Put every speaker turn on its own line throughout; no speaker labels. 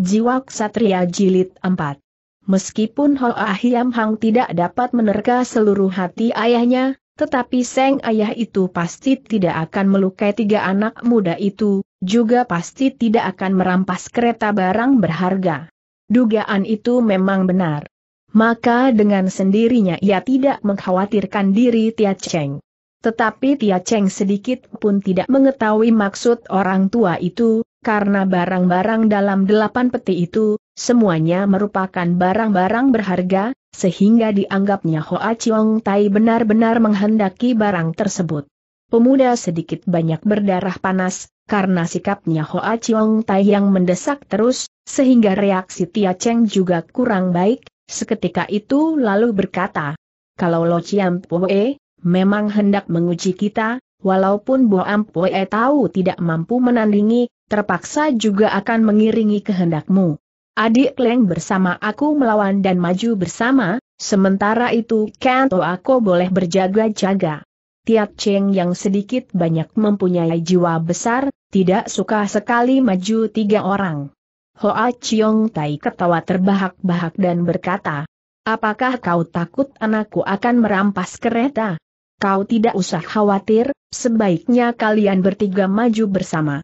Jiwa Ksatria Jilid 4 Meskipun Hoa ah Hiam Hang tidak dapat menerka seluruh hati ayahnya, tetapi Seng ayah itu pasti tidak akan melukai tiga anak muda itu, juga pasti tidak akan merampas kereta barang berharga. Dugaan itu memang benar. Maka dengan sendirinya ia tidak mengkhawatirkan diri Tia Cheng. Tetapi Tia Cheng sedikit pun tidak mengetahui maksud orang tua itu, karena barang-barang dalam delapan peti itu, semuanya merupakan barang-barang berharga, sehingga dianggapnya Hoa Chiong Tai benar-benar menghendaki barang tersebut. Pemuda sedikit banyak berdarah panas, karena sikapnya Hoa Chiong Tai yang mendesak terus, sehingga reaksi Tia Cheng juga kurang baik, seketika itu lalu berkata, kalau Lo Chiang Poe, memang hendak menguji kita, Walaupun Bo Poe tahu tidak mampu menandingi, terpaksa juga akan mengiringi kehendakmu. Adik Leng bersama aku melawan dan maju bersama, sementara itu Kanto aku boleh berjaga-jaga. Tiap Cheng yang sedikit banyak mempunyai jiwa besar, tidak suka sekali maju tiga orang. Hoa Chiong Tai ketawa terbahak-bahak dan berkata, Apakah kau takut anakku akan merampas kereta? Kau tidak usah khawatir, sebaiknya kalian bertiga maju bersama.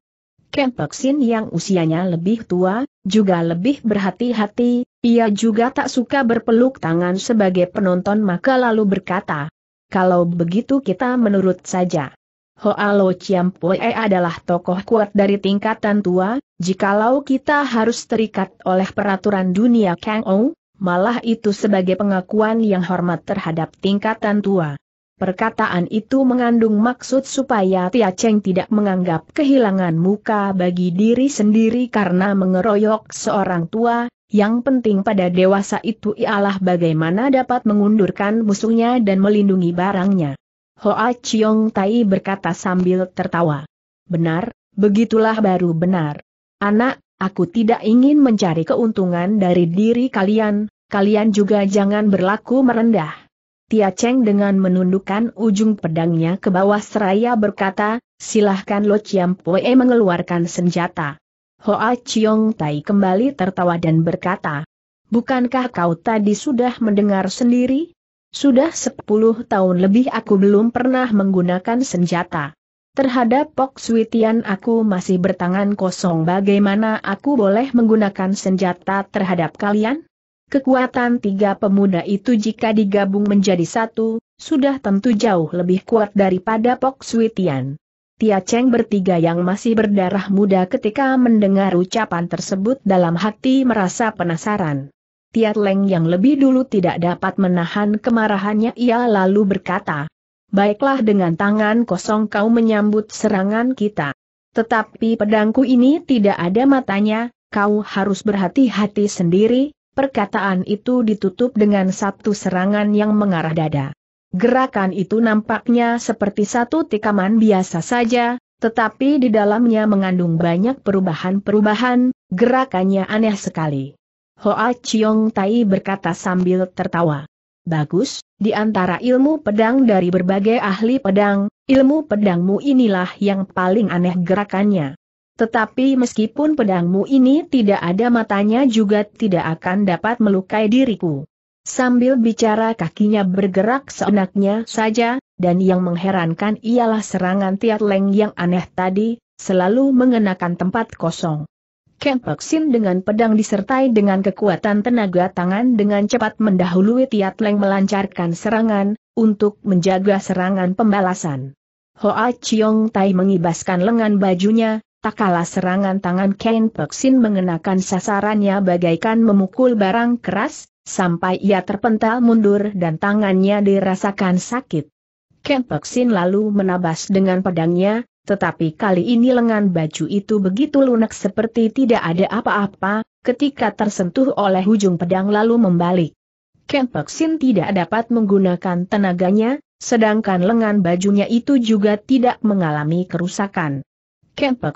Sin yang usianya lebih tua, juga lebih berhati-hati, ia juga tak suka berpeluk tangan sebagai penonton maka lalu berkata, kalau begitu kita menurut saja. Hoalo Chiampoe adalah tokoh kuat dari tingkatan tua, jikalau kita harus terikat oleh peraturan dunia Kang Ong, malah itu sebagai pengakuan yang hormat terhadap tingkatan tua. Perkataan itu mengandung maksud supaya Tia Cheng tidak menganggap kehilangan muka bagi diri sendiri karena mengeroyok seorang tua, yang penting pada dewasa itu ialah bagaimana dapat mengundurkan musuhnya dan melindungi barangnya. Hoa Chiong Tai berkata sambil tertawa. Benar, begitulah baru benar. Anak, aku tidak ingin mencari keuntungan dari diri kalian, kalian juga jangan berlaku merendah. Tia Cheng dengan menundukkan ujung pedangnya ke bawah seraya berkata, silahkan Lo Chiam Poe mengeluarkan senjata. Hoa Chiong Tai kembali tertawa dan berkata, bukankah kau tadi sudah mendengar sendiri? Sudah sepuluh tahun lebih aku belum pernah menggunakan senjata. Terhadap Pok Switian aku masih bertangan kosong bagaimana aku boleh menggunakan senjata terhadap kalian? kekuatan tiga pemuda itu jika digabung menjadi satu, sudah tentu jauh lebih kuat daripada Pok Sui Tian. Tia Cheng bertiga yang masih berdarah muda ketika mendengar ucapan tersebut dalam hati merasa penasaran. Tia Leng yang lebih dulu tidak dapat menahan kemarahannya ia lalu berkata, Baiklah dengan tangan kosong kau menyambut serangan kita. Tetapi pedangku ini tidak ada matanya, kau harus berhati-hati sendiri, Perkataan itu ditutup dengan satu serangan yang mengarah dada. Gerakan itu nampaknya seperti satu tikaman biasa saja, tetapi di dalamnya mengandung banyak perubahan-perubahan, gerakannya aneh sekali. Hoa Chiong Tai berkata sambil tertawa. Bagus, di antara ilmu pedang dari berbagai ahli pedang, ilmu pedangmu inilah yang paling aneh gerakannya. Tetapi meskipun pedangmu ini tidak ada matanya juga tidak akan dapat melukai diriku. Sambil bicara kakinya bergerak seenaknya saja, dan yang mengherankan ialah serangan Tiat Leng yang aneh tadi, selalu mengenakan tempat kosong. Ken Sin dengan pedang disertai dengan kekuatan tenaga tangan dengan cepat mendahului Tiat Leng melancarkan serangan, untuk menjaga serangan pembalasan. Hoa Chiong Tai mengibaskan lengan bajunya, tak kalah serangan tangan Ken Peksin mengenakan sasarannya bagaikan memukul barang keras, sampai ia terpental mundur dan tangannya dirasakan sakit. Ken Peksin lalu menabas dengan pedangnya, tetapi kali ini lengan baju itu begitu lunak seperti tidak ada apa-apa, ketika tersentuh oleh ujung pedang lalu membalik. Ken Peksin tidak dapat menggunakan tenaganya, sedangkan lengan bajunya itu juga tidak mengalami kerusakan.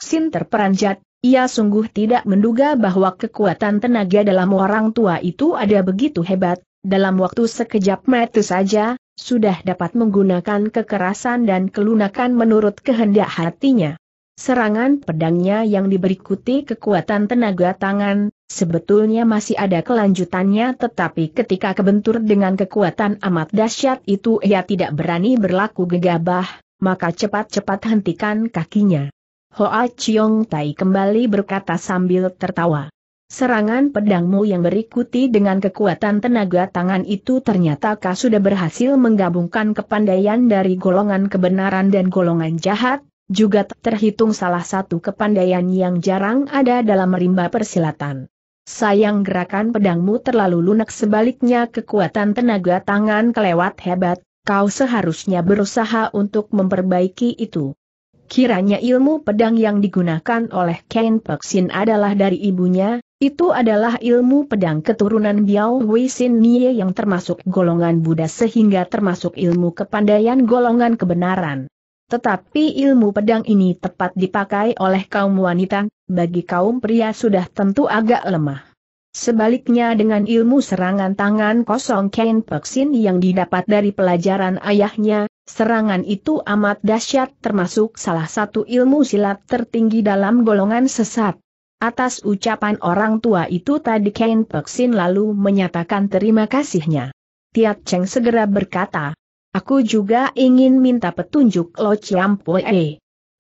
Sin terperanjat, ia sungguh tidak menduga bahwa kekuatan tenaga dalam orang tua itu ada begitu hebat, dalam waktu sekejap mata saja, sudah dapat menggunakan kekerasan dan kelunakan menurut kehendak hatinya. Serangan pedangnya yang diberikuti kekuatan tenaga tangan, sebetulnya masih ada kelanjutannya tetapi ketika kebentur dengan kekuatan amat dahsyat itu ia tidak berani berlaku gegabah, maka cepat-cepat hentikan kakinya. Hoa Chiong Tai kembali berkata sambil tertawa. Serangan pedangmu yang berikuti dengan kekuatan tenaga tangan itu ternyata kau sudah berhasil menggabungkan kepandaian dari golongan kebenaran dan golongan jahat, juga terhitung salah satu kepandaian yang jarang ada dalam rimba persilatan. Sayang gerakan pedangmu terlalu lunak sebaliknya kekuatan tenaga tangan kelewat hebat, kau seharusnya berusaha untuk memperbaiki itu. Kiranya ilmu pedang yang digunakan oleh Ken Peksin adalah dari ibunya, itu adalah ilmu pedang keturunan Biao Wei Sin Nie yang termasuk golongan Buddha sehingga termasuk ilmu kepandaian golongan kebenaran. Tetapi ilmu pedang ini tepat dipakai oleh kaum wanita, bagi kaum pria sudah tentu agak lemah. Sebaliknya dengan ilmu serangan tangan kosong Ken Peksin yang didapat dari pelajaran ayahnya, serangan itu amat dahsyat termasuk salah satu ilmu silat tertinggi dalam golongan sesat. Atas ucapan orang tua itu tadi Ken Peksin lalu menyatakan terima kasihnya. Tiat Cheng segera berkata, Aku juga ingin minta petunjuk Lo Chiam Pue.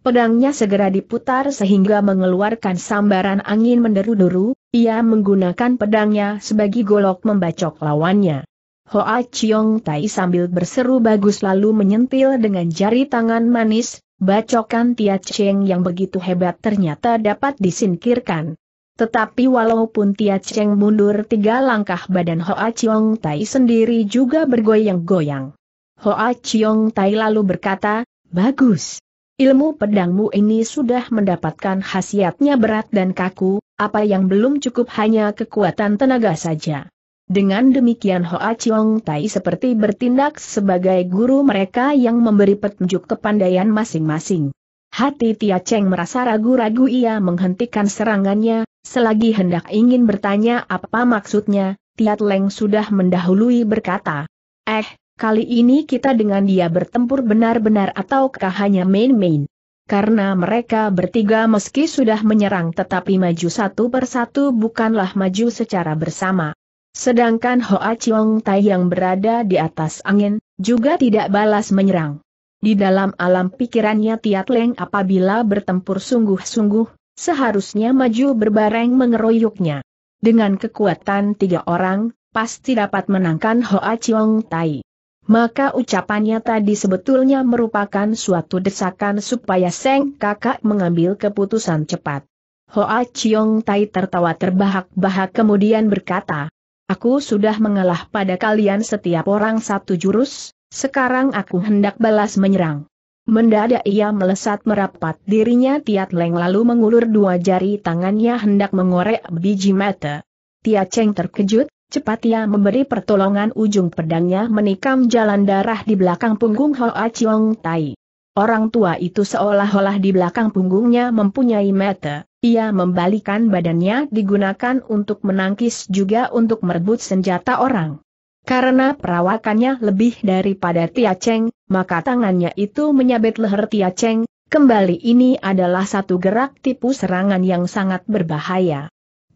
Pedangnya segera diputar sehingga mengeluarkan sambaran angin menderu-deru, ia menggunakan pedangnya sebagai golok membacok lawannya. Hoa Chiong Tai sambil berseru bagus lalu menyentil dengan jari tangan manis, bacokan Tia Cheng yang begitu hebat ternyata dapat disingkirkan. Tetapi walaupun Tia Cheng mundur tiga langkah badan Hoa Chiong Tai sendiri juga bergoyang-goyang. Hoa Chiong Tai lalu berkata, Bagus, Ilmu pedangmu ini sudah mendapatkan khasiatnya berat dan kaku, apa yang belum cukup hanya kekuatan tenaga saja. Dengan demikian Hoa Chiong Tai seperti bertindak sebagai guru mereka yang memberi petunjuk kepandaian masing-masing. Hati Tia Cheng merasa ragu-ragu ia menghentikan serangannya, selagi hendak ingin bertanya apa maksudnya, Tia Leng sudah mendahului berkata, Eh, Kali ini kita dengan dia bertempur benar-benar ataukah hanya main-main? Karena mereka bertiga meski sudah menyerang tetapi maju satu persatu bukanlah maju secara bersama. Sedangkan Hoa Chiong Tai yang berada di atas angin, juga tidak balas menyerang. Di dalam alam pikirannya Tiat Leng apabila bertempur sungguh-sungguh, seharusnya maju berbareng mengeroyoknya. Dengan kekuatan tiga orang, pasti dapat menangkan Hoa Chiong Tai. Maka ucapannya tadi sebetulnya merupakan suatu desakan supaya Seng kakak mengambil keputusan cepat. Hoa Chiong Tai tertawa terbahak-bahak kemudian berkata, Aku sudah mengalah pada kalian setiap orang satu jurus, sekarang aku hendak balas menyerang. Mendadak ia melesat merapat dirinya Tiat Leng lalu mengulur dua jari tangannya hendak mengorek biji mata. Tia Cheng terkejut, Cepat ia memberi pertolongan ujung pedangnya menikam jalan darah di belakang punggung Hoa Chiong Tai. Orang tua itu seolah-olah di belakang punggungnya mempunyai mata. Ia membalikan badannya digunakan untuk menangkis juga untuk merebut senjata orang. Karena perawakannya lebih daripada Tia Cheng, maka tangannya itu menyabet leher Tia Cheng. Kembali ini adalah satu gerak tipu serangan yang sangat berbahaya.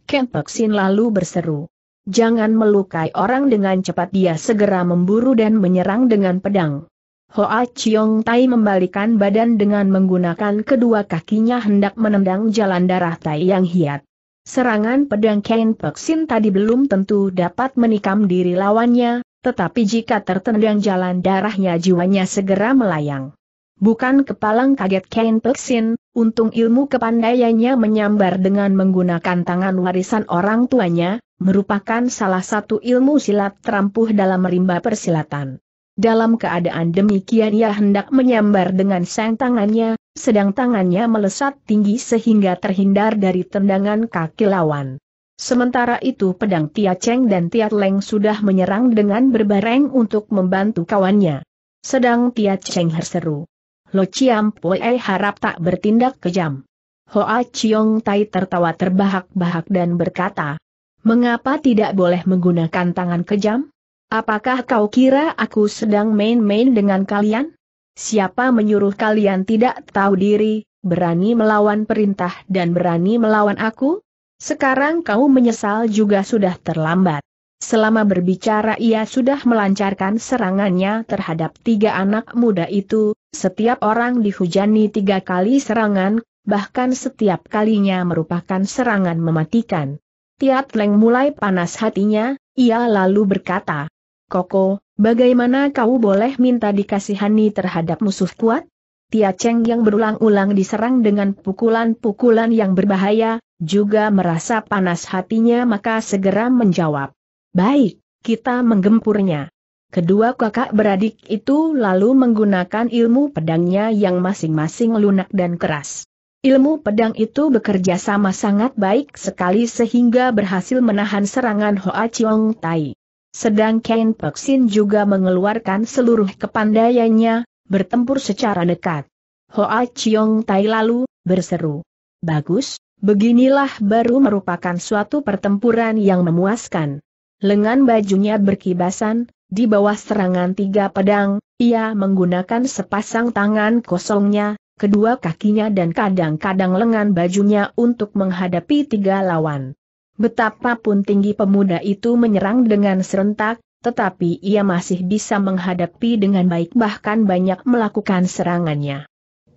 Kempeksin lalu berseru. Jangan melukai orang dengan cepat dia segera memburu dan menyerang dengan pedang. Hoa Chiong Tai membalikan badan dengan menggunakan kedua kakinya hendak menendang jalan darah Tai yang hiat. Serangan pedang Ken Peksin tadi belum tentu dapat menikam diri lawannya, tetapi jika tertendang jalan darahnya jiwanya segera melayang. Bukan kepalang kaget Ken Peksin, untung ilmu kepandaiannya menyambar dengan menggunakan tangan warisan orang tuanya, merupakan salah satu ilmu silat terampuh dalam rimba persilatan. Dalam keadaan demikian ia hendak menyambar dengan sang tangannya, sedang tangannya melesat tinggi sehingga terhindar dari tendangan kaki lawan. Sementara itu pedang Tia Cheng dan Tia Leng sudah menyerang dengan berbareng untuk membantu kawannya. Sedang Tia Cheng herseru. Lo Chiam Poe harap tak bertindak kejam. Hoa Chiong Tai tertawa terbahak-bahak dan berkata, Mengapa tidak boleh menggunakan tangan kejam? Apakah kau kira aku sedang main-main dengan kalian? Siapa menyuruh kalian tidak tahu diri, berani melawan perintah dan berani melawan aku? Sekarang kau menyesal juga sudah terlambat. Selama berbicara ia sudah melancarkan serangannya terhadap tiga anak muda itu, setiap orang dihujani tiga kali serangan, bahkan setiap kalinya merupakan serangan mematikan. Tiat Leng mulai panas hatinya, ia lalu berkata, Koko, bagaimana kau boleh minta dikasihani terhadap musuh kuat? Tia Cheng yang berulang-ulang diserang dengan pukulan-pukulan yang berbahaya, juga merasa panas hatinya maka segera menjawab. Baik, kita menggempurnya. Kedua kakak beradik itu lalu menggunakan ilmu pedangnya yang masing-masing lunak dan keras. Ilmu pedang itu bekerja sama sangat baik sekali sehingga berhasil menahan serangan Hoa Chiong Tai. Sedang Ken Sin juga mengeluarkan seluruh kepandaiannya, bertempur secara dekat. Hoa Chiong Tai lalu, berseru. Bagus, beginilah baru merupakan suatu pertempuran yang memuaskan. Lengan bajunya berkibasan, di bawah serangan tiga pedang, ia menggunakan sepasang tangan kosongnya, kedua kakinya dan kadang-kadang lengan bajunya untuk menghadapi tiga lawan. Betapapun tinggi pemuda itu menyerang dengan serentak, tetapi ia masih bisa menghadapi dengan baik bahkan banyak melakukan serangannya.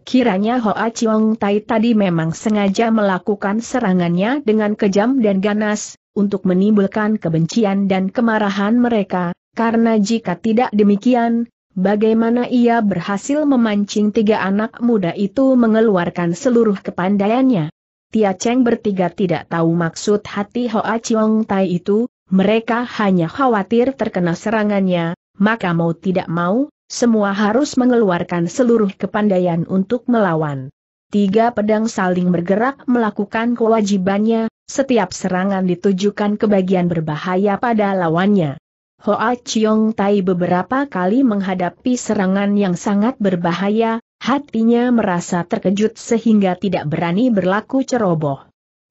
Kiranya Hoa Chiong Tai tadi memang sengaja melakukan serangannya dengan kejam dan ganas, untuk menimbulkan kebencian dan kemarahan mereka, karena jika tidak demikian, bagaimana ia berhasil memancing tiga anak muda itu mengeluarkan seluruh kepandaiannya. Tia Cheng bertiga tidak tahu maksud hati Hoa Chiong Tai itu, mereka hanya khawatir terkena serangannya, maka mau tidak mau, semua harus mengeluarkan seluruh kepandaian untuk melawan. Tiga pedang saling bergerak melakukan kewajibannya, setiap serangan ditujukan ke bagian berbahaya pada lawannya. Hoa Chiong Tai beberapa kali menghadapi serangan yang sangat berbahaya, hatinya merasa terkejut sehingga tidak berani berlaku ceroboh.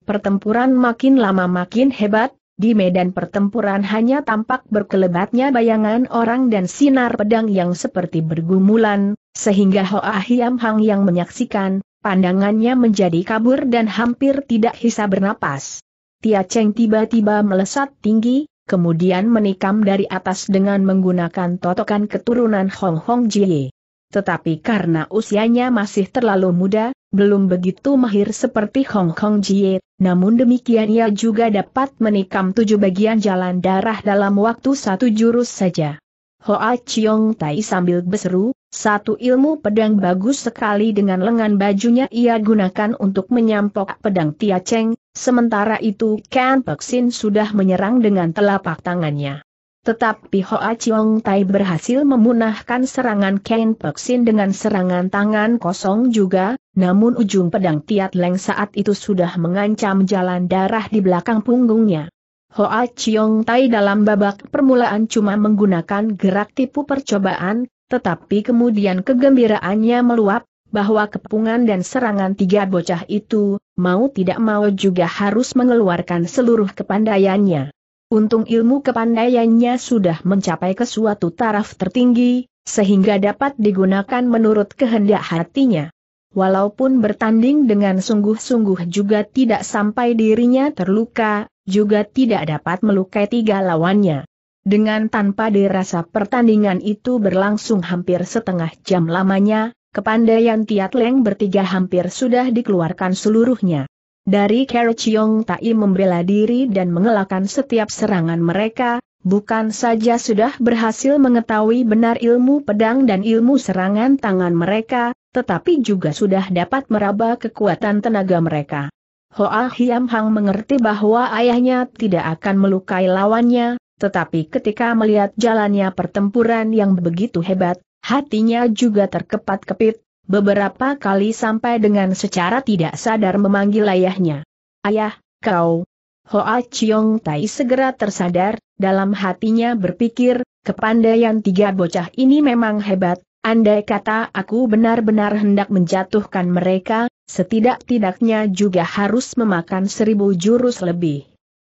Pertempuran makin lama makin hebat, di medan pertempuran hanya tampak berkelebatnya bayangan orang dan sinar pedang yang seperti bergumulan, sehingga Hoa Hiam Hang yang menyaksikan, pandangannya menjadi kabur dan hampir tidak bisa bernapas. Tia Cheng tiba-tiba melesat tinggi, kemudian menikam dari atas dengan menggunakan totokan keturunan Hong Hong Jie. Tetapi karena usianya masih terlalu muda, belum begitu mahir seperti Hong Hong Jie, namun demikian ia juga dapat menikam tujuh bagian jalan darah dalam waktu satu jurus saja. Hoa Chiong Tai sambil berseru, satu ilmu pedang bagus sekali dengan lengan bajunya ia gunakan untuk menyampok pedang Tia Cheng, sementara itu Kan Sin sudah menyerang dengan telapak tangannya. Tetapi Hoa Chiong Tai berhasil memunahkan serangan Ken Sin dengan serangan tangan kosong juga, namun ujung pedang Tia Leng saat itu sudah mengancam jalan darah di belakang punggungnya. Hoa Chiong Tai dalam babak permulaan cuma menggunakan gerak tipu percobaan, tetapi kemudian kegembiraannya meluap, bahwa kepungan dan serangan tiga bocah itu, mau tidak mau juga harus mengeluarkan seluruh kepandaiannya. Untung ilmu kepandaiannya sudah mencapai ke suatu taraf tertinggi, sehingga dapat digunakan menurut kehendak hatinya. Walaupun bertanding dengan sungguh-sungguh juga tidak sampai dirinya terluka, juga tidak dapat melukai tiga lawannya. Dengan tanpa dirasa pertandingan itu berlangsung hampir setengah jam lamanya, kepandaian Tiat Leng bertiga hampir sudah dikeluarkan seluruhnya. Dari Kero Chiong Tai membela diri dan mengelakkan setiap serangan mereka, bukan saja sudah berhasil mengetahui benar ilmu pedang dan ilmu serangan tangan mereka, tetapi juga sudah dapat meraba kekuatan tenaga mereka. Hoa Hiam Hang mengerti bahwa ayahnya tidak akan melukai lawannya, tetapi ketika melihat jalannya pertempuran yang begitu hebat, hatinya juga terkepat-kepit, beberapa kali sampai dengan secara tidak sadar memanggil ayahnya. Ayah, kau. Hoa Chiong Tai segera tersadar, dalam hatinya berpikir, kepandaian tiga bocah ini memang hebat, Andai kata aku benar-benar hendak menjatuhkan mereka, setidak-tidaknya juga harus memakan seribu jurus lebih.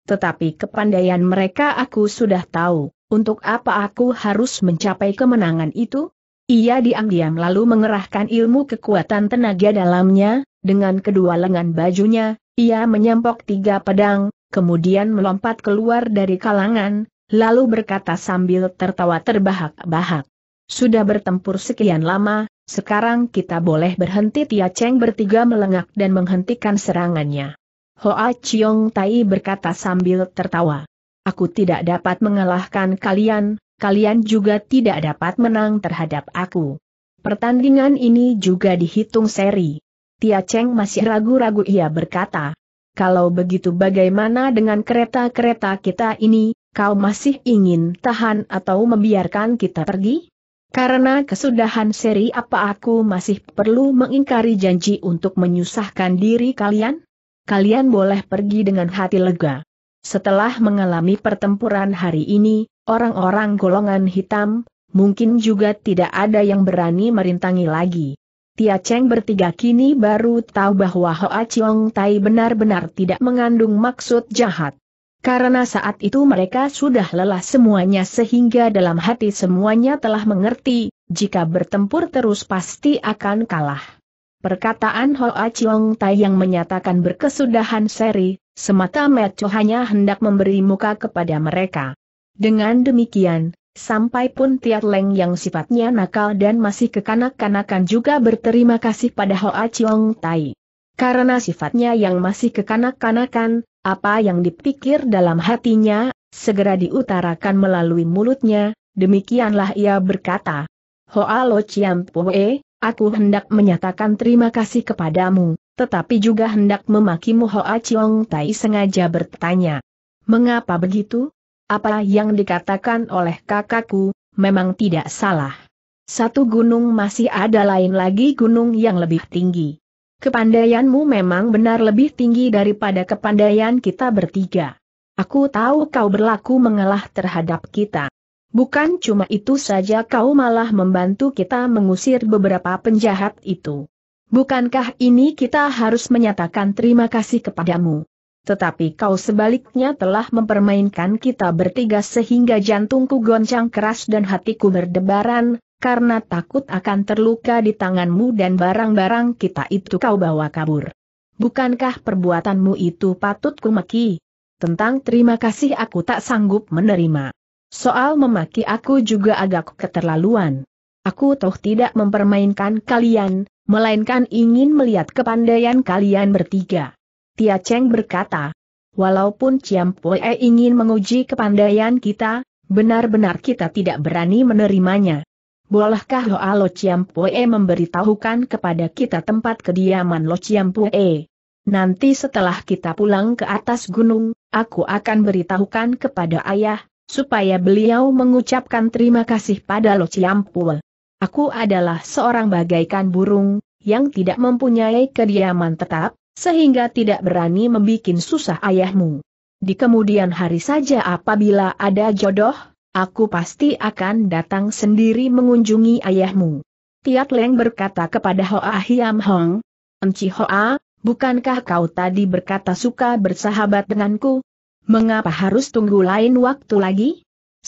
Tetapi kepandaian mereka aku sudah tahu, untuk apa aku harus mencapai kemenangan itu? Ia diam-diam lalu mengerahkan ilmu kekuatan tenaga dalamnya, dengan kedua lengan bajunya, ia menyempok tiga pedang, kemudian melompat keluar dari kalangan, lalu berkata sambil tertawa terbahak-bahak. Sudah bertempur sekian lama, sekarang kita boleh berhenti Tia Cheng bertiga melengak dan menghentikan serangannya. Hoa Chiong Tai berkata sambil tertawa. Aku tidak dapat mengalahkan kalian, kalian juga tidak dapat menang terhadap aku. Pertandingan ini juga dihitung seri. Tia Cheng masih ragu-ragu ia berkata, kalau begitu bagaimana dengan kereta-kereta kita ini, kau masih ingin tahan atau membiarkan kita pergi? Karena kesudahan seri apa aku masih perlu mengingkari janji untuk menyusahkan diri kalian? Kalian boleh pergi dengan hati lega. Setelah mengalami pertempuran hari ini, orang-orang golongan hitam, mungkin juga tidak ada yang berani merintangi lagi. Tia Cheng bertiga kini baru tahu bahwa Hoa Chiong Tai benar-benar tidak mengandung maksud jahat. Karena saat itu mereka sudah lelah semuanya sehingga dalam hati semuanya telah mengerti, jika bertempur terus pasti akan kalah. Perkataan Ho A Chiong Tai yang menyatakan berkesudahan seri, semata-mata hanya hendak memberi muka kepada mereka. Dengan demikian, sampai pun Tiat Leng yang sifatnya nakal dan masih kekanak-kanakan juga berterima kasih pada Ho A Chiong Tai. Karena sifatnya yang masih kekanak-kanakan, apa yang dipikir dalam hatinya, segera diutarakan melalui mulutnya, demikianlah ia berkata. Hoa Lo Chiam aku hendak menyatakan terima kasih kepadamu, tetapi juga hendak memakimu Hoa Chiong Tai sengaja bertanya. Mengapa begitu? Apa yang dikatakan oleh kakakku, memang tidak salah. Satu gunung masih ada lain lagi gunung yang lebih tinggi. Kepandaianmu memang benar lebih tinggi daripada kepandaian kita bertiga. Aku tahu kau berlaku mengalah terhadap kita. Bukan cuma itu saja kau malah membantu kita mengusir beberapa penjahat itu. Bukankah ini kita harus menyatakan terima kasih kepadamu? Tetapi kau sebaliknya telah mempermainkan kita bertiga sehingga jantungku goncang keras dan hatiku berdebaran, karena takut akan terluka di tanganmu dan barang-barang kita itu kau bawa kabur. Bukankah perbuatanmu itu patut kumaki? Tentang terima kasih aku tak sanggup menerima. Soal memaki aku juga agak keterlaluan. Aku toh tidak mempermainkan kalian, melainkan ingin melihat kepandaian kalian bertiga. Tia Cheng berkata, walaupun Chiam Poe ingin menguji kepandaian kita, benar-benar kita tidak berani menerimanya. Bolehkah Hoa Lo Chiampue memberitahukan kepada kita tempat kediaman Lo Chiampue? Nanti setelah kita pulang ke atas gunung, aku akan beritahukan kepada ayah, supaya beliau mengucapkan terima kasih pada Lo Chiampue. Aku adalah seorang bagaikan burung, yang tidak mempunyai kediaman tetap, sehingga tidak berani membuat susah ayahmu. Di kemudian hari saja apabila ada jodoh, Aku pasti akan datang sendiri mengunjungi ayahmu. Tiat Leng berkata kepada Hoa Hiam Hong, Enci Hoa, bukankah kau tadi berkata suka bersahabat denganku? Mengapa harus tunggu lain waktu lagi?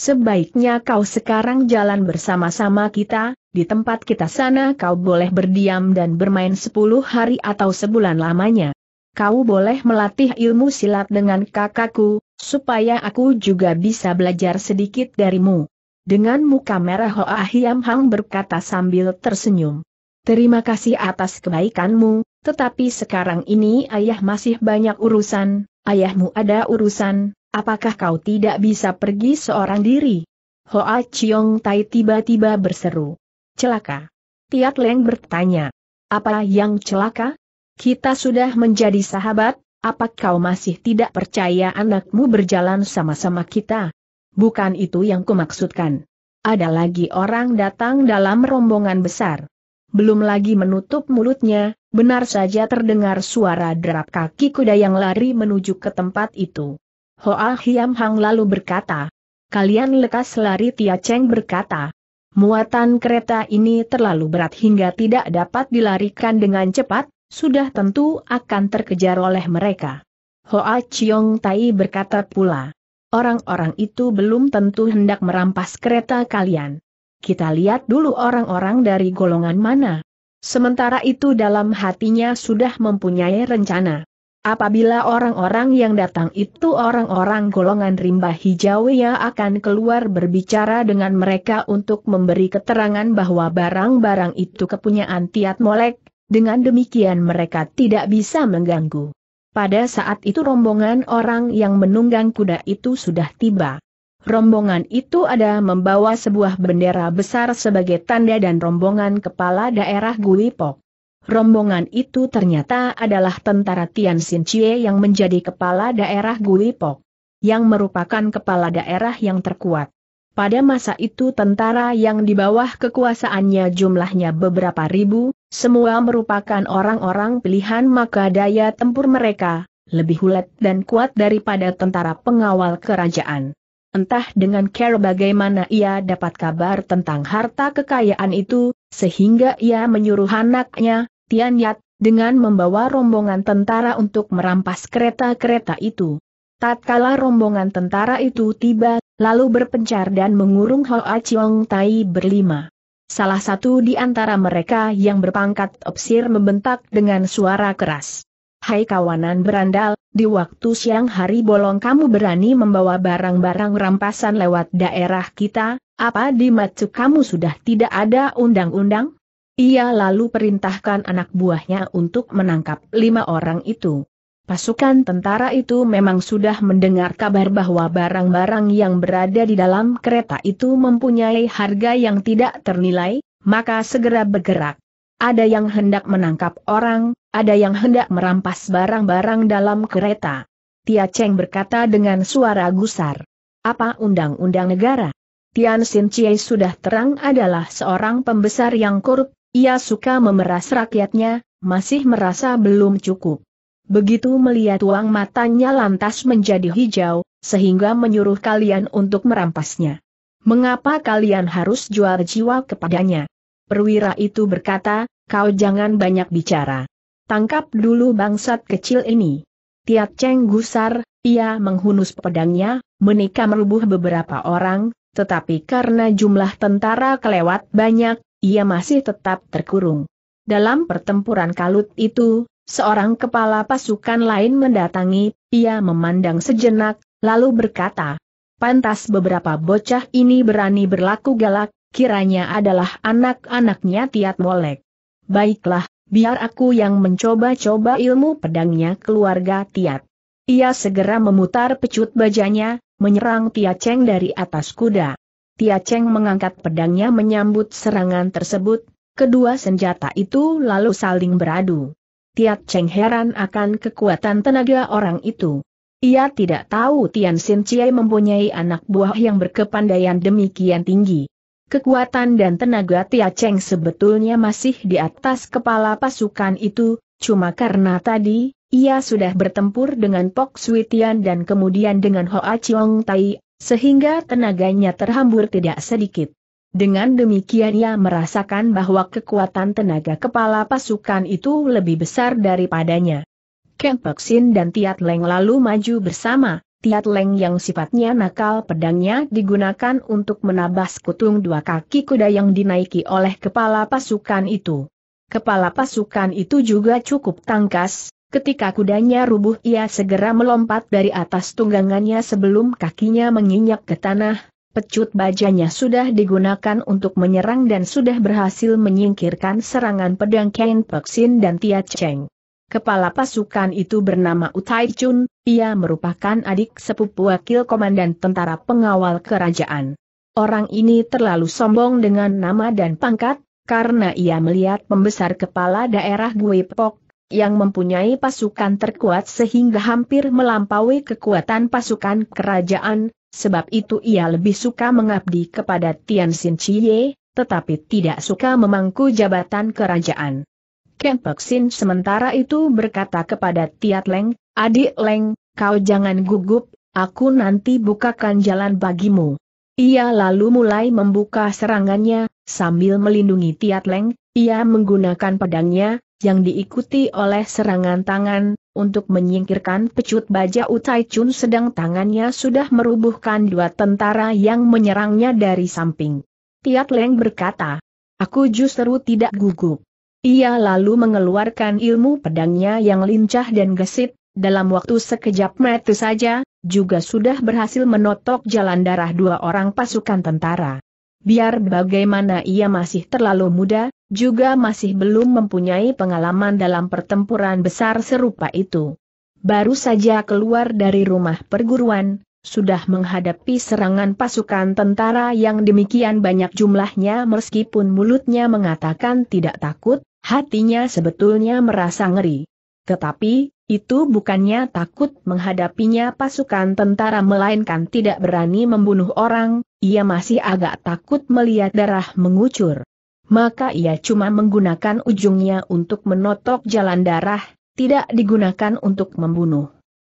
Sebaiknya kau sekarang jalan bersama-sama kita, di tempat kita sana kau boleh berdiam dan bermain sepuluh hari atau sebulan lamanya. Kau boleh melatih ilmu silat dengan kakakku, supaya aku juga bisa belajar sedikit darimu. Dengan muka merah Hoa Hiam Hang berkata sambil tersenyum. Terima kasih atas kebaikanmu, tetapi sekarang ini ayah masih banyak urusan, ayahmu ada urusan, apakah kau tidak bisa pergi seorang diri? Hoa Chiong Tai tiba-tiba berseru. Celaka. Tiat Leng bertanya. Apa yang celaka? Kita sudah menjadi sahabat, apa kau masih tidak percaya anakmu berjalan sama-sama kita? Bukan itu yang kumaksudkan. Ada lagi orang datang dalam rombongan besar. Belum lagi menutup mulutnya, benar saja terdengar suara derap kaki kuda yang lari menuju ke tempat itu. Hoa Hiam Hang lalu berkata, Kalian lekas lari Tia Cheng berkata, Muatan kereta ini terlalu berat hingga tidak dapat dilarikan dengan cepat, sudah tentu akan terkejar oleh mereka. Hoa Chiong Tai berkata pula, orang-orang itu belum tentu hendak merampas kereta kalian. Kita lihat dulu orang-orang dari golongan mana. Sementara itu dalam hatinya sudah mempunyai rencana. Apabila orang-orang yang datang itu orang-orang golongan rimba hijau ya akan keluar berbicara dengan mereka untuk memberi keterangan bahwa barang-barang itu kepunyaan Tiat Molek, dengan demikian mereka tidak bisa mengganggu. Pada saat itu rombongan orang yang menunggang kuda itu sudah tiba. Rombongan itu ada membawa sebuah bendera besar sebagai tanda dan rombongan kepala daerah Guipok. Rombongan itu ternyata adalah tentara Tian Chie yang menjadi kepala daerah Guipok, yang merupakan kepala daerah yang terkuat. Pada masa itu tentara yang di bawah kekuasaannya jumlahnya beberapa ribu, semua merupakan orang-orang pilihan maka daya tempur mereka, lebih hulet dan kuat daripada tentara pengawal kerajaan. Entah dengan care bagaimana ia dapat kabar tentang harta kekayaan itu, sehingga ia menyuruh anaknya, Tian Yat, dengan membawa rombongan tentara untuk merampas kereta-kereta itu. Tatkala rombongan tentara itu tiba, lalu berpencar dan mengurung Hoa Chiong Tai berlima. Salah satu di antara mereka yang berpangkat opsir membentak dengan suara keras. Hai kawanan berandal, di waktu siang hari bolong kamu berani membawa barang-barang rampasan lewat daerah kita, apa di macu kamu sudah tidak ada undang-undang? Ia lalu perintahkan anak buahnya untuk menangkap lima orang itu. Pasukan tentara itu memang sudah mendengar kabar bahwa barang-barang yang berada di dalam kereta itu mempunyai harga yang tidak ternilai, maka segera bergerak. Ada yang hendak menangkap orang, ada yang hendak merampas barang-barang dalam kereta. Tia Cheng berkata dengan suara gusar. Apa undang-undang negara? Tian Xin Chie sudah terang adalah seorang pembesar yang korup, ia suka memeras rakyatnya, masih merasa belum cukup. Begitu melihat uang matanya lantas menjadi hijau, sehingga menyuruh kalian untuk merampasnya. Mengapa kalian harus jual jiwa kepadanya? Perwira itu berkata, kau jangan banyak bicara. Tangkap dulu bangsat kecil ini. Tiat Cheng gusar, ia menghunus pedangnya, menikam rubuh beberapa orang, tetapi karena jumlah tentara kelewat banyak, ia masih tetap terkurung. Dalam pertempuran kalut itu, Seorang kepala pasukan lain mendatangi, ia memandang sejenak, lalu berkata, Pantas beberapa bocah ini berani berlaku galak, kiranya adalah anak-anaknya Tiat Molek. Baiklah, biar aku yang mencoba-coba ilmu pedangnya keluarga Tiat. Ia segera memutar pecut bajanya, menyerang tiaceng Cheng dari atas kuda. Tiaceng Cheng mengangkat pedangnya menyambut serangan tersebut, kedua senjata itu lalu saling beradu. Tiat Cheng heran akan kekuatan tenaga orang itu. Ia tidak tahu Tian Xin Chie mempunyai anak buah yang berkepandaian demikian tinggi. Kekuatan dan tenaga Tia Cheng sebetulnya masih di atas kepala pasukan itu, cuma karena tadi, ia sudah bertempur dengan Pok Sui Tian dan kemudian dengan Hoa Chiong Tai, sehingga tenaganya terhambur tidak sedikit. Dengan demikian ia merasakan bahwa kekuatan tenaga kepala pasukan itu lebih besar daripadanya. Kempek Sin dan Tiat Leng lalu maju bersama, Tiat Leng yang sifatnya nakal pedangnya digunakan untuk menabas kutung dua kaki kuda yang dinaiki oleh kepala pasukan itu. Kepala pasukan itu juga cukup tangkas, ketika kudanya rubuh ia segera melompat dari atas tunggangannya sebelum kakinya menginjak ke tanah, Pecut bajanya sudah digunakan untuk menyerang dan sudah berhasil menyingkirkan serangan pedang Kain Peksin dan Tia Cheng. Kepala pasukan itu bernama Utai Chun, ia merupakan adik sepupu wakil komandan tentara pengawal kerajaan. Orang ini terlalu sombong dengan nama dan pangkat, karena ia melihat pembesar kepala daerah Gui yang mempunyai pasukan terkuat sehingga hampir melampaui kekuatan pasukan kerajaan, Sebab itu ia lebih suka mengabdi kepada Tian Xin Chie, tetapi tidak suka memangku jabatan kerajaan. Kempek Sin sementara itu berkata kepada Tiat Leng, Adik Leng, kau jangan gugup, aku nanti bukakan jalan bagimu. Ia lalu mulai membuka serangannya, sambil melindungi Tiat Leng, ia menggunakan pedangnya, yang diikuti oleh serangan tangan, untuk menyingkirkan pecut baja Utai Chun sedang tangannya sudah merubuhkan dua tentara yang menyerangnya dari samping. Tiat Leng berkata, Aku justru tidak gugup. Ia lalu mengeluarkan ilmu pedangnya yang lincah dan gesit, dalam waktu sekejap mata saja, juga sudah berhasil menotok jalan darah dua orang pasukan tentara. Biar bagaimana ia masih terlalu muda, juga masih belum mempunyai pengalaman dalam pertempuran besar serupa itu. Baru saja keluar dari rumah perguruan, sudah menghadapi serangan pasukan tentara yang demikian banyak jumlahnya meskipun mulutnya mengatakan tidak takut, hatinya sebetulnya merasa ngeri. Tetapi, itu bukannya takut menghadapinya pasukan tentara melainkan tidak berani membunuh orang, ia masih agak takut melihat darah mengucur maka ia cuma menggunakan ujungnya untuk menotok jalan darah, tidak digunakan untuk membunuh.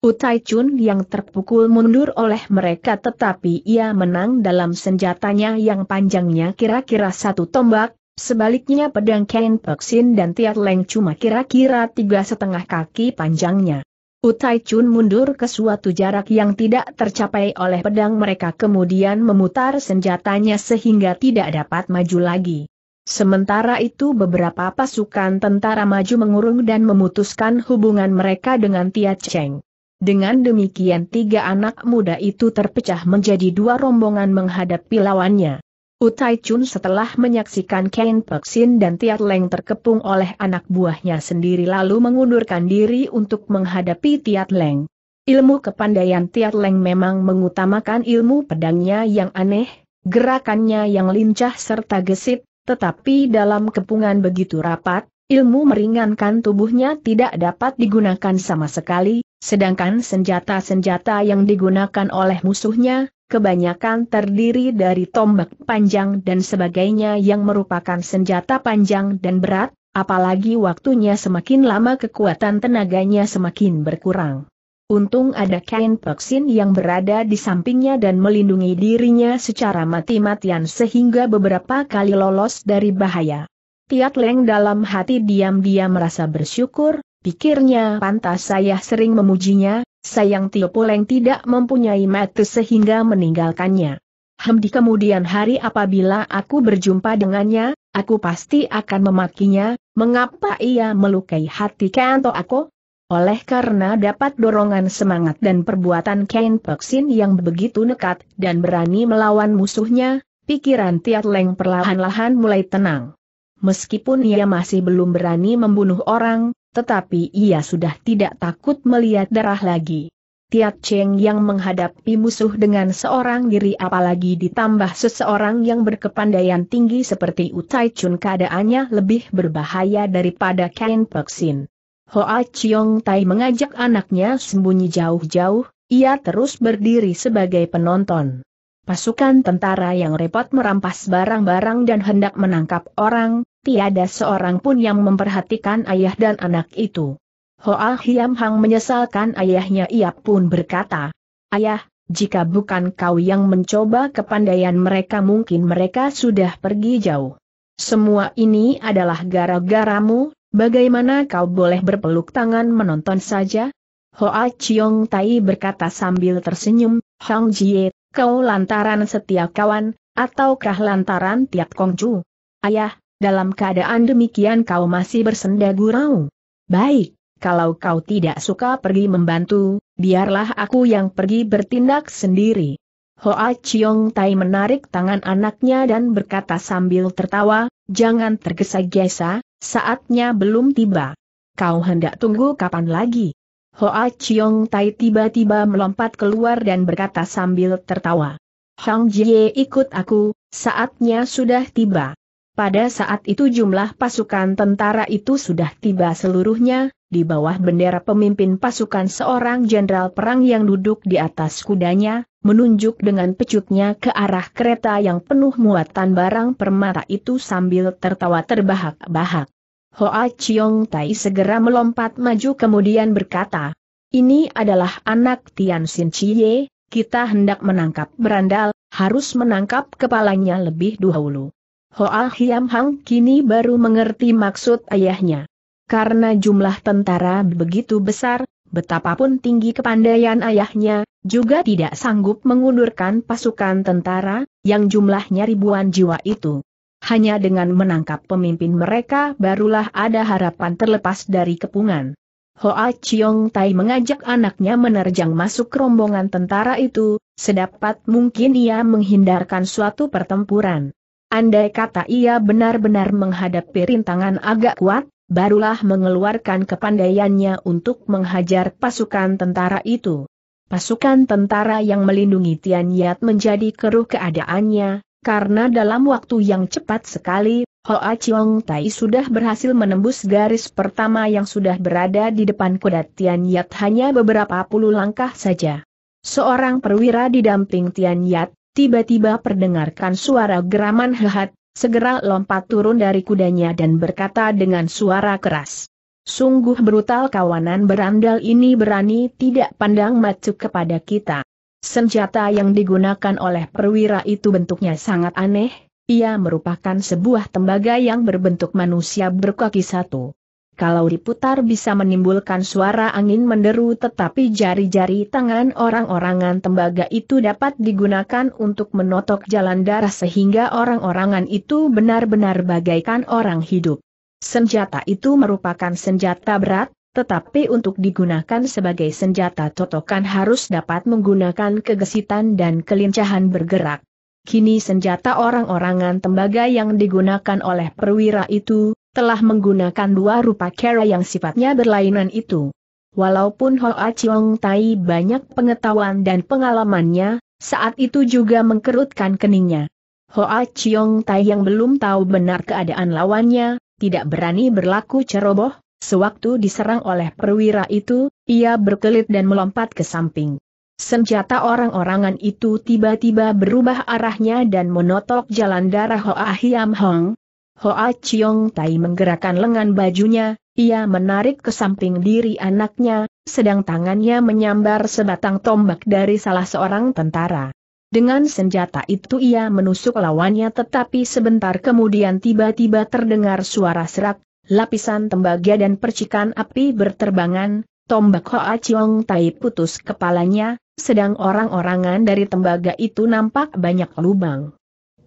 Utai Chun yang terpukul mundur oleh mereka tetapi ia menang dalam senjatanya yang panjangnya kira-kira satu tombak, sebaliknya pedang Ken Peksin dan Tiat Leng cuma kira-kira tiga setengah kaki panjangnya. Utai Chun mundur ke suatu jarak yang tidak tercapai oleh pedang mereka kemudian memutar senjatanya sehingga tidak dapat maju lagi. Sementara itu beberapa pasukan tentara maju mengurung dan memutuskan hubungan mereka dengan Tia Cheng. Dengan demikian tiga anak muda itu terpecah menjadi dua rombongan menghadapi lawannya. Utai Chun setelah menyaksikan Ken Peksin dan Tia Leng terkepung oleh anak buahnya sendiri lalu mengundurkan diri untuk menghadapi Tia Leng. Ilmu kepandaian Tia Leng memang mengutamakan ilmu pedangnya yang aneh, gerakannya yang lincah serta gesit, tetapi dalam kepungan begitu rapat, ilmu meringankan tubuhnya tidak dapat digunakan sama sekali, sedangkan senjata-senjata yang digunakan oleh musuhnya, kebanyakan terdiri dari tombak panjang dan sebagainya yang merupakan senjata panjang dan berat, apalagi waktunya semakin lama kekuatan tenaganya semakin berkurang. Untung ada Kain Peksin yang berada di sampingnya dan melindungi dirinya secara mati-matian sehingga beberapa kali lolos dari bahaya. Tiat Leng dalam hati diam-diam merasa bersyukur, pikirnya pantas saya sering memujinya, sayang Tio Puleng tidak mempunyai mata sehingga meninggalkannya. Hem di kemudian hari apabila aku berjumpa dengannya, aku pasti akan memakinya, mengapa ia melukai hati Kanto aku? Oleh karena dapat dorongan semangat dan perbuatan Kain Peksin yang begitu nekat dan berani melawan musuhnya, pikiran Tiat Leng perlahan-lahan mulai tenang. Meskipun ia masih belum berani membunuh orang, tetapi ia sudah tidak takut melihat darah lagi. Tiat Cheng yang menghadapi musuh dengan seorang diri apalagi ditambah seseorang yang berkepandaian tinggi seperti Utai Chun keadaannya lebih berbahaya daripada Kain Peksin. Hoa Chiong Tai mengajak anaknya sembunyi jauh-jauh, ia terus berdiri sebagai penonton. Pasukan tentara yang repot merampas barang-barang dan hendak menangkap orang, tiada seorang pun yang memperhatikan ayah dan anak itu. Hoa Hiam Hang menyesalkan ayahnya ia pun berkata, Ayah, jika bukan kau yang mencoba kepandaian mereka mungkin mereka sudah pergi jauh. Semua ini adalah gara-garamu, Bagaimana kau boleh berpeluk tangan menonton saja? Hoa Chiong Tai berkata sambil tersenyum, Hang Jie, kau lantaran setia kawan, ataukah lantaran tiap kongju? Ayah, dalam keadaan demikian kau masih bersenda gurau. Baik, kalau kau tidak suka pergi membantu, biarlah aku yang pergi bertindak sendiri. Hoa Chiong Tai menarik tangan anaknya dan berkata sambil tertawa, jangan tergesa-gesa, Saatnya belum tiba. Kau hendak tunggu kapan lagi? Hoa Chiong Tai tiba-tiba melompat keluar dan berkata sambil tertawa. Hang Jie ikut aku, saatnya sudah tiba. Pada saat itu jumlah pasukan tentara itu sudah tiba seluruhnya, di bawah bendera pemimpin pasukan seorang jenderal perang yang duduk di atas kudanya, menunjuk dengan pecutnya ke arah kereta yang penuh muatan barang permata itu sambil tertawa terbahak-bahak. Hoa Chiong Tai segera melompat maju kemudian berkata, ini adalah anak Tian Xin Chie, kita hendak menangkap berandal, harus menangkap kepalanya lebih dahulu. Hoa Hiam Hang kini baru mengerti maksud ayahnya. Karena jumlah tentara begitu besar, Betapapun tinggi kepandaian ayahnya, juga tidak sanggup mengundurkan pasukan tentara, yang jumlahnya ribuan jiwa itu. Hanya dengan menangkap pemimpin mereka barulah ada harapan terlepas dari kepungan. Hoa Chiong Tai mengajak anaknya menerjang masuk rombongan tentara itu, sedapat mungkin ia menghindarkan suatu pertempuran. Andai kata ia benar-benar menghadapi rintangan agak kuat, barulah mengeluarkan kepandaiannya untuk menghajar pasukan tentara itu. Pasukan tentara yang melindungi Tian Yat menjadi keruh keadaannya, karena dalam waktu yang cepat sekali, Hoa Chiong Tai sudah berhasil menembus garis pertama yang sudah berada di depan kuda Tian Yat hanya beberapa puluh langkah saja. Seorang perwira didamping Tian Yat, tiba-tiba perdengarkan suara geraman hehat, segera lompat turun dari kudanya dan berkata dengan suara keras. Sungguh brutal kawanan berandal ini berani tidak pandang macu kepada kita. Senjata yang digunakan oleh perwira itu bentuknya sangat aneh, ia merupakan sebuah tembaga yang berbentuk manusia berkaki satu kalau diputar bisa menimbulkan suara angin menderu tetapi jari-jari tangan orang-orangan tembaga itu dapat digunakan untuk menotok jalan darah sehingga orang-orangan itu benar-benar bagaikan orang hidup. Senjata itu merupakan senjata berat, tetapi untuk digunakan sebagai senjata totokan harus dapat menggunakan kegesitan dan kelincahan bergerak. Kini senjata orang-orangan tembaga yang digunakan oleh perwira itu, telah menggunakan dua rupa kera yang sifatnya berlainan itu. Walaupun Ho Hoa Chiong Tai banyak pengetahuan dan pengalamannya, saat itu juga mengkerutkan keningnya. Hoa Chiong Tai yang belum tahu benar keadaan lawannya, tidak berani berlaku ceroboh, sewaktu diserang oleh perwira itu, ia berkelit dan melompat ke samping. Senjata orang-orangan itu tiba-tiba berubah arahnya dan menotok jalan darah Hoa Hiam Hong, Hoa Chiong Tai menggerakkan lengan bajunya, ia menarik ke samping diri anaknya, sedang tangannya menyambar sebatang tombak dari salah seorang tentara. Dengan senjata itu ia menusuk lawannya tetapi sebentar kemudian tiba-tiba terdengar suara serak, lapisan tembaga dan percikan api berterbangan, tombak Hoa Chiong Tai putus kepalanya, sedang orang-orangan dari tembaga itu nampak banyak lubang.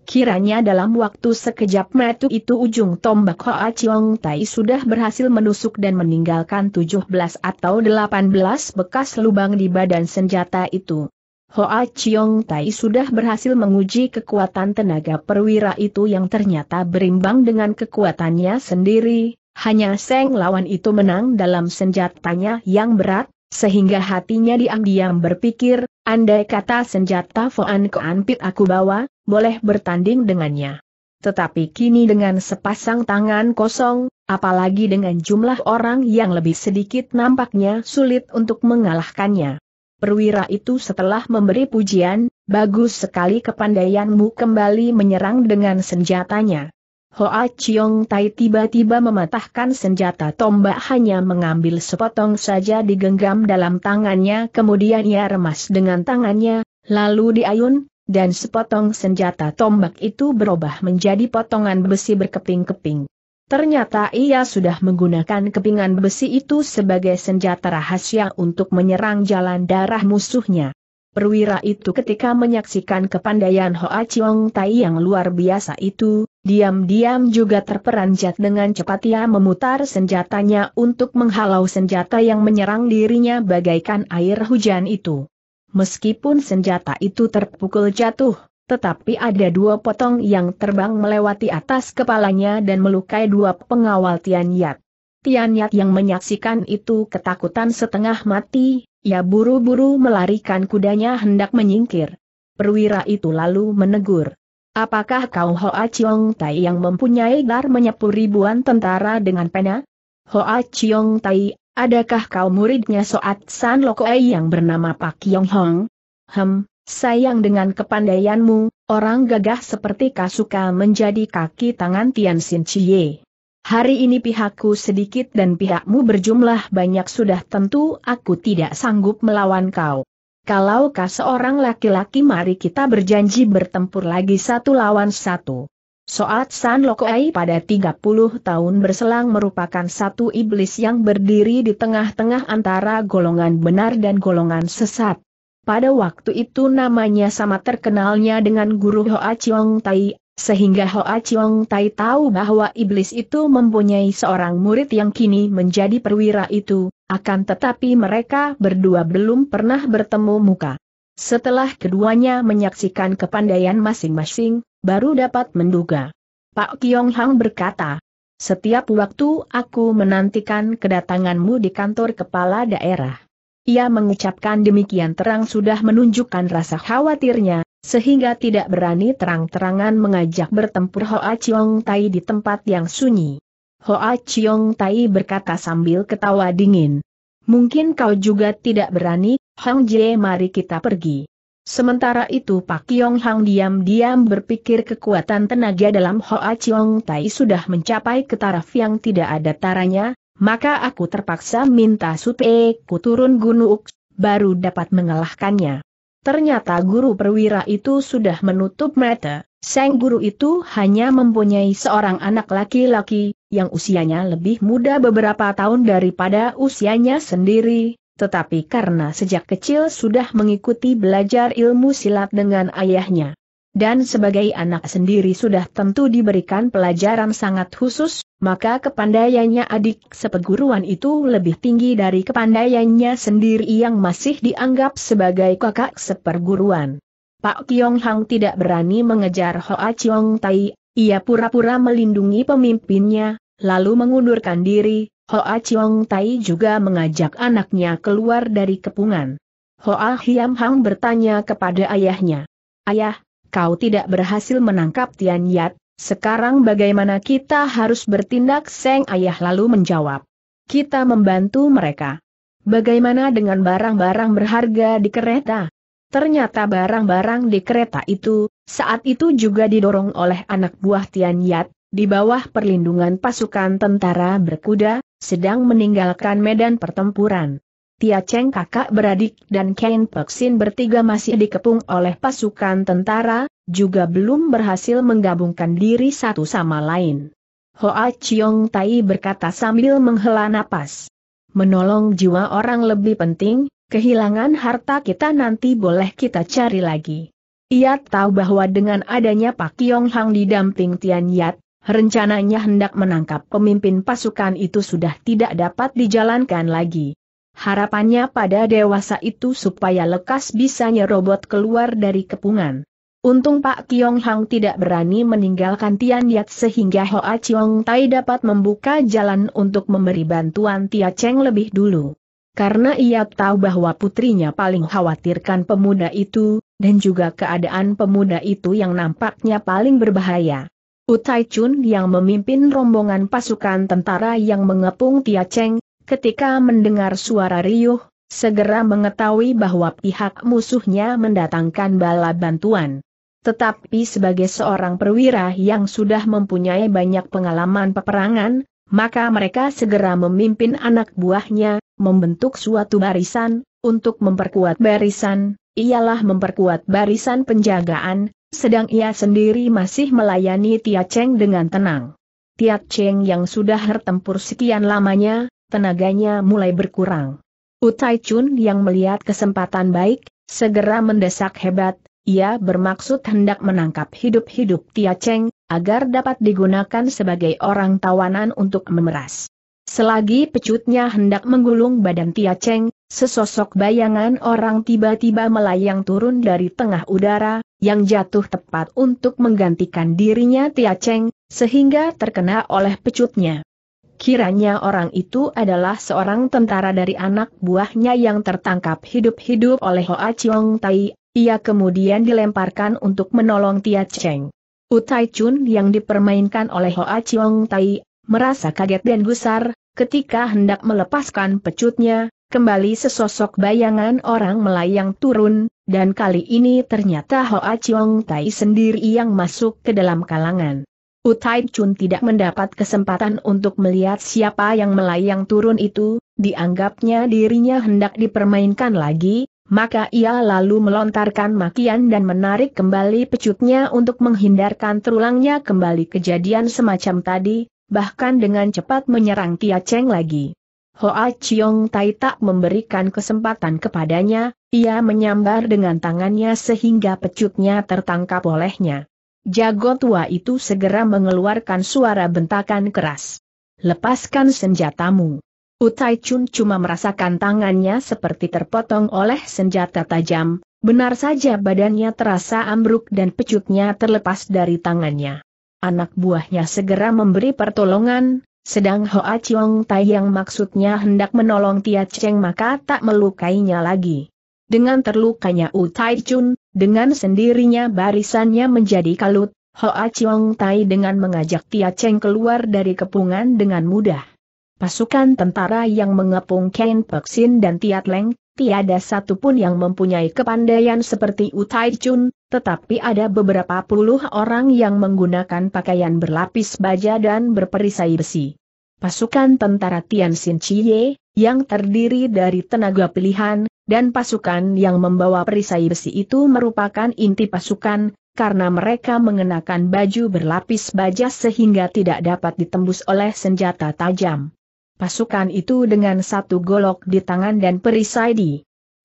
Kiranya dalam waktu sekejap metu itu ujung tombak Hoa Chiong Tai sudah berhasil menusuk dan meninggalkan 17 atau 18 bekas lubang di badan senjata itu. Hoa Chiong Tai sudah berhasil menguji kekuatan tenaga perwira itu yang ternyata berimbang dengan kekuatannya sendiri, hanya Seng lawan itu menang dalam senjatanya yang berat, sehingga hatinya diam-diam berpikir, Andai kata senjata Foan keampit aku bawa, boleh bertanding dengannya. Tetapi kini dengan sepasang tangan kosong, apalagi dengan jumlah orang yang lebih sedikit nampaknya sulit untuk mengalahkannya. Perwira itu setelah memberi pujian, bagus sekali kepandaianmu kembali menyerang dengan senjatanya. Hoa Chiong Tai tiba-tiba mematahkan senjata tombak hanya mengambil sepotong saja digenggam dalam tangannya kemudian ia remas dengan tangannya, lalu diayun, dan sepotong senjata tombak itu berubah menjadi potongan besi berkeping-keping. Ternyata ia sudah menggunakan kepingan besi itu sebagai senjata rahasia untuk menyerang jalan darah musuhnya. Perwira itu ketika menyaksikan kepandaian Hoa Chiong Tai yang luar biasa itu, Diam-diam juga terperanjat dengan cepat ia memutar senjatanya untuk menghalau senjata yang menyerang dirinya bagaikan air hujan itu. Meskipun senjata itu terpukul jatuh, tetapi ada dua potong yang terbang melewati atas kepalanya dan melukai dua pengawal Tian Yat. Tian Yat yang menyaksikan itu ketakutan setengah mati, ia buru-buru melarikan kudanya hendak menyingkir. Perwira itu lalu menegur. Apakah kau Hoa Chiong Tai yang mempunyai dar menyapu ribuan tentara dengan pena? Hoa Chiong Tai, adakah kau muridnya Soat San Lokoe yang bernama Pak Yong Hong? Hem, sayang dengan kepandaianmu, orang gagah seperti Kasuka menjadi kaki tangan Tian Sin Chie. Hari ini pihakku sedikit dan pihakmu berjumlah banyak sudah tentu aku tidak sanggup melawan kau. Kalaukah seorang laki-laki mari kita berjanji bertempur lagi satu lawan satu. Soat San Lokoai pada 30 tahun berselang merupakan satu iblis yang berdiri di tengah-tengah antara golongan benar dan golongan sesat. Pada waktu itu namanya sama terkenalnya dengan guru Hoa Chiong Tai, sehingga Hoa Chiong Tai tahu bahwa iblis itu mempunyai seorang murid yang kini menjadi perwira itu, akan tetapi mereka berdua belum pernah bertemu muka. Setelah keduanya menyaksikan kepandaian masing-masing, baru dapat menduga. Pak Kiong Hang berkata, setiap waktu aku menantikan kedatanganmu di kantor kepala daerah. Ia mengucapkan demikian terang sudah menunjukkan rasa khawatirnya, sehingga tidak berani terang-terangan mengajak bertempur Hoa Chiong Tai di tempat yang sunyi. Hoa Chiong Tai berkata sambil ketawa dingin. Mungkin kau juga tidak berani, Hang Jie mari kita pergi. Sementara itu Pak Yong Hang diam-diam berpikir kekuatan tenaga dalam Hoa Chiong Tai sudah mencapai ke taraf yang tidak ada taranya, maka aku terpaksa minta Supe ku turun gunung, baru dapat mengalahkannya. Ternyata guru perwira itu sudah menutup mata, sang guru itu hanya mempunyai seorang anak laki-laki, yang usianya lebih muda beberapa tahun daripada usianya sendiri, tetapi karena sejak kecil sudah mengikuti belajar ilmu silat dengan ayahnya. Dan sebagai anak sendiri sudah tentu diberikan pelajaran sangat khusus, maka kepandaiannya adik seperguruan itu lebih tinggi dari kepandaiannya sendiri yang masih dianggap sebagai kakak seperguruan. Pak Kiong Hang tidak berani mengejar Hoa Chiong Tai, ia pura-pura melindungi pemimpinnya, lalu mengundurkan diri, Hoa Chiong Tai juga mengajak anaknya keluar dari kepungan. Hoa Hiam Hang bertanya kepada ayahnya. Ayah, kau tidak berhasil menangkap Tian Yat, sekarang bagaimana kita harus bertindak? Seng ayah lalu menjawab. Kita membantu mereka. Bagaimana dengan barang-barang berharga di kereta? Ternyata barang-barang di kereta itu, saat itu juga didorong oleh anak buah Tian Yat, di bawah perlindungan pasukan tentara berkuda, sedang meninggalkan medan pertempuran. Tia Cheng kakak beradik dan Kain Peksin bertiga masih dikepung oleh pasukan tentara, juga belum berhasil menggabungkan diri satu sama lain. Hoa Chiong Tai berkata sambil menghela napas. Menolong jiwa orang lebih penting, kehilangan harta kita nanti boleh kita cari lagi. Ia tahu bahwa dengan adanya Pak Yong Hang didamping Tian Yat, rencananya hendak menangkap pemimpin pasukan itu sudah tidak dapat dijalankan lagi. Harapannya pada dewasa itu supaya lekas bisa nyerobot keluar dari kepungan. Untung Pak Kiong Hang tidak berani meninggalkan Tian Yat sehingga Hoa Chiong Tai dapat membuka jalan untuk memberi bantuan Tia Cheng lebih dulu. Karena ia tahu bahwa putrinya paling khawatirkan pemuda itu, dan juga keadaan pemuda itu yang nampaknya paling berbahaya. Utai Chun yang memimpin rombongan pasukan tentara yang mengepung Tia Cheng, ketika mendengar suara riuh, segera mengetahui bahwa pihak musuhnya mendatangkan bala bantuan. Tetapi sebagai seorang perwira yang sudah mempunyai banyak pengalaman peperangan, maka mereka segera memimpin anak buahnya, membentuk suatu barisan, untuk memperkuat barisan, ialah memperkuat barisan penjagaan, sedang ia sendiri masih melayani Tia Cheng dengan tenang. Tia Cheng yang sudah bertempur sekian lamanya, tenaganya mulai berkurang. Utai Chun yang melihat kesempatan baik, segera mendesak hebat, ia bermaksud hendak menangkap hidup-hidup Tia Cheng, agar dapat digunakan sebagai orang tawanan untuk memeras. Selagi pecutnya hendak menggulung badan Tia Cheng, sesosok bayangan orang tiba-tiba melayang turun dari tengah udara, yang jatuh tepat untuk menggantikan dirinya Tia Cheng, sehingga terkena oleh pecutnya. Kiranya orang itu adalah seorang tentara dari anak buahnya yang tertangkap hidup-hidup oleh Hoa Chiong Tai, ia kemudian dilemparkan untuk menolong Tia Cheng. Utai Chun yang dipermainkan oleh Hoa Chiong Tai, merasa kaget dan gusar, ketika hendak melepaskan pecutnya, kembali sesosok bayangan orang melayang turun, dan kali ini ternyata Hoa Chiong Tai sendiri yang masuk ke dalam kalangan. Utai Chun tidak mendapat kesempatan untuk melihat siapa yang melayang turun itu, dianggapnya dirinya hendak dipermainkan lagi, maka ia lalu melontarkan makian dan menarik kembali pecutnya untuk menghindarkan terulangnya kembali kejadian semacam tadi, bahkan dengan cepat menyerang Tia Cheng lagi. Hoa Chiong Tai tak memberikan kesempatan kepadanya, ia menyambar dengan tangannya sehingga pecutnya tertangkap olehnya. Jago tua itu segera mengeluarkan suara bentakan keras. Lepaskan senjatamu. Utai Chun cuma merasakan tangannya seperti terpotong oleh senjata tajam, benar saja badannya terasa ambruk dan pecutnya terlepas dari tangannya. Anak buahnya segera memberi pertolongan, sedang Hoa Chiong Tai yang maksudnya hendak menolong Tia Cheng maka tak melukainya lagi. Dengan terlukanya U Tai Chun, dengan sendirinya barisannya menjadi kalut, Hoa Chiong Tai dengan mengajak Tia Cheng keluar dari kepungan dengan mudah. Pasukan tentara yang mengepung Ken Peksin dan Tiat Leng, tiada satupun yang mempunyai kepandaian seperti Utai Chun, tetapi ada beberapa puluh orang yang menggunakan pakaian berlapis baja dan berperisai besi. Pasukan tentara Tian Xin Chie, yang terdiri dari tenaga pilihan, dan pasukan yang membawa perisai besi itu merupakan inti pasukan, karena mereka mengenakan baju berlapis baja sehingga tidak dapat ditembus oleh senjata tajam pasukan itu dengan satu golok di tangan dan perisai di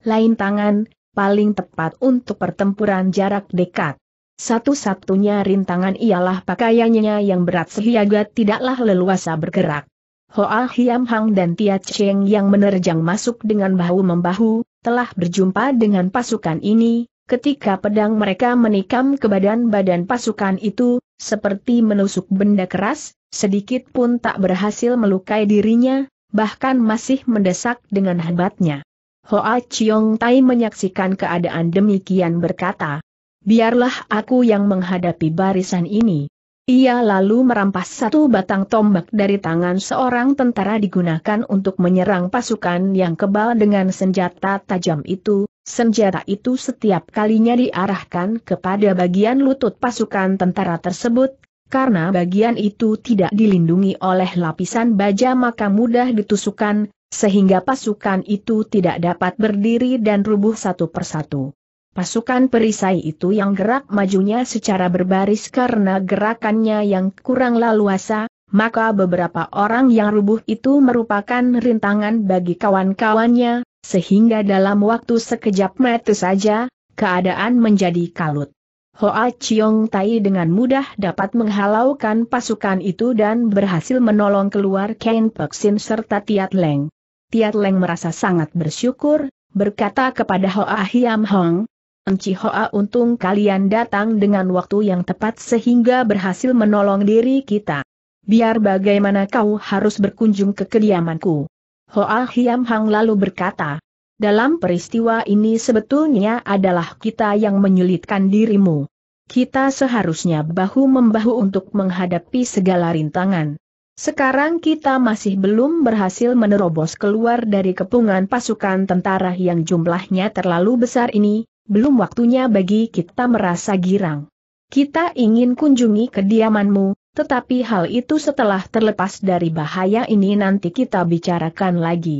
lain tangan, paling tepat untuk pertempuran jarak dekat. Satu-satunya rintangan ialah pakaiannya yang berat sehingga tidaklah leluasa bergerak. Hoa Hiam Hang dan Tia Cheng yang menerjang masuk dengan bahu-membahu, telah berjumpa dengan pasukan ini, ketika pedang mereka menikam ke badan-badan pasukan itu, seperti menusuk benda keras, sedikit pun tak berhasil melukai dirinya, bahkan masih mendesak dengan hebatnya. Hoa Chiong Tai menyaksikan keadaan demikian berkata, biarlah aku yang menghadapi barisan ini. Ia lalu merampas satu batang tombak dari tangan seorang tentara digunakan untuk menyerang pasukan yang kebal dengan senjata tajam itu, Senjata itu setiap kalinya diarahkan kepada bagian lutut pasukan tentara tersebut, karena bagian itu tidak dilindungi oleh lapisan baja maka mudah ditusukan, sehingga pasukan itu tidak dapat berdiri dan rubuh satu persatu. Pasukan perisai itu yang gerak majunya secara berbaris karena gerakannya yang kurang laluasa, maka beberapa orang yang rubuh itu merupakan rintangan bagi kawan-kawannya, sehingga dalam waktu sekejap mata saja, keadaan menjadi kalut. Hoa Chiong Tai dengan mudah dapat menghalaukan pasukan itu dan berhasil menolong keluar Ken Peksin serta Tiat Leng. Tiat Leng merasa sangat bersyukur, berkata kepada Hoa Hiam Hong, Enci Hoa untung kalian datang dengan waktu yang tepat sehingga berhasil menolong diri kita. Biar bagaimana kau harus berkunjung ke kediamanku. Hoa Hiam Hang lalu berkata, dalam peristiwa ini sebetulnya adalah kita yang menyulitkan dirimu. Kita seharusnya bahu-membahu untuk menghadapi segala rintangan. Sekarang kita masih belum berhasil menerobos keluar dari kepungan pasukan tentara yang jumlahnya terlalu besar ini, belum waktunya bagi kita merasa girang. Kita ingin kunjungi kediamanmu, tetapi hal itu setelah terlepas dari bahaya ini nanti kita bicarakan lagi.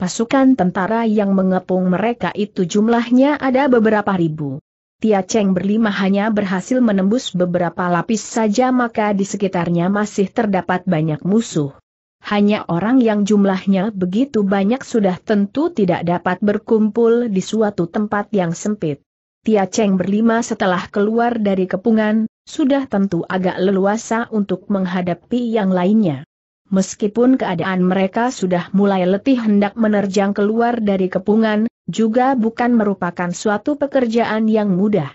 Pasukan tentara yang mengepung mereka itu jumlahnya ada beberapa ribu. Tia Cheng berlima hanya berhasil menembus beberapa lapis saja maka di sekitarnya masih terdapat banyak musuh. Hanya orang yang jumlahnya begitu banyak sudah tentu tidak dapat berkumpul di suatu tempat yang sempit. Tia Cheng berlima setelah keluar dari kepungan, sudah tentu agak leluasa untuk menghadapi yang lainnya. Meskipun keadaan mereka sudah mulai letih hendak menerjang keluar dari kepungan, juga bukan merupakan suatu pekerjaan yang mudah.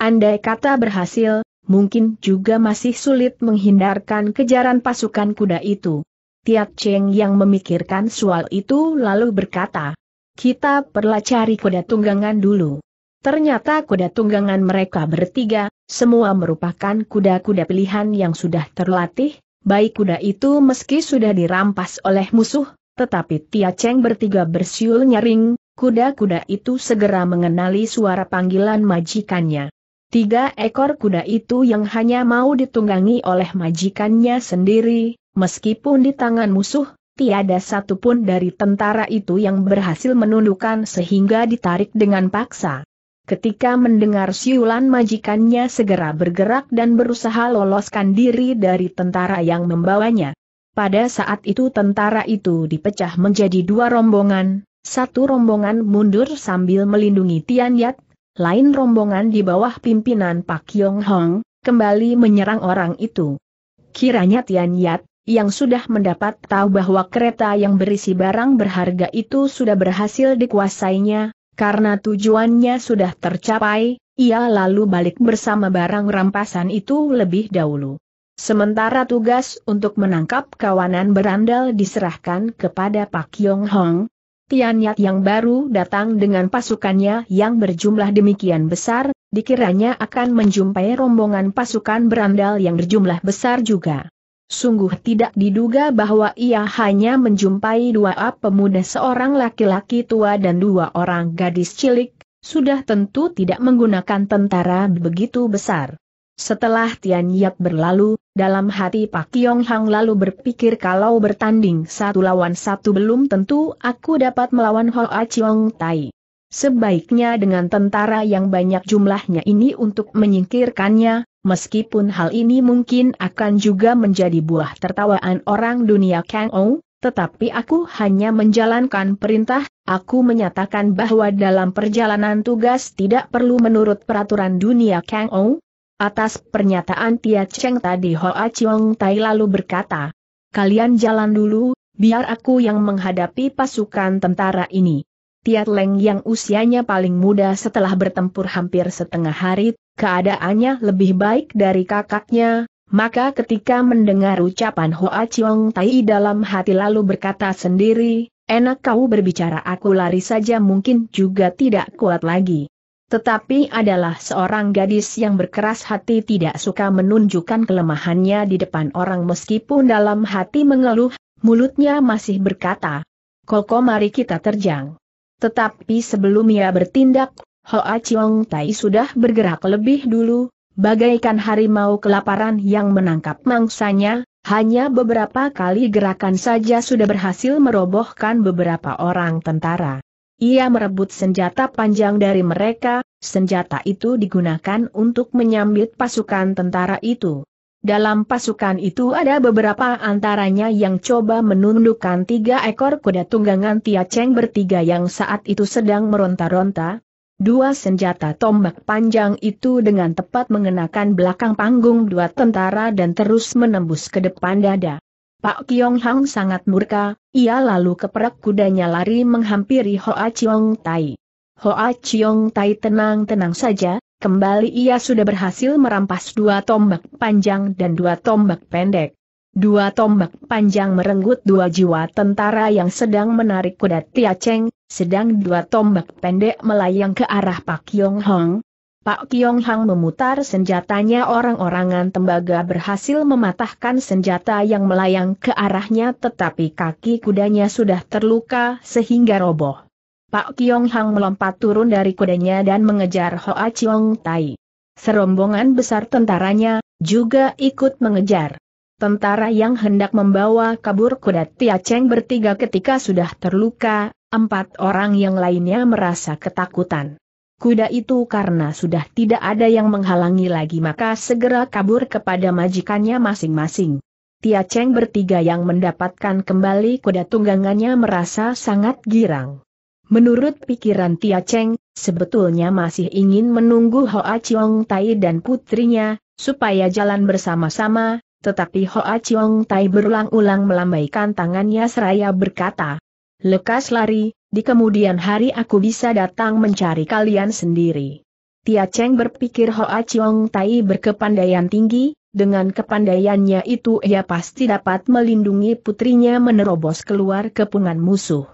Andai kata berhasil, mungkin juga masih sulit menghindarkan kejaran pasukan kuda itu. Tia Cheng yang memikirkan soal itu lalu berkata, kita perlah cari kuda tunggangan dulu. Ternyata kuda tunggangan mereka bertiga, semua merupakan kuda-kuda pilihan yang sudah terlatih, baik kuda itu meski sudah dirampas oleh musuh, tetapi Tia Cheng bertiga bersiul nyaring, kuda-kuda itu segera mengenali suara panggilan majikannya. Tiga ekor kuda itu yang hanya mau ditunggangi oleh majikannya sendiri, meskipun di tangan musuh, tiada satupun dari tentara itu yang berhasil menundukkan sehingga ditarik dengan paksa. Ketika mendengar siulan majikannya segera bergerak dan berusaha loloskan diri dari tentara yang membawanya. Pada saat itu tentara itu dipecah menjadi dua rombongan, satu rombongan mundur sambil melindungi Tian Yat, lain rombongan di bawah pimpinan Pak Yong Hong, kembali menyerang orang itu. Kiranya Tian Yat, yang sudah mendapat tahu bahwa kereta yang berisi barang berharga itu sudah berhasil dikuasainya, karena tujuannya sudah tercapai, ia lalu balik bersama barang rampasan itu lebih dahulu. Sementara tugas untuk menangkap kawanan berandal diserahkan kepada Pak Yong Hong, Tian yang baru datang dengan pasukannya yang berjumlah demikian besar, dikiranya akan menjumpai rombongan pasukan berandal yang berjumlah besar juga. Sungguh tidak diduga bahwa ia hanya menjumpai dua pemuda seorang laki-laki tua dan dua orang gadis cilik, sudah tentu tidak menggunakan tentara begitu besar. Setelah Tian Yap berlalu, dalam hati Pak Yong Hang lalu berpikir kalau bertanding satu lawan satu belum tentu aku dapat melawan Ho A Chiong Tai. Sebaiknya dengan tentara yang banyak jumlahnya ini untuk menyingkirkannya, meskipun hal ini mungkin akan juga menjadi buah tertawaan orang dunia Kang Ou, tetapi aku hanya menjalankan perintah, aku menyatakan bahwa dalam perjalanan tugas tidak perlu menurut peraturan dunia Kang Ou. Atas pernyataan Tia Cheng tadi Hoa Chiong Tai lalu berkata, kalian jalan dulu, biar aku yang menghadapi pasukan tentara ini. Tiat Leng yang usianya paling muda setelah bertempur hampir setengah hari, keadaannya lebih baik dari kakaknya, maka ketika mendengar ucapan Hoa Chiong Tai dalam hati lalu berkata sendiri, enak kau berbicara aku lari saja mungkin juga tidak kuat lagi. Tetapi adalah seorang gadis yang berkeras hati tidak suka menunjukkan kelemahannya di depan orang meskipun dalam hati mengeluh, mulutnya masih berkata, Koko mari kita terjang. Tetapi sebelum ia bertindak, Hoa Chiong Tai sudah bergerak lebih dulu, bagaikan harimau kelaparan yang menangkap mangsanya, hanya beberapa kali gerakan saja sudah berhasil merobohkan beberapa orang tentara. Ia merebut senjata panjang dari mereka, senjata itu digunakan untuk menyambit pasukan tentara itu. Dalam pasukan itu ada beberapa antaranya yang coba menundukkan tiga ekor kuda tunggangan Tia Cheng bertiga yang saat itu sedang meronta-ronta. Dua senjata tombak panjang itu dengan tepat mengenakan belakang panggung dua tentara dan terus menembus ke depan dada. Pak Kiong Hang sangat murka, ia lalu keperak kudanya lari menghampiri Hoa Chiong Tai. Hoa Chiong Tai tenang-tenang saja, kembali ia sudah berhasil merampas dua tombak panjang dan dua tombak pendek. Dua tombak panjang merenggut dua jiwa tentara yang sedang menarik kuda Tiaceng, sedang dua tombak pendek melayang ke arah Pak Yong Hong. Pak Kiong Hong memutar senjatanya orang-orangan tembaga berhasil mematahkan senjata yang melayang ke arahnya tetapi kaki kudanya sudah terluka sehingga roboh. Pak Kiong Hang melompat turun dari kudanya dan mengejar Hoa Chiong Tai. Serombongan besar tentaranya, juga ikut mengejar. Tentara yang hendak membawa kabur kuda Tia Cheng bertiga ketika sudah terluka, empat orang yang lainnya merasa ketakutan. Kuda itu karena sudah tidak ada yang menghalangi lagi maka segera kabur kepada majikannya masing-masing. Tia Cheng bertiga yang mendapatkan kembali kuda tunggangannya merasa sangat girang. Menurut pikiran Tia Cheng, sebetulnya masih ingin menunggu Hoa Chiong Tai dan putrinya, supaya jalan bersama-sama, tetapi Hoa Chiong Tai berulang-ulang melambaikan tangannya seraya berkata, Lekas lari, di kemudian hari aku bisa datang mencari kalian sendiri. Tia Cheng berpikir Hoa Chiong Tai berkepandaian tinggi, dengan kepandaiannya itu ia pasti dapat melindungi putrinya menerobos keluar kepungan musuh.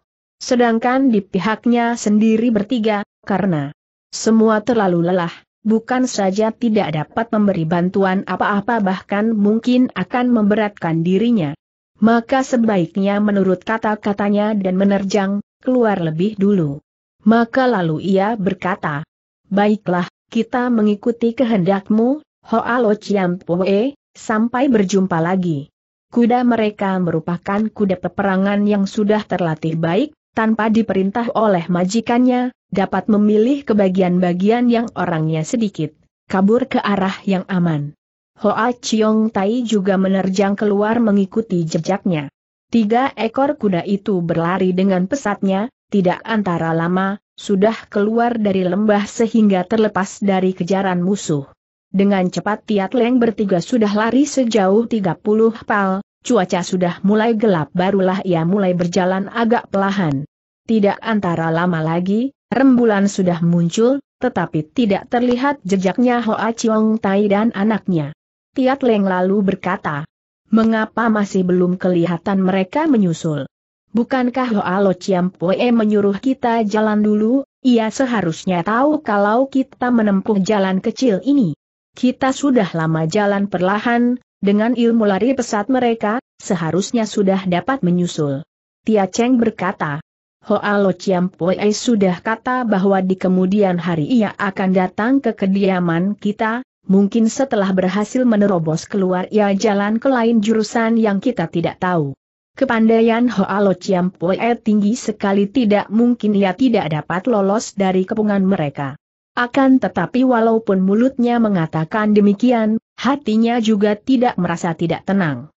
Sedangkan di pihaknya sendiri bertiga, karena semua terlalu lelah, bukan saja tidak dapat memberi bantuan apa-apa bahkan mungkin akan memberatkan dirinya. Maka sebaiknya menurut kata-katanya dan menerjang, keluar lebih dulu. Maka lalu ia berkata, Baiklah, kita mengikuti kehendakmu, Hoalo Chiampoe, sampai berjumpa lagi. Kuda mereka merupakan kuda peperangan yang sudah terlatih baik, tanpa diperintah oleh majikannya, dapat memilih ke bagian-bagian yang orangnya sedikit, kabur ke arah yang aman. Hoa Chiong Tai juga menerjang keluar mengikuti jejaknya. Tiga ekor kuda itu berlari dengan pesatnya, tidak antara lama, sudah keluar dari lembah sehingga terlepas dari kejaran musuh. Dengan cepat Tiat Leng bertiga sudah lari sejauh 30 pal, cuaca sudah mulai gelap barulah ia mulai berjalan agak pelahan. Tidak antara lama lagi, rembulan sudah muncul, tetapi tidak terlihat jejaknya Hoa Chiong Tai dan anaknya. Tiat Leng lalu berkata, Mengapa masih belum kelihatan mereka menyusul? Bukankah Hoa Lo Chiam Poe menyuruh kita jalan dulu, ia seharusnya tahu kalau kita menempuh jalan kecil ini. Kita sudah lama jalan perlahan, dengan ilmu lari pesat mereka, seharusnya sudah dapat menyusul. Tia Cheng berkata, Hoa Lo Chiam Pue sudah kata bahwa di kemudian hari ia akan datang ke kediaman kita, mungkin setelah berhasil menerobos keluar ia jalan ke lain jurusan yang kita tidak tahu. Kepandaian Hoa Lo Chiam Pue tinggi sekali tidak mungkin ia tidak dapat lolos dari kepungan mereka. Akan tetapi walaupun mulutnya mengatakan demikian, hatinya juga tidak merasa tidak tenang.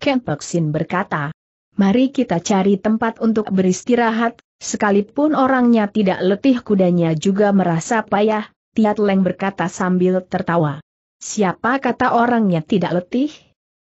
Peksin berkata, Mari kita cari tempat untuk beristirahat, sekalipun orangnya tidak letih kudanya juga merasa payah, Tiat Leng berkata sambil tertawa. Siapa kata orangnya tidak letih?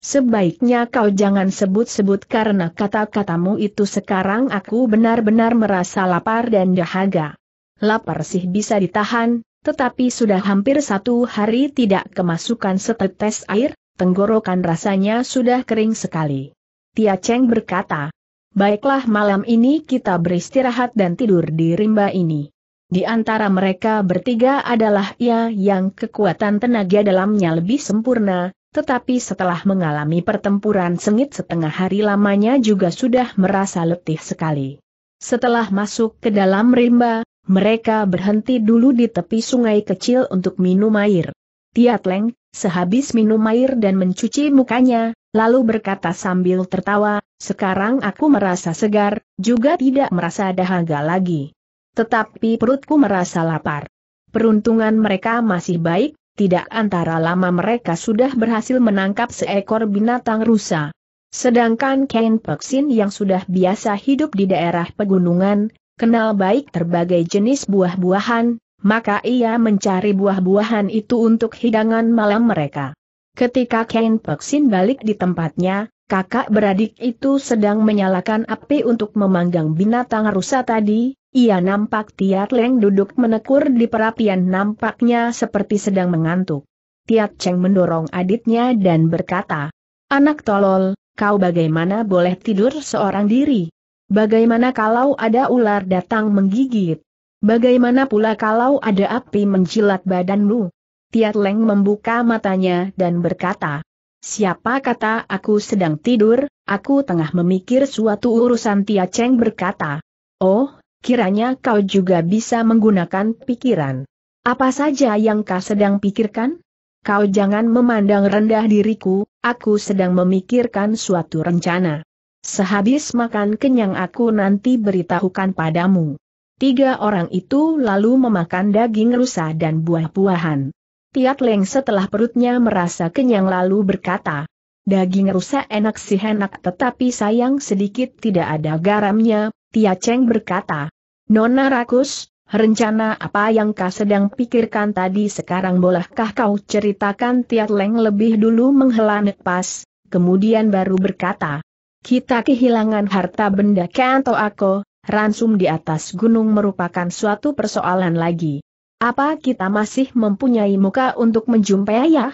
Sebaiknya kau jangan sebut-sebut karena kata-katamu itu sekarang aku benar-benar merasa lapar dan dahaga lapar sih bisa ditahan, tetapi sudah hampir satu hari tidak kemasukan setetes air, tenggorokan rasanya sudah kering sekali. Tia Cheng berkata, Baiklah malam ini kita beristirahat dan tidur di rimba ini. Di antara mereka bertiga adalah ia yang kekuatan tenaga dalamnya lebih sempurna, tetapi setelah mengalami pertempuran sengit setengah hari lamanya juga sudah merasa letih sekali. Setelah masuk ke dalam rimba, mereka berhenti dulu di tepi sungai kecil untuk minum air. Leng, sehabis minum air dan mencuci mukanya, lalu berkata sambil tertawa, sekarang aku merasa segar, juga tidak merasa dahaga lagi. Tetapi perutku merasa lapar. Peruntungan mereka masih baik, tidak antara lama mereka sudah berhasil menangkap seekor binatang rusa. Sedangkan Ken Peksin yang sudah biasa hidup di daerah pegunungan, kenal baik berbagai jenis buah-buahan, maka ia mencari buah-buahan itu untuk hidangan malam mereka. Ketika Ken Peksin balik di tempatnya, kakak beradik itu sedang menyalakan api untuk memanggang binatang rusa tadi, ia nampak Tiat Leng duduk menekur di perapian nampaknya seperti sedang mengantuk. Tiat Cheng mendorong adiknya dan berkata, Anak tolol, kau bagaimana boleh tidur seorang diri? Bagaimana kalau ada ular datang menggigit? Bagaimana pula kalau ada api menjilat badanmu? Tiat Leng membuka matanya dan berkata, Siapa kata aku sedang tidur, aku tengah memikir suatu urusan Tia Cheng berkata. Oh, kiranya kau juga bisa menggunakan pikiran. Apa saja yang kau sedang pikirkan? Kau jangan memandang rendah diriku, aku sedang memikirkan suatu rencana. Sehabis makan kenyang aku nanti beritahukan padamu. Tiga orang itu lalu memakan daging rusa dan buah-buahan. Tiat Leng setelah perutnya merasa kenyang lalu berkata, Daging rusa enak sih enak tetapi sayang sedikit tidak ada garamnya, Tia Cheng berkata. Nona Rakus, rencana apa yang kau sedang pikirkan tadi sekarang bolehkah kau ceritakan Tiat Leng lebih dulu menghela nafas, kemudian baru berkata. Kita kehilangan harta benda kanto aku, ransum di atas gunung merupakan suatu persoalan lagi. Apa kita masih mempunyai muka untuk menjumpai ayah?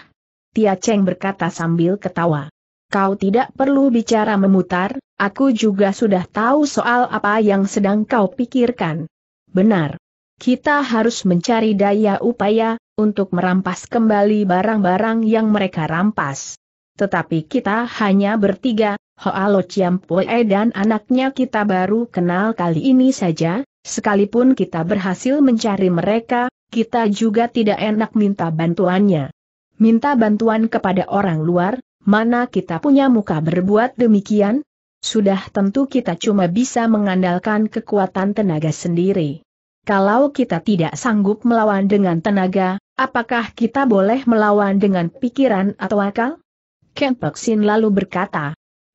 Tia Cheng berkata sambil ketawa. Kau tidak perlu bicara memutar, aku juga sudah tahu soal apa yang sedang kau pikirkan. Benar. Kita harus mencari daya upaya, untuk merampas kembali barang-barang yang mereka rampas. Tetapi kita hanya bertiga, Hoalo Pue dan anaknya kita baru kenal kali ini saja, sekalipun kita berhasil mencari mereka, kita juga tidak enak minta bantuannya. Minta bantuan kepada orang luar, mana kita punya muka berbuat demikian? Sudah tentu kita cuma bisa mengandalkan kekuatan tenaga sendiri. Kalau kita tidak sanggup melawan dengan tenaga, apakah kita boleh melawan dengan pikiran atau akal? Ken Sin lalu berkata,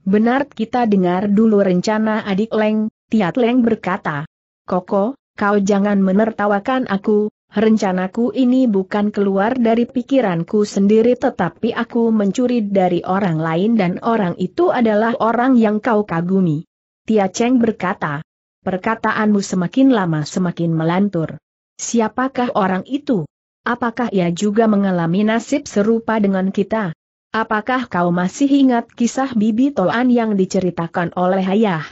Benar kita dengar dulu rencana adik Leng, Tiat Leng berkata. Koko, kau jangan menertawakan aku, rencanaku ini bukan keluar dari pikiranku sendiri tetapi aku mencuri dari orang lain dan orang itu adalah orang yang kau kagumi. Tia Cheng berkata. Perkataanmu semakin lama semakin melantur. Siapakah orang itu? Apakah ia juga mengalami nasib serupa dengan kita? Apakah kau masih ingat kisah Bibi Toan yang diceritakan oleh ayah?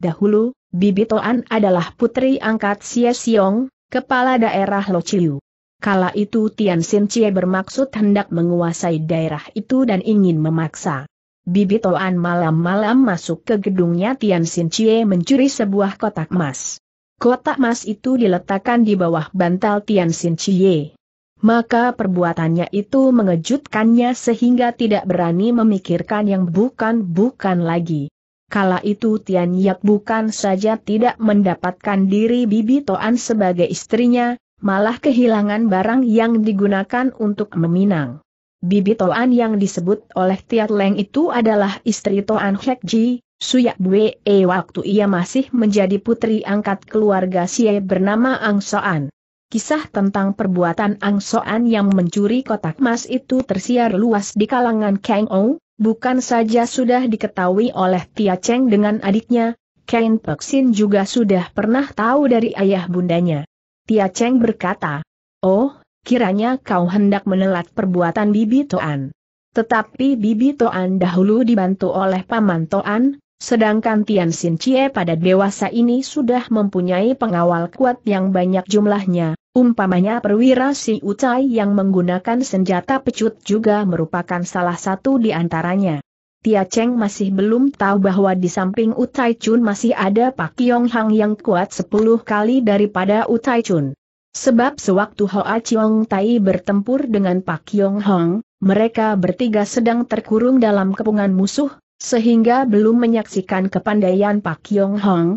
Dahulu, Bibi Toan adalah putri angkat Xie Xiong, kepala daerah Chiu. Kala itu Tian Xin Chie bermaksud hendak menguasai daerah itu dan ingin memaksa. Bibi Toan malam-malam masuk ke gedungnya Tian Xin Chie mencuri sebuah kotak emas. Kotak emas itu diletakkan di bawah bantal Tian Xin Chie maka perbuatannya itu mengejutkannya sehingga tidak berani memikirkan yang bukan-bukan lagi. Kala itu Tian Yak bukan saja tidak mendapatkan diri Bibi Toan sebagai istrinya, malah kehilangan barang yang digunakan untuk meminang. Bibi Toan yang disebut oleh Tiat Leng itu adalah istri Toan Hek Ji, Suyak Bwe e waktu ia masih menjadi putri angkat keluarga Sye bernama Ang Soan. Kisah tentang perbuatan Ang Soan yang mencuri kotak emas itu tersiar luas di kalangan Kang Ou, bukan saja sudah diketahui oleh Tia Cheng dengan adiknya, Pek Sin juga sudah pernah tahu dari ayah bundanya. Tia Cheng berkata, Oh, kiranya kau hendak menelat perbuatan Bibi Toan. Tetapi Bibi Toan dahulu dibantu oleh Paman Toan, Sedangkan Tian Xin Chie pada dewasa ini sudah mempunyai pengawal kuat yang banyak jumlahnya, umpamanya perwira Si Ucai yang menggunakan senjata pecut juga merupakan salah satu di antaranya. Tia Cheng masih belum tahu bahwa di samping Ucai Chun masih ada Pak Yong Hang yang kuat 10 kali daripada Ucai Chun. Sebab sewaktu Hoa Chiong Tai bertempur dengan Pak Yong Hang, mereka bertiga sedang terkurung dalam kepungan musuh, sehingga belum menyaksikan kepandaian Pak Yong Hong,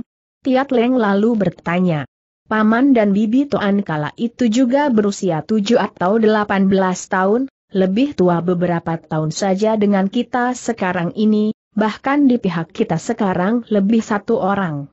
Tiat Leng lalu bertanya. Paman dan bibi Toan kala itu juga berusia 7 atau 18 tahun, lebih tua beberapa tahun saja dengan kita sekarang ini, bahkan di pihak kita sekarang lebih satu orang.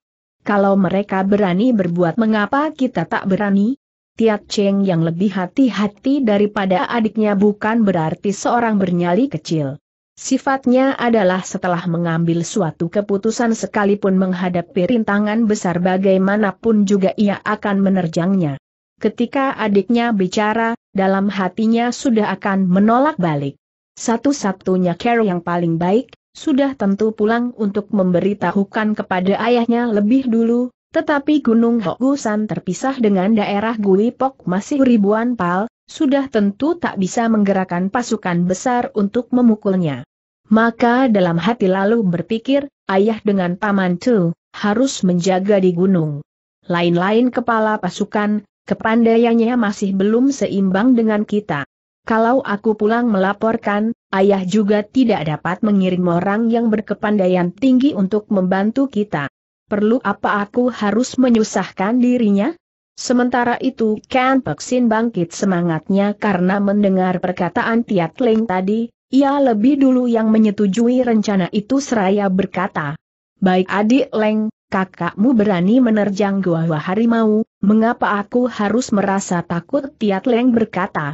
Kalau mereka berani berbuat mengapa kita tak berani? Tiat Cheng yang lebih hati-hati daripada adiknya bukan berarti seorang bernyali kecil. Sifatnya adalah setelah mengambil suatu keputusan sekalipun menghadapi rintangan besar bagaimanapun juga ia akan menerjangnya. Ketika adiknya bicara, dalam hatinya sudah akan menolak balik. Satu-satunya care yang paling baik, sudah tentu pulang untuk memberitahukan kepada ayahnya lebih dulu, tetapi Gunung Hokusan terpisah dengan daerah Pok masih ribuan pal, sudah tentu tak bisa menggerakkan pasukan besar untuk memukulnya. Maka dalam hati lalu berpikir, ayah dengan paman Tu, harus menjaga di gunung. Lain-lain kepala pasukan, kepandaiannya masih belum seimbang dengan kita. Kalau aku pulang melaporkan, ayah juga tidak dapat mengirim orang yang berkepandaian tinggi untuk membantu kita. Perlu apa aku harus menyusahkan dirinya? Sementara itu Ken Peksin bangkit semangatnya karena mendengar perkataan Tiat Leng tadi, ia lebih dulu yang menyetujui rencana itu seraya berkata, Baik adik Leng, kakakmu berani menerjang gua harimau, mengapa aku harus merasa takut Tiat Leng berkata.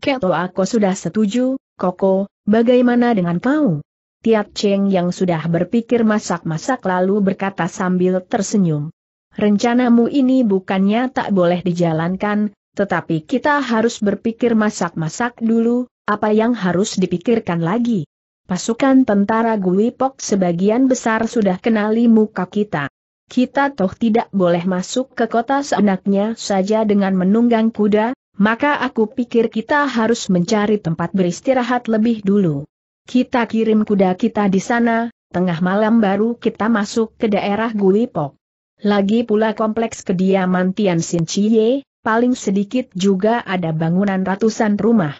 Keto aku sudah setuju, Koko, bagaimana dengan kau? Tiat Cheng yang sudah berpikir masak-masak lalu berkata sambil tersenyum rencanamu ini bukannya tak boleh dijalankan, tetapi kita harus berpikir masak-masak dulu, apa yang harus dipikirkan lagi. Pasukan tentara Guipok sebagian besar sudah kenali muka kita. Kita toh tidak boleh masuk ke kota seenaknya saja dengan menunggang kuda, maka aku pikir kita harus mencari tempat beristirahat lebih dulu. Kita kirim kuda kita di sana, tengah malam baru kita masuk ke daerah Guipok. Lagi pula kompleks kediaman Tian Sin Chie, paling sedikit juga ada bangunan ratusan rumah.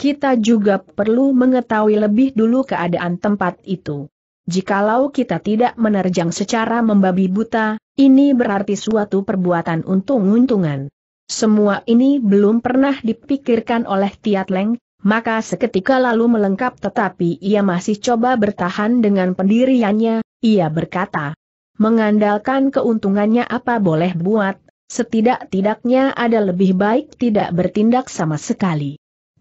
Kita juga perlu mengetahui lebih dulu keadaan tempat itu. Jikalau kita tidak menerjang secara membabi buta, ini berarti suatu perbuatan untung-untungan. Semua ini belum pernah dipikirkan oleh Tiat Leng, maka seketika lalu melengkap tetapi ia masih coba bertahan dengan pendiriannya, ia berkata, Mengandalkan keuntungannya apa boleh buat, setidak-tidaknya ada lebih baik tidak bertindak sama sekali.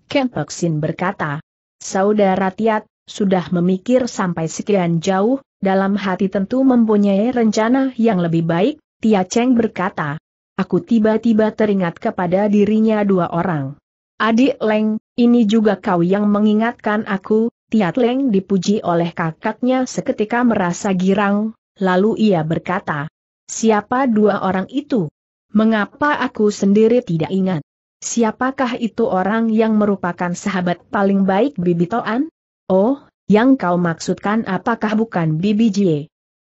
Peksin berkata, Saudara Tiat, sudah memikir sampai sekian jauh, dalam hati tentu mempunyai rencana yang lebih baik, Tia Cheng berkata. Aku tiba-tiba teringat kepada dirinya dua orang. Adik Leng, ini juga kau yang mengingatkan aku, Tiat Leng dipuji oleh kakaknya seketika merasa girang, lalu ia berkata, Siapa dua orang itu? Mengapa aku sendiri tidak ingat? Siapakah itu orang yang merupakan sahabat paling baik Bibi Toan? Oh, yang kau maksudkan apakah bukan Bibi Jie?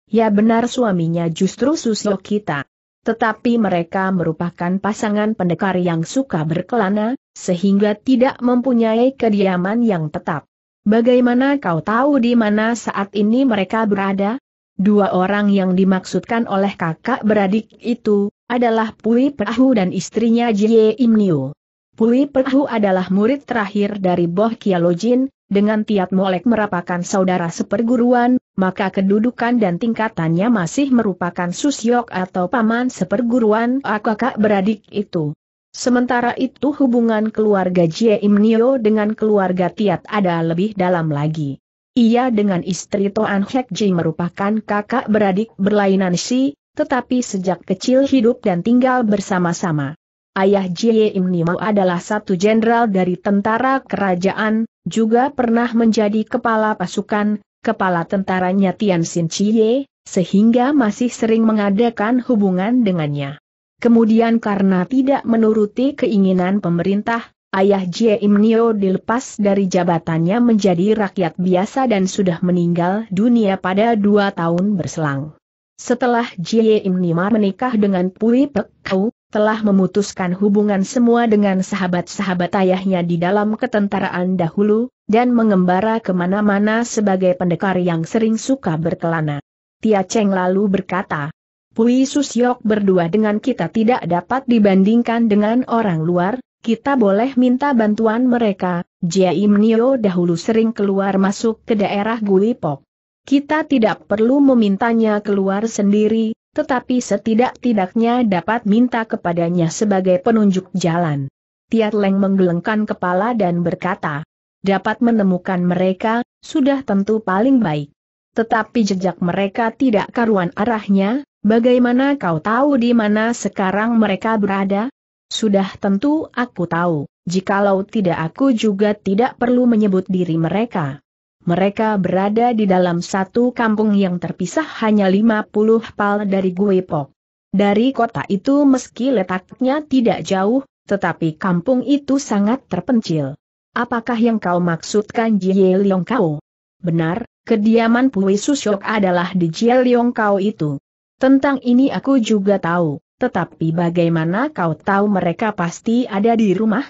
Ya benar suaminya justru Susio kita. Tetapi mereka merupakan pasangan pendekar yang suka berkelana, sehingga tidak mempunyai kediaman yang tetap. Bagaimana kau tahu di mana saat ini mereka berada? Dua orang yang dimaksudkan oleh kakak beradik itu, adalah Pui Perahu dan istrinya Jie Im Niu. Pui Perahu adalah murid terakhir dari Boh Kialojin, dengan Tiat Molek merapakan saudara seperguruan, maka kedudukan dan tingkatannya masih merupakan susyok atau paman seperguruan ah, kakak beradik itu. Sementara itu hubungan keluarga Jie Im Niu dengan keluarga Tiat ada lebih dalam lagi. Ia dengan istri Toan Ji merupakan kakak beradik berlainan si, tetapi sejak kecil hidup dan tinggal bersama-sama. Ayah Jie Im Nimo adalah satu jenderal dari tentara kerajaan, juga pernah menjadi kepala pasukan, kepala tentaranya Tian Xin Chie, sehingga masih sering mengadakan hubungan dengannya. Kemudian karena tidak menuruti keinginan pemerintah, Ayah Jie Im Nio dilepas dari jabatannya menjadi rakyat biasa dan sudah meninggal dunia pada dua tahun berselang. Setelah Jie Im Nima menikah dengan Pui Pek Kau, telah memutuskan hubungan semua dengan sahabat-sahabat ayahnya di dalam ketentaraan dahulu, dan mengembara kemana-mana sebagai pendekar yang sering suka berkelana. Tia Cheng lalu berkata, Pui Susyok berdua dengan kita tidak dapat dibandingkan dengan orang luar, kita boleh minta bantuan mereka, Jaim Nio dahulu sering keluar masuk ke daerah Guipok. Kita tidak perlu memintanya keluar sendiri, tetapi setidak-tidaknya dapat minta kepadanya sebagai penunjuk jalan. Tiat Leng menggelengkan kepala dan berkata, dapat menemukan mereka, sudah tentu paling baik. Tetapi jejak mereka tidak karuan arahnya, bagaimana kau tahu di mana sekarang mereka berada? Sudah tentu aku tahu, jikalau tidak aku juga tidak perlu menyebut diri mereka. Mereka berada di dalam satu kampung yang terpisah hanya 50 pal dari Guepok. Dari kota itu meski letaknya tidak jauh, tetapi kampung itu sangat terpencil. Apakah yang kau maksudkan Jie Leong Kau? Benar, kediaman Pui Susyok adalah di Jie Leong Kau itu. Tentang ini aku juga tahu. Tetapi bagaimana kau tahu mereka pasti ada di rumah?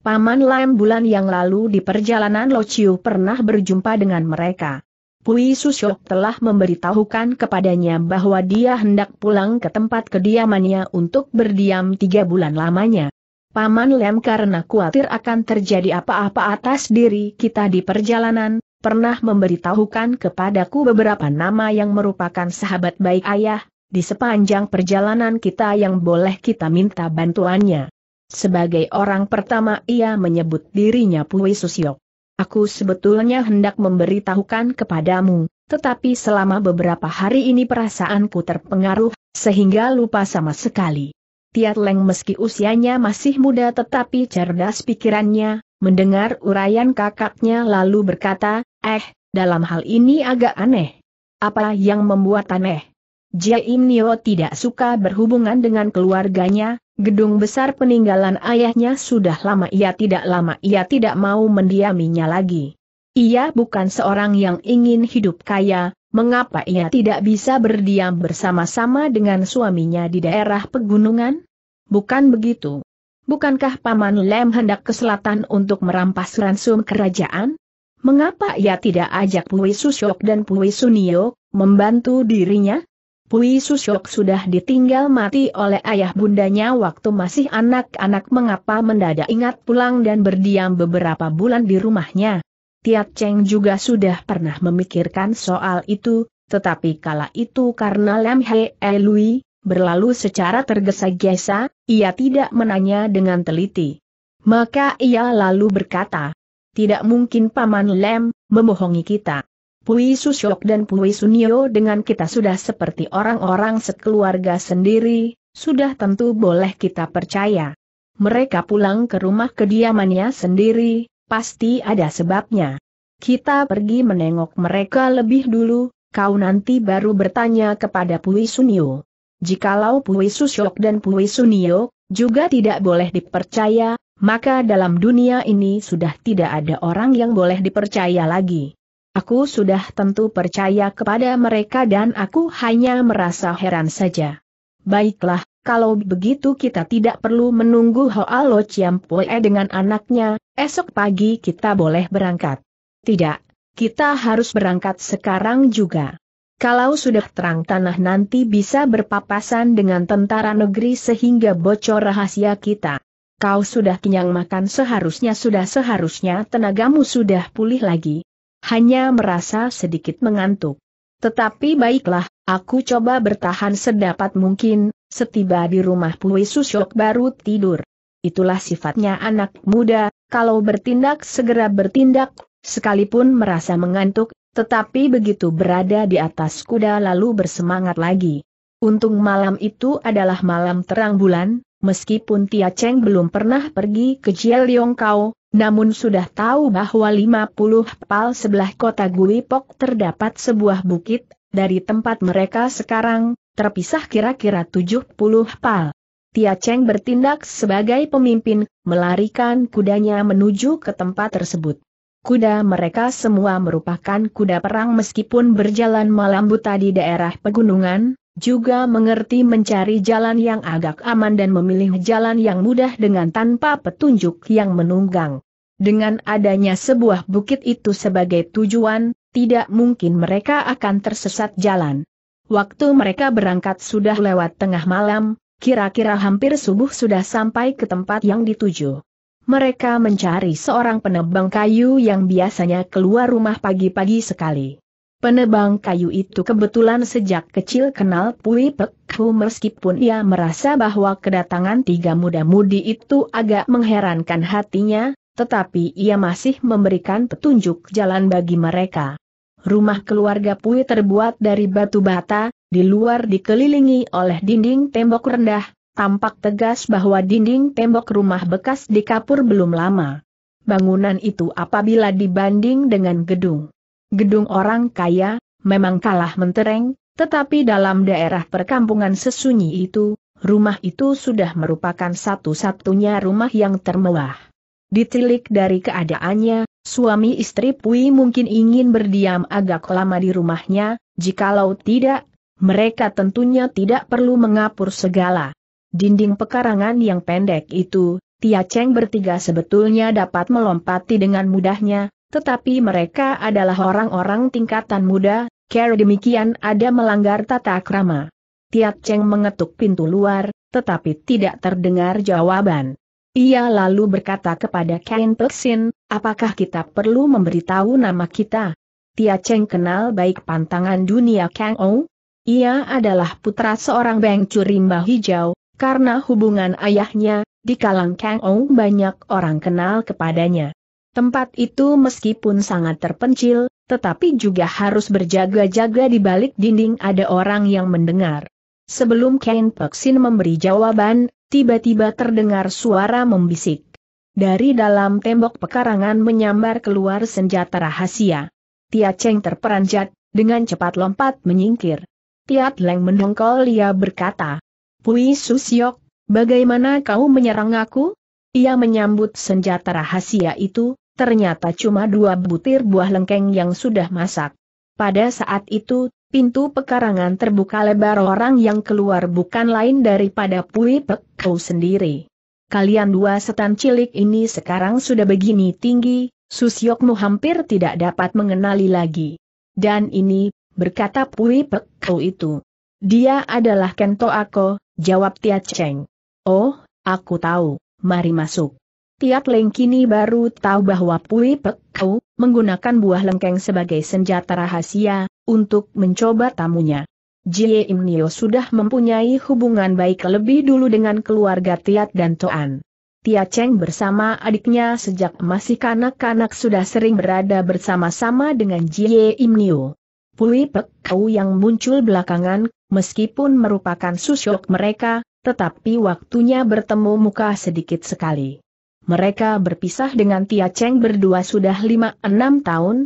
Paman Lam bulan yang lalu di perjalanan Lociu pernah berjumpa dengan mereka. Pui Susyok telah memberitahukan kepadanya bahwa dia hendak pulang ke tempat kediamannya untuk berdiam tiga bulan lamanya. Paman Lem karena khawatir akan terjadi apa-apa atas diri kita di perjalanan, pernah memberitahukan kepadaku beberapa nama yang merupakan sahabat baik ayah, di sepanjang perjalanan kita yang boleh kita minta bantuannya. Sebagai orang pertama ia menyebut dirinya Pui Susyok. Aku sebetulnya hendak memberitahukan kepadamu, tetapi selama beberapa hari ini perasaanku terpengaruh, sehingga lupa sama sekali. Tiat Leng meski usianya masih muda tetapi cerdas pikirannya, mendengar uraian kakaknya lalu berkata, eh, dalam hal ini agak aneh. Apa yang membuat aneh? Jaim Nio tidak suka berhubungan dengan keluarganya, gedung besar peninggalan ayahnya sudah lama ia tidak lama ia tidak mau mendiaminya lagi. Ia bukan seorang yang ingin hidup kaya, mengapa ia tidak bisa berdiam bersama-sama dengan suaminya di daerah pegunungan? Bukan begitu. Bukankah Paman Lem hendak ke selatan untuk merampas ransum kerajaan? Mengapa ia tidak ajak Pui Susyok dan Pui Sunio membantu dirinya? Pui Susyok sudah ditinggal mati oleh ayah bundanya waktu masih anak-anak mengapa mendadak ingat pulang dan berdiam beberapa bulan di rumahnya. Tiat Cheng juga sudah pernah memikirkan soal itu, tetapi kala itu karena Lam He e Lui, berlalu secara tergesa-gesa, ia tidak menanya dengan teliti. Maka ia lalu berkata, tidak mungkin Paman Lem, membohongi kita. Pui Susyok dan Pui Sunio dengan kita sudah seperti orang-orang sekeluarga sendiri, sudah tentu boleh kita percaya. Mereka pulang ke rumah kediamannya sendiri, pasti ada sebabnya. Kita pergi menengok mereka lebih dulu, kau nanti baru bertanya kepada Pui Sunio. Jikalau Pui Susyok dan Pui Sunio juga tidak boleh dipercaya, maka dalam dunia ini sudah tidak ada orang yang boleh dipercaya lagi. Aku sudah tentu percaya kepada mereka dan aku hanya merasa heran saja. Baiklah, kalau begitu kita tidak perlu menunggu Hoa Lo Chiampue dengan anaknya, esok pagi kita boleh berangkat. Tidak, kita harus berangkat sekarang juga. Kalau sudah terang tanah nanti bisa berpapasan dengan tentara negeri sehingga bocor rahasia kita. Kau sudah kenyang makan seharusnya sudah seharusnya tenagamu sudah pulih lagi hanya merasa sedikit mengantuk. Tetapi baiklah, aku coba bertahan sedapat mungkin, setiba di rumah Pui Susyok baru tidur. Itulah sifatnya anak muda, kalau bertindak segera bertindak, sekalipun merasa mengantuk, tetapi begitu berada di atas kuda lalu bersemangat lagi. Untung malam itu adalah malam terang bulan, meskipun Tia Cheng belum pernah pergi ke Kau, namun sudah tahu bahwa 50 pal sebelah kota Guipok terdapat sebuah bukit, dari tempat mereka sekarang, terpisah kira-kira 70 pal. Tia Cheng bertindak sebagai pemimpin, melarikan kudanya menuju ke tempat tersebut. Kuda mereka semua merupakan kuda perang meskipun berjalan malam buta di daerah pegunungan, juga mengerti mencari jalan yang agak aman dan memilih jalan yang mudah dengan tanpa petunjuk yang menunggang. Dengan adanya sebuah bukit itu sebagai tujuan, tidak mungkin mereka akan tersesat jalan. Waktu mereka berangkat sudah lewat tengah malam, kira-kira hampir subuh sudah sampai ke tempat yang dituju. Mereka mencari seorang penebang kayu yang biasanya keluar rumah pagi-pagi sekali. Penebang kayu itu kebetulan sejak kecil kenal Pui Pek Hu meskipun ia merasa bahwa kedatangan tiga muda-mudi itu agak mengherankan hatinya, tetapi ia masih memberikan petunjuk jalan bagi mereka. Rumah keluarga Pui terbuat dari batu bata, di luar dikelilingi oleh dinding tembok rendah, tampak tegas bahwa dinding tembok rumah bekas di kapur belum lama. Bangunan itu apabila dibanding dengan gedung Gedung orang kaya, memang kalah mentereng, tetapi dalam daerah perkampungan sesunyi itu, rumah itu sudah merupakan satu-satunya rumah yang termewah. Ditilik dari keadaannya, suami istri Pui mungkin ingin berdiam agak lama di rumahnya, jikalau tidak, mereka tentunya tidak perlu mengapur segala. Dinding pekarangan yang pendek itu, Tia Cheng bertiga sebetulnya dapat melompati dengan mudahnya, tetapi mereka adalah orang-orang tingkatan muda, kira demikian ada melanggar tata krama. Tiat Cheng mengetuk pintu luar, tetapi tidak terdengar jawaban. Ia lalu berkata kepada Kain Pelsin, apakah kita perlu memberitahu nama kita? Tia Cheng kenal baik pantangan dunia Kang Ou. Ia adalah putra seorang Beng Curimba hijau, karena hubungan ayahnya, di kalang Kang Ou banyak orang kenal kepadanya. Tempat itu meskipun sangat terpencil, tetapi juga harus berjaga-jaga di balik dinding ada orang yang mendengar. Sebelum Ken Peksin memberi jawaban, tiba-tiba terdengar suara membisik. Dari dalam tembok pekarangan menyambar keluar senjata rahasia. Tia Cheng terperanjat, dengan cepat lompat menyingkir. Tiat Leng mendongkol ia berkata, Pui Susyok, bagaimana kau menyerang aku? Ia menyambut senjata rahasia itu, ternyata cuma dua butir buah lengkeng yang sudah masak. Pada saat itu, pintu pekarangan terbuka lebar orang yang keluar bukan lain daripada Pui Pek sendiri. Kalian dua setan cilik ini sekarang sudah begini tinggi, Susyokmu hampir tidak dapat mengenali lagi. Dan ini, berkata Pui Pek itu. Dia adalah Kento Ako, jawab Tia Cheng. Oh, aku tahu, mari masuk. Tiat Leng kini baru tahu bahwa Pui Pek Kau menggunakan buah lengkeng sebagai senjata rahasia untuk mencoba tamunya. Jie Im Nio sudah mempunyai hubungan baik lebih dulu dengan keluarga Tiat dan Toan. Tia Cheng bersama adiknya sejak masih kanak-kanak sudah sering berada bersama-sama dengan Jie Im Nio. Pui Pek Kau yang muncul belakangan, meskipun merupakan susyok mereka, tetapi waktunya bertemu muka sedikit sekali. Mereka berpisah dengan Tia Cheng berdua sudah 5-6 tahun,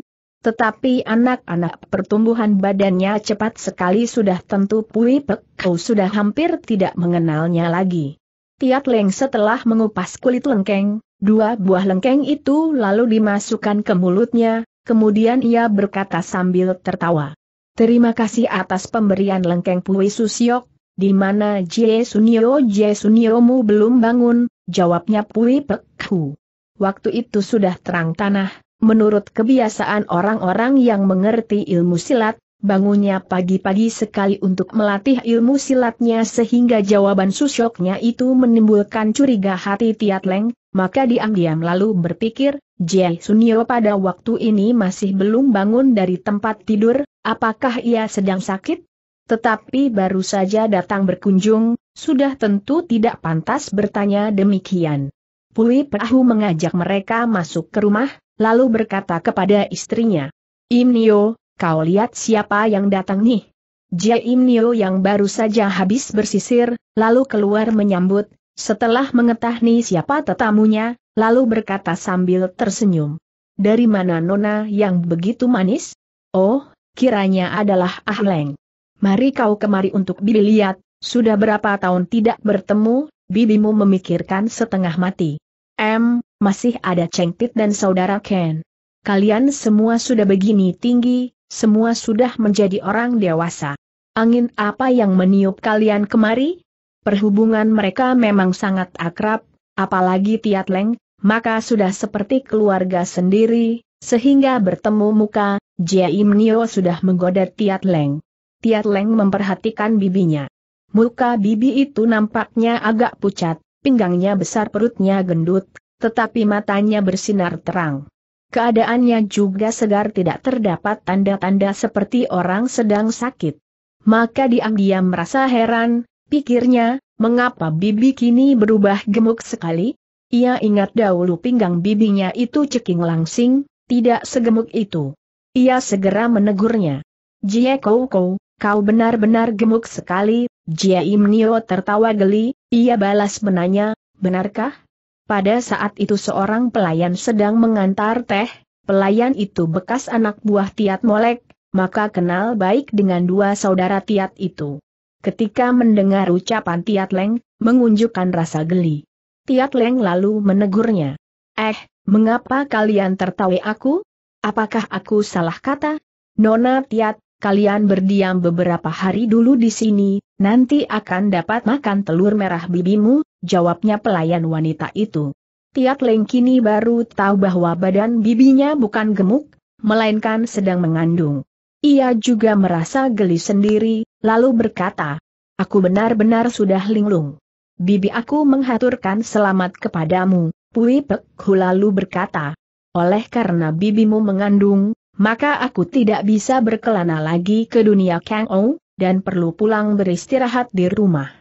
tetapi anak-anak pertumbuhan badannya cepat sekali sudah tentu Pui Pek Kau sudah hampir tidak mengenalnya lagi. Tiat Leng setelah mengupas kulit lengkeng, dua buah lengkeng itu lalu dimasukkan ke mulutnya, kemudian ia berkata sambil tertawa. Terima kasih atas pemberian lengkeng Pui Susiok, di mana Jie Sunio Jie Suniomu belum bangun, jawabnya Pui Pek Hu. Waktu itu sudah terang tanah, menurut kebiasaan orang-orang yang mengerti ilmu silat, bangunnya pagi-pagi sekali untuk melatih ilmu silatnya sehingga jawaban susyoknya itu menimbulkan curiga hati Tiat Leng, maka diam-diam lalu berpikir, Jai Sunio pada waktu ini masih belum bangun dari tempat tidur, apakah ia sedang sakit? tetapi baru saja datang berkunjung, sudah tentu tidak pantas bertanya demikian. Pui perahu mengajak mereka masuk ke rumah, lalu berkata kepada istrinya, Imnio, kau lihat siapa yang datang nih? Jia Imnio yang baru saja habis bersisir, lalu keluar menyambut, setelah mengetahui siapa tetamunya, lalu berkata sambil tersenyum. Dari mana Nona yang begitu manis? Oh, kiranya adalah Ah leng. Mari kau kemari untuk bibi lihat, sudah berapa tahun tidak bertemu, bibimu memikirkan setengah mati. M, masih ada Pit dan saudara Ken. Kalian semua sudah begini tinggi, semua sudah menjadi orang dewasa. Angin apa yang meniup kalian kemari? Perhubungan mereka memang sangat akrab, apalagi Tiat Leng, maka sudah seperti keluarga sendiri, sehingga bertemu muka, Im Nio sudah menggoda Tiat Leng. Tiat Leng memperhatikan bibinya. Muka bibi itu nampaknya agak pucat, pinggangnya besar perutnya gendut, tetapi matanya bersinar terang. Keadaannya juga segar tidak terdapat tanda-tanda seperti orang sedang sakit. Maka diam-diam merasa heran, pikirnya, mengapa bibi kini berubah gemuk sekali? Ia ingat dahulu pinggang bibinya itu ceking langsing, tidak segemuk itu. Ia segera menegurnya. Jie Kou Kou, kau benar-benar gemuk sekali, Jia Im Nio tertawa geli, ia balas menanya, benarkah? Pada saat itu seorang pelayan sedang mengantar teh, pelayan itu bekas anak buah Tiat Molek, maka kenal baik dengan dua saudara Tiat itu. Ketika mendengar ucapan Tiat Leng, mengunjukkan rasa geli. Tiat Leng lalu menegurnya. Eh, mengapa kalian tertawa aku? Apakah aku salah kata? Nona Tiat, kalian berdiam beberapa hari dulu di sini, nanti akan dapat makan telur merah bibimu, jawabnya pelayan wanita itu. Tiat Leng kini baru tahu bahwa badan bibinya bukan gemuk, melainkan sedang mengandung. Ia juga merasa geli sendiri, lalu berkata, Aku benar-benar sudah linglung. Bibi aku menghaturkan selamat kepadamu, Pui Pek Hu lalu berkata, Oleh karena bibimu mengandung, maka aku tidak bisa berkelana lagi ke dunia Kang Ou, dan perlu pulang beristirahat di rumah.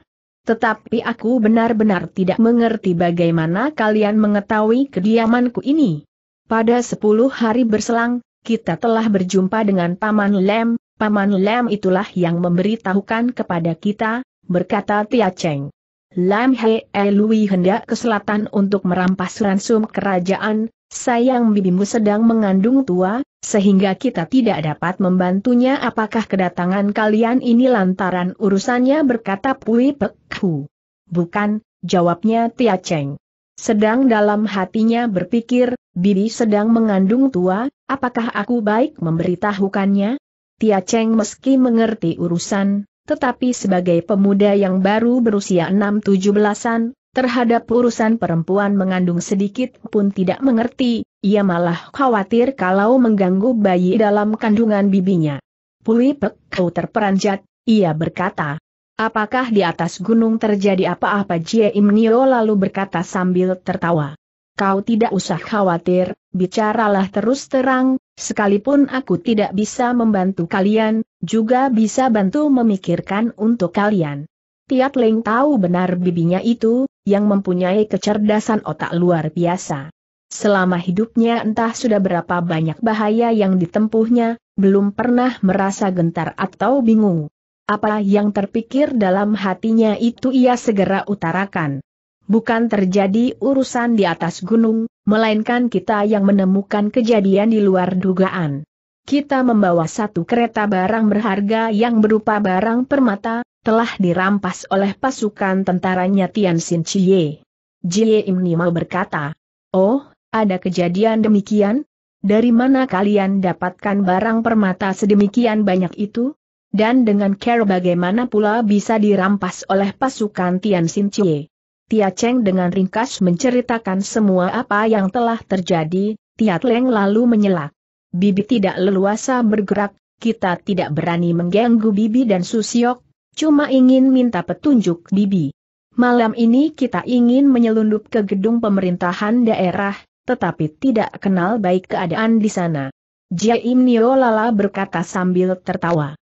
Tetapi aku benar-benar tidak mengerti bagaimana kalian mengetahui kediamanku ini. Pada sepuluh hari berselang, kita telah berjumpa dengan Paman Lem, Paman Lem itulah yang memberitahukan kepada kita, berkata Tia Cheng. Lam Hei e Lui hendak ke selatan untuk merampas ransum kerajaan, sayang bibimu sedang mengandung tua, sehingga kita tidak dapat membantunya apakah kedatangan kalian ini lantaran urusannya berkata Pui Pek Hu. Bukan, jawabnya Tia Cheng. Sedang dalam hatinya berpikir, Bibi sedang mengandung tua, apakah aku baik memberitahukannya? Tia Cheng meski mengerti urusan, tetapi sebagai pemuda yang baru berusia 6-17an, terhadap urusan perempuan mengandung sedikit pun tidak mengerti, ia malah khawatir kalau mengganggu bayi dalam kandungan bibinya. Pui Kau terperanjat, ia berkata. Apakah di atas gunung terjadi apa-apa Jie Im lalu berkata sambil tertawa. Kau tidak usah khawatir, bicaralah terus terang, sekalipun aku tidak bisa membantu kalian, juga bisa bantu memikirkan untuk kalian. Tiat Leng tahu benar bibinya itu, yang mempunyai kecerdasan otak luar biasa. Selama hidupnya entah sudah berapa banyak bahaya yang ditempuhnya, belum pernah merasa gentar atau bingung. Apa yang terpikir dalam hatinya itu ia segera utarakan. Bukan terjadi urusan di atas gunung, melainkan kita yang menemukan kejadian di luar dugaan. Kita membawa satu kereta barang berharga yang berupa barang permata, telah dirampas oleh pasukan tentaranya Tian Xin Chie. Jie Nima berkata, Oh, ada kejadian demikian? Dari mana kalian dapatkan barang permata sedemikian banyak itu? Dan dengan care bagaimana pula bisa dirampas oleh pasukan Tian Xin Chie? Tia Cheng dengan ringkas menceritakan semua apa yang telah terjadi, Tia Leng lalu menyela. Bibi tidak leluasa bergerak, kita tidak berani mengganggu Bibi dan Susiok, cuma ingin minta petunjuk Bibi. Malam ini kita ingin menyelundup ke gedung pemerintahan daerah, tetapi tidak kenal baik keadaan di sana. Jaim Niolala berkata sambil tertawa.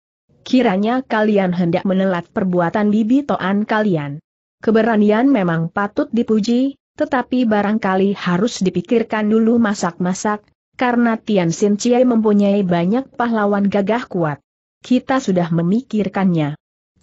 Kiranya kalian hendak menelat perbuatan Bibi Toan kalian. Keberanian memang patut dipuji, tetapi barangkali harus dipikirkan dulu masak-masak, karena Tian Sin Chie mempunyai banyak pahlawan gagah kuat. Kita sudah memikirkannya.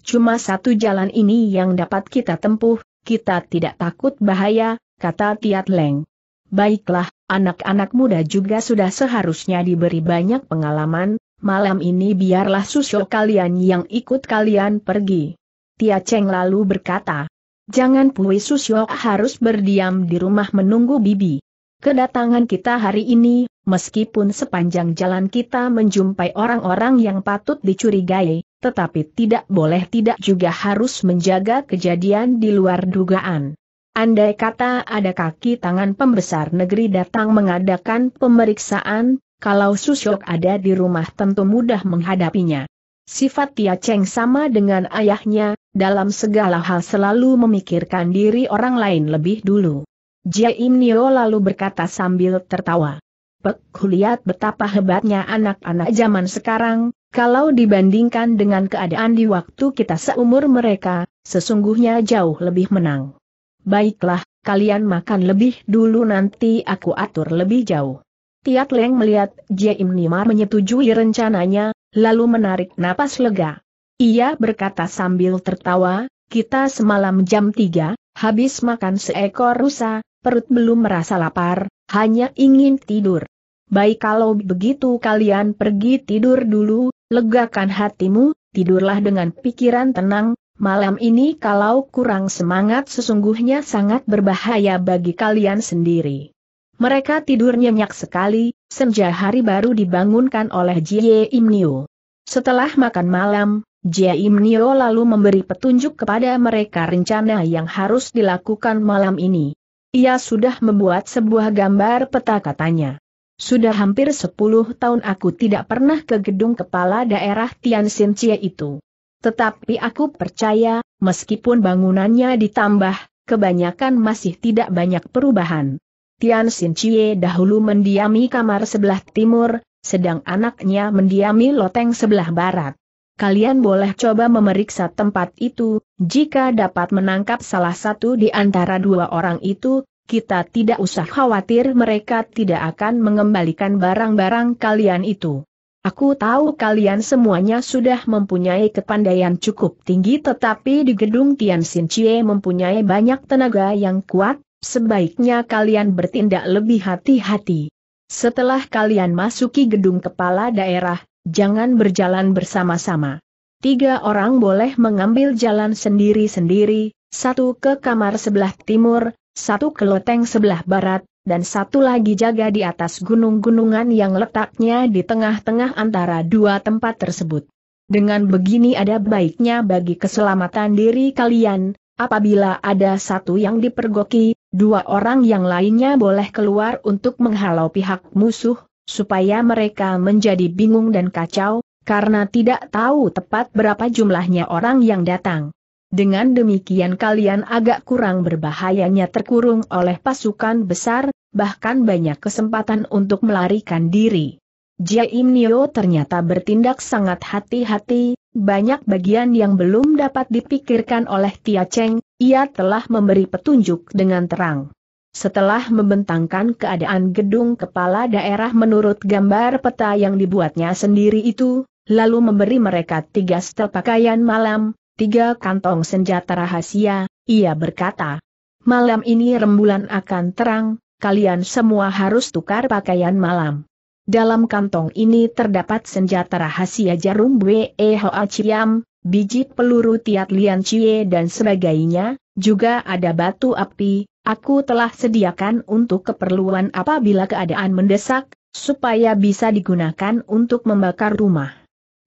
Cuma satu jalan ini yang dapat kita tempuh, kita tidak takut bahaya, kata Tiat Leng. Baiklah, anak-anak muda juga sudah seharusnya diberi banyak pengalaman, malam ini biarlah susu kalian yang ikut kalian pergi. Tia Cheng lalu berkata, Jangan Pui Susyo harus berdiam di rumah menunggu Bibi. Kedatangan kita hari ini, meskipun sepanjang jalan kita menjumpai orang-orang yang patut dicurigai, tetapi tidak boleh tidak juga harus menjaga kejadian di luar dugaan. Andai kata ada kaki tangan pembesar negeri datang mengadakan pemeriksaan, kalau Susyok ada di rumah tentu mudah menghadapinya. Sifat Tia Cheng sama dengan ayahnya, dalam segala hal selalu memikirkan diri orang lain lebih dulu. Jia Im Nio lalu berkata sambil tertawa. Pek lihat betapa hebatnya anak-anak zaman sekarang, kalau dibandingkan dengan keadaan di waktu kita seumur mereka, sesungguhnya jauh lebih menang. Baiklah, kalian makan lebih dulu nanti aku atur lebih jauh. Tiat Leng melihat Jaim Nimar menyetujui rencananya, lalu menarik napas lega. Ia berkata sambil tertawa, kita semalam jam 3, habis makan seekor rusa, perut belum merasa lapar, hanya ingin tidur. Baik kalau begitu kalian pergi tidur dulu, Legakan hatimu, tidurlah dengan pikiran tenang, malam ini kalau kurang semangat sesungguhnya sangat berbahaya bagi kalian sendiri. Mereka tidur nyenyak sekali, senja hari baru dibangunkan oleh Jie Imnio. Setelah makan malam, Jie Imnio lalu memberi petunjuk kepada mereka rencana yang harus dilakukan malam ini. Ia sudah membuat sebuah gambar peta katanya. Sudah hampir 10 tahun aku tidak pernah ke gedung kepala daerah Sin Chie itu. Tetapi aku percaya, meskipun bangunannya ditambah, kebanyakan masih tidak banyak perubahan. Sin Chie dahulu mendiami kamar sebelah timur, sedang anaknya mendiami loteng sebelah barat. Kalian boleh coba memeriksa tempat itu, jika dapat menangkap salah satu di antara dua orang itu, kita tidak usah khawatir mereka tidak akan mengembalikan barang-barang kalian itu. Aku tahu kalian semuanya sudah mempunyai kepandaian cukup tinggi tetapi di gedung Tian Sin Chie mempunyai banyak tenaga yang kuat, sebaiknya kalian bertindak lebih hati-hati. Setelah kalian masuki gedung kepala daerah, jangan berjalan bersama-sama. Tiga orang boleh mengambil jalan sendiri-sendiri, satu ke kamar sebelah timur, satu keloteng sebelah barat, dan satu lagi jaga di atas gunung-gunungan yang letaknya di tengah-tengah antara dua tempat tersebut. Dengan begini ada baiknya bagi keselamatan diri kalian, apabila ada satu yang dipergoki, dua orang yang lainnya boleh keluar untuk menghalau pihak musuh, supaya mereka menjadi bingung dan kacau, karena tidak tahu tepat berapa jumlahnya orang yang datang. Dengan demikian kalian agak kurang berbahayanya terkurung oleh pasukan besar, bahkan banyak kesempatan untuk melarikan diri. Jaim Nio ternyata bertindak sangat hati-hati, banyak bagian yang belum dapat dipikirkan oleh Tia Cheng, ia telah memberi petunjuk dengan terang. Setelah membentangkan keadaan gedung kepala daerah menurut gambar peta yang dibuatnya sendiri itu, lalu memberi mereka tiga setel pakaian malam, tiga kantong senjata rahasia, ia berkata. Malam ini rembulan akan terang, kalian semua harus tukar pakaian malam. Dalam kantong ini terdapat senjata rahasia jarum Bwe Hoa biji peluru tiat lian cie dan sebagainya, juga ada batu api, aku telah sediakan untuk keperluan apabila keadaan mendesak, supaya bisa digunakan untuk membakar rumah.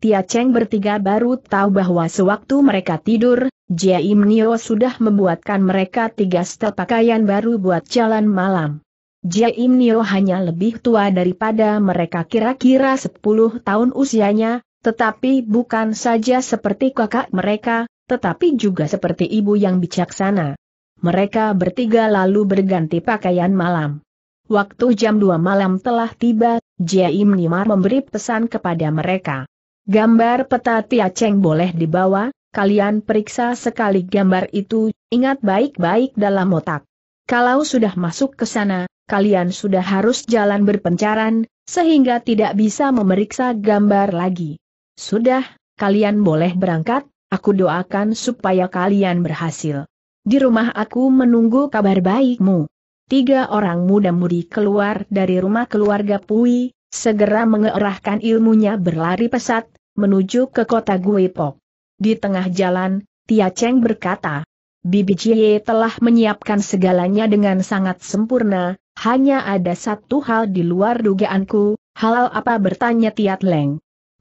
Tia Cheng bertiga baru tahu bahwa sewaktu mereka tidur, Im Nio sudah membuatkan mereka tiga setel pakaian baru buat jalan malam. Im Nio hanya lebih tua daripada mereka kira-kira 10 tahun usianya, tetapi bukan saja seperti kakak mereka, tetapi juga seperti ibu yang bijaksana. Mereka bertiga lalu berganti pakaian malam. Waktu jam 2 malam telah tiba, Im Nimar memberi pesan kepada mereka. Gambar peta Tiaceng boleh dibawa, kalian periksa sekali gambar itu, ingat baik-baik dalam otak. Kalau sudah masuk ke sana, kalian sudah harus jalan berpencaran, sehingga tidak bisa memeriksa gambar lagi. Sudah, kalian boleh berangkat, aku doakan supaya kalian berhasil. Di rumah aku menunggu kabar baikmu. Tiga orang muda-mudi keluar dari rumah keluarga Pui, Segera mengerahkan ilmunya berlari pesat, menuju ke kota Guipok. Di tengah jalan, Tia Cheng berkata, Bibi Cie telah menyiapkan segalanya dengan sangat sempurna, hanya ada satu hal di luar dugaanku, Hal apa bertanya Tiat Leng.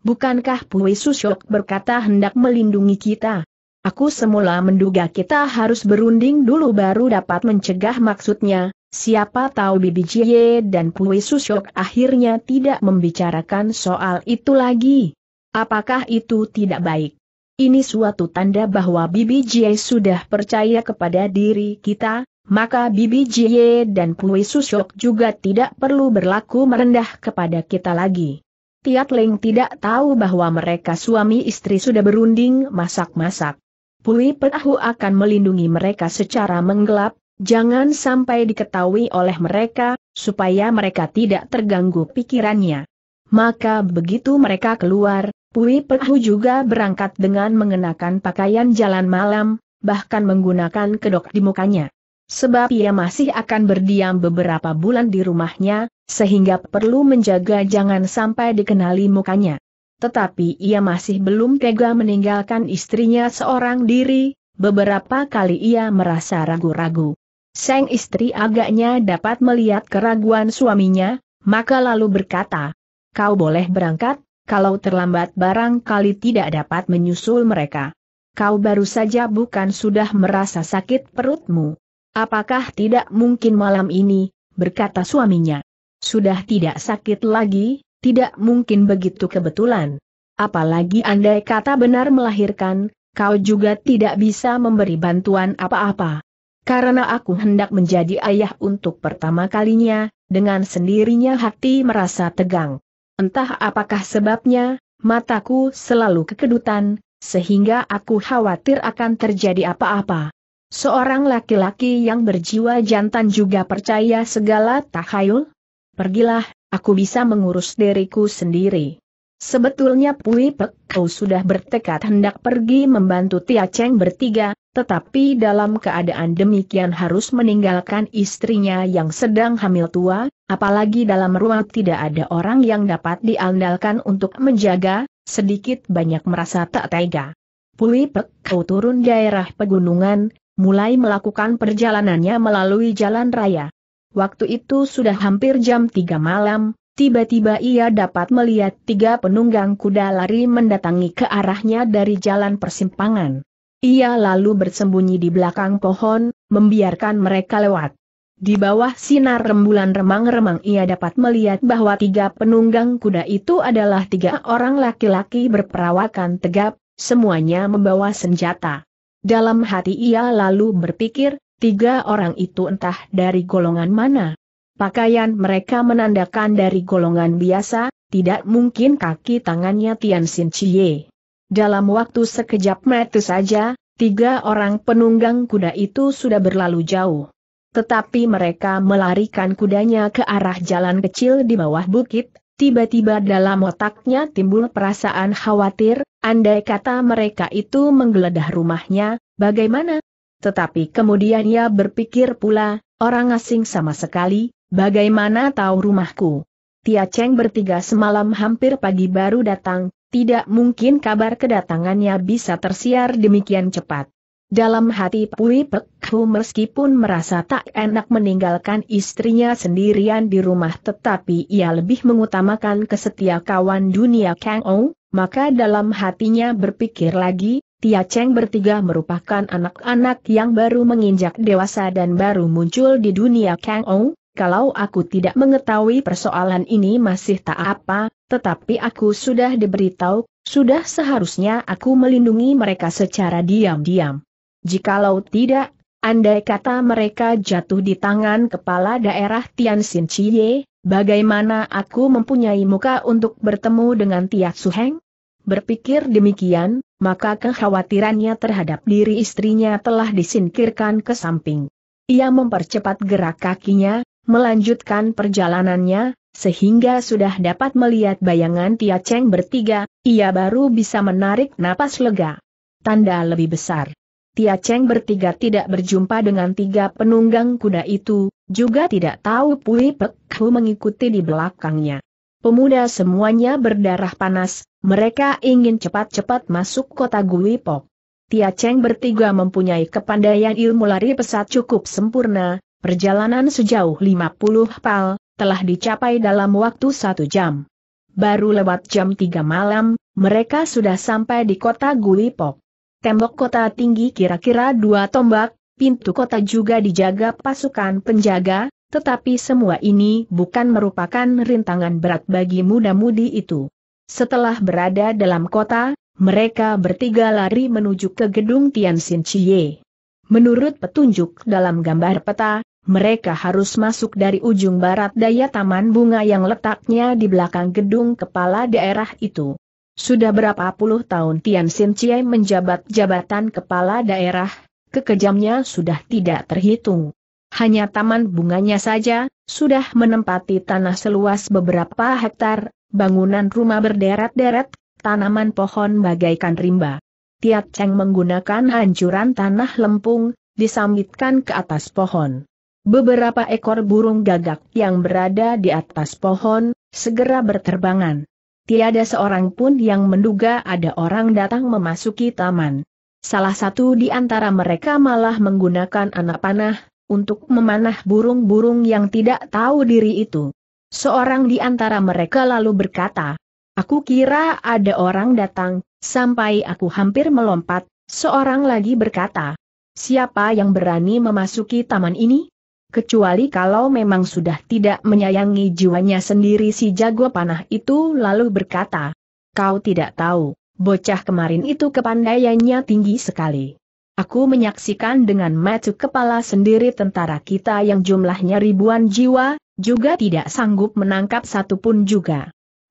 Bukankah Pui Susyok berkata hendak melindungi kita? Aku semula menduga kita harus berunding dulu baru dapat mencegah maksudnya, Siapa tahu Bibi Jie dan Pui Susyok akhirnya tidak membicarakan soal itu lagi. Apakah itu tidak baik? Ini suatu tanda bahwa Bibi Jie sudah percaya kepada diri kita, maka Bibi Jie dan Pui Susyok juga tidak perlu berlaku merendah kepada kita lagi. Tiat Leng tidak tahu bahwa mereka suami istri sudah berunding masak-masak. Pui Perahu akan melindungi mereka secara menggelap, Jangan sampai diketahui oleh mereka, supaya mereka tidak terganggu pikirannya. Maka begitu mereka keluar, Pui Pehu juga berangkat dengan mengenakan pakaian jalan malam, bahkan menggunakan kedok di mukanya. Sebab ia masih akan berdiam beberapa bulan di rumahnya, sehingga perlu menjaga jangan sampai dikenali mukanya. Tetapi ia masih belum tega meninggalkan istrinya seorang diri, beberapa kali ia merasa ragu-ragu. Sang istri agaknya dapat melihat keraguan suaminya, maka lalu berkata, kau boleh berangkat, kalau terlambat barangkali tidak dapat menyusul mereka. Kau baru saja bukan sudah merasa sakit perutmu. Apakah tidak mungkin malam ini, berkata suaminya. Sudah tidak sakit lagi, tidak mungkin begitu kebetulan. Apalagi andai kata benar melahirkan, kau juga tidak bisa memberi bantuan apa-apa. Karena aku hendak menjadi ayah untuk pertama kalinya, dengan sendirinya hati merasa tegang. Entah apakah sebabnya, mataku selalu kekedutan, sehingga aku khawatir akan terjadi apa-apa. Seorang laki-laki yang berjiwa jantan juga percaya segala takhayul? Pergilah, aku bisa mengurus diriku sendiri. Sebetulnya Pui Pek Kau sudah bertekad hendak pergi membantu Tia Cheng bertiga, tetapi dalam keadaan demikian harus meninggalkan istrinya yang sedang hamil tua, apalagi dalam ruang tidak ada orang yang dapat diandalkan untuk menjaga, sedikit banyak merasa tak tega. Pulipek kau turun daerah pegunungan, mulai melakukan perjalanannya melalui jalan raya. Waktu itu sudah hampir jam 3 malam, tiba-tiba ia dapat melihat tiga penunggang kuda lari mendatangi ke arahnya dari jalan persimpangan. Ia lalu bersembunyi di belakang pohon, membiarkan mereka lewat. Di bawah sinar rembulan remang-remang ia dapat melihat bahwa tiga penunggang kuda itu adalah tiga orang laki-laki berperawakan tegap, semuanya membawa senjata. Dalam hati ia lalu berpikir, tiga orang itu entah dari golongan mana. Pakaian mereka menandakan dari golongan biasa, tidak mungkin kaki tangannya Tian Xin Chie. Dalam waktu sekejap mata saja, tiga orang penunggang kuda itu sudah berlalu jauh. Tetapi mereka melarikan kudanya ke arah jalan kecil di bawah bukit, tiba-tiba dalam otaknya timbul perasaan khawatir, andai kata mereka itu menggeledah rumahnya, bagaimana? Tetapi kemudian ia berpikir pula, orang asing sama sekali, bagaimana tahu rumahku? Tia Cheng bertiga semalam hampir pagi baru datang, tidak mungkin kabar kedatangannya bisa tersiar demikian cepat. Dalam hati Pui Pek Hu meskipun merasa tak enak meninggalkan istrinya sendirian di rumah tetapi ia lebih mengutamakan kesetia kawan dunia Kang Ong, maka dalam hatinya berpikir lagi, Tia Cheng bertiga merupakan anak-anak yang baru menginjak dewasa dan baru muncul di dunia Kang Ong, kalau aku tidak mengetahui persoalan ini masih tak apa, tetapi aku sudah diberitahu, sudah seharusnya aku melindungi mereka secara diam-diam. Jikalau tidak, andai kata mereka jatuh di tangan kepala daerah Tian Xin Chie, bagaimana aku mempunyai muka untuk bertemu dengan Tiat Suheng? Berpikir demikian, maka kekhawatirannya terhadap diri istrinya telah disingkirkan ke samping. Ia mempercepat gerak kakinya, melanjutkan perjalanannya, sehingga sudah dapat melihat bayangan Tia Cheng bertiga, ia baru bisa menarik napas lega. Tanda lebih besar. Tia Cheng bertiga tidak berjumpa dengan tiga penunggang kuda itu, juga tidak tahu Pui Pek Hu mengikuti di belakangnya. Pemuda semuanya berdarah panas, mereka ingin cepat-cepat masuk kota Guipok. Tia Cheng bertiga mempunyai kepandaian ilmu lari pesat cukup sempurna, Perjalanan sejauh 50 pal, telah dicapai dalam waktu satu jam. Baru lewat jam 3 malam, mereka sudah sampai di kota Gulipok. Tembok kota tinggi kira-kira dua tombak, pintu kota juga dijaga pasukan penjaga, tetapi semua ini bukan merupakan rintangan berat bagi muda-mudi itu. Setelah berada dalam kota, mereka bertiga lari menuju ke gedung Sin Chie. Menurut petunjuk dalam gambar peta, mereka harus masuk dari ujung barat daya taman bunga yang letaknya di belakang gedung kepala daerah itu. Sudah berapa puluh tahun Tian Sin Chie menjabat jabatan kepala daerah, kekejamnya sudah tidak terhitung. Hanya taman bunganya saja, sudah menempati tanah seluas beberapa hektar, bangunan rumah berderet-deret, tanaman pohon bagaikan rimba. Tiat Cheng menggunakan hancuran tanah lempung, disambitkan ke atas pohon. Beberapa ekor burung gagak yang berada di atas pohon, segera berterbangan. Tiada seorang pun yang menduga ada orang datang memasuki taman. Salah satu di antara mereka malah menggunakan anak panah, untuk memanah burung-burung yang tidak tahu diri itu. Seorang di antara mereka lalu berkata, Aku kira ada orang datang, sampai aku hampir melompat, seorang lagi berkata, Siapa yang berani memasuki taman ini? kecuali kalau memang sudah tidak menyayangi jiwanya sendiri si jago panah itu lalu berkata, Kau tidak tahu, bocah kemarin itu kepandaiannya tinggi sekali. Aku menyaksikan dengan mata kepala sendiri tentara kita yang jumlahnya ribuan jiwa, juga tidak sanggup menangkap satupun juga.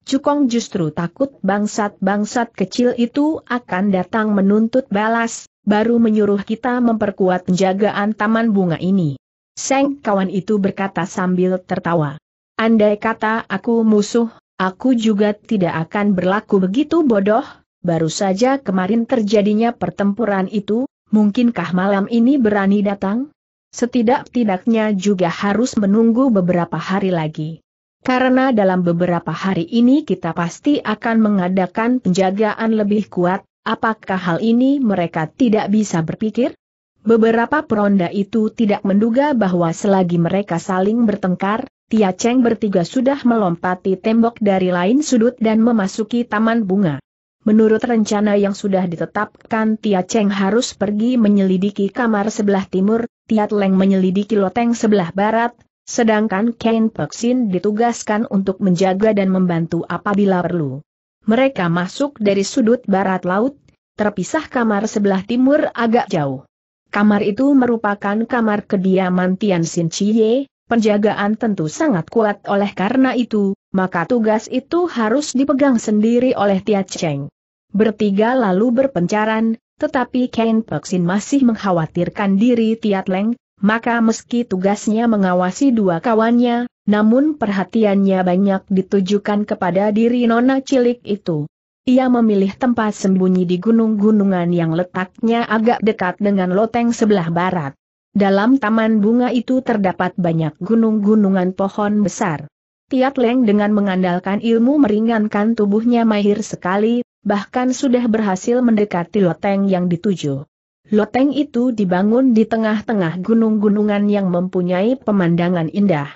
Cukong justru takut bangsat-bangsat kecil itu akan datang menuntut balas, baru menyuruh kita memperkuat penjagaan taman bunga ini. Seng kawan itu berkata sambil tertawa. Andai kata aku musuh, aku juga tidak akan berlaku begitu bodoh, baru saja kemarin terjadinya pertempuran itu, mungkinkah malam ini berani datang? Setidak-tidaknya juga harus menunggu beberapa hari lagi. Karena dalam beberapa hari ini kita pasti akan mengadakan penjagaan lebih kuat, apakah hal ini mereka tidak bisa berpikir? Beberapa peronda itu tidak menduga bahwa selagi mereka saling bertengkar, Tia Cheng bertiga sudah melompati tembok dari lain sudut dan memasuki taman bunga. Menurut rencana yang sudah ditetapkan Tia Cheng harus pergi menyelidiki kamar sebelah timur, Tia Leng menyelidiki loteng sebelah barat, sedangkan Ken Peksin ditugaskan untuk menjaga dan membantu apabila perlu. Mereka masuk dari sudut barat laut, terpisah kamar sebelah timur agak jauh. Kamar itu merupakan kamar kediaman Tian Xin Chie, penjagaan tentu sangat kuat oleh karena itu, maka tugas itu harus dipegang sendiri oleh Tia Cheng. Bertiga lalu berpencaran, tetapi Ken Peksin masih mengkhawatirkan diri Tian Leng, maka meski tugasnya mengawasi dua kawannya, namun perhatiannya banyak ditujukan kepada diri nona cilik itu. Ia memilih tempat sembunyi di gunung-gunungan yang letaknya agak dekat dengan loteng sebelah barat. Dalam taman bunga itu terdapat banyak gunung-gunungan pohon besar. Tiat Leng dengan mengandalkan ilmu meringankan tubuhnya mahir sekali, bahkan sudah berhasil mendekati loteng yang dituju. Loteng itu dibangun di tengah-tengah gunung-gunungan yang mempunyai pemandangan indah.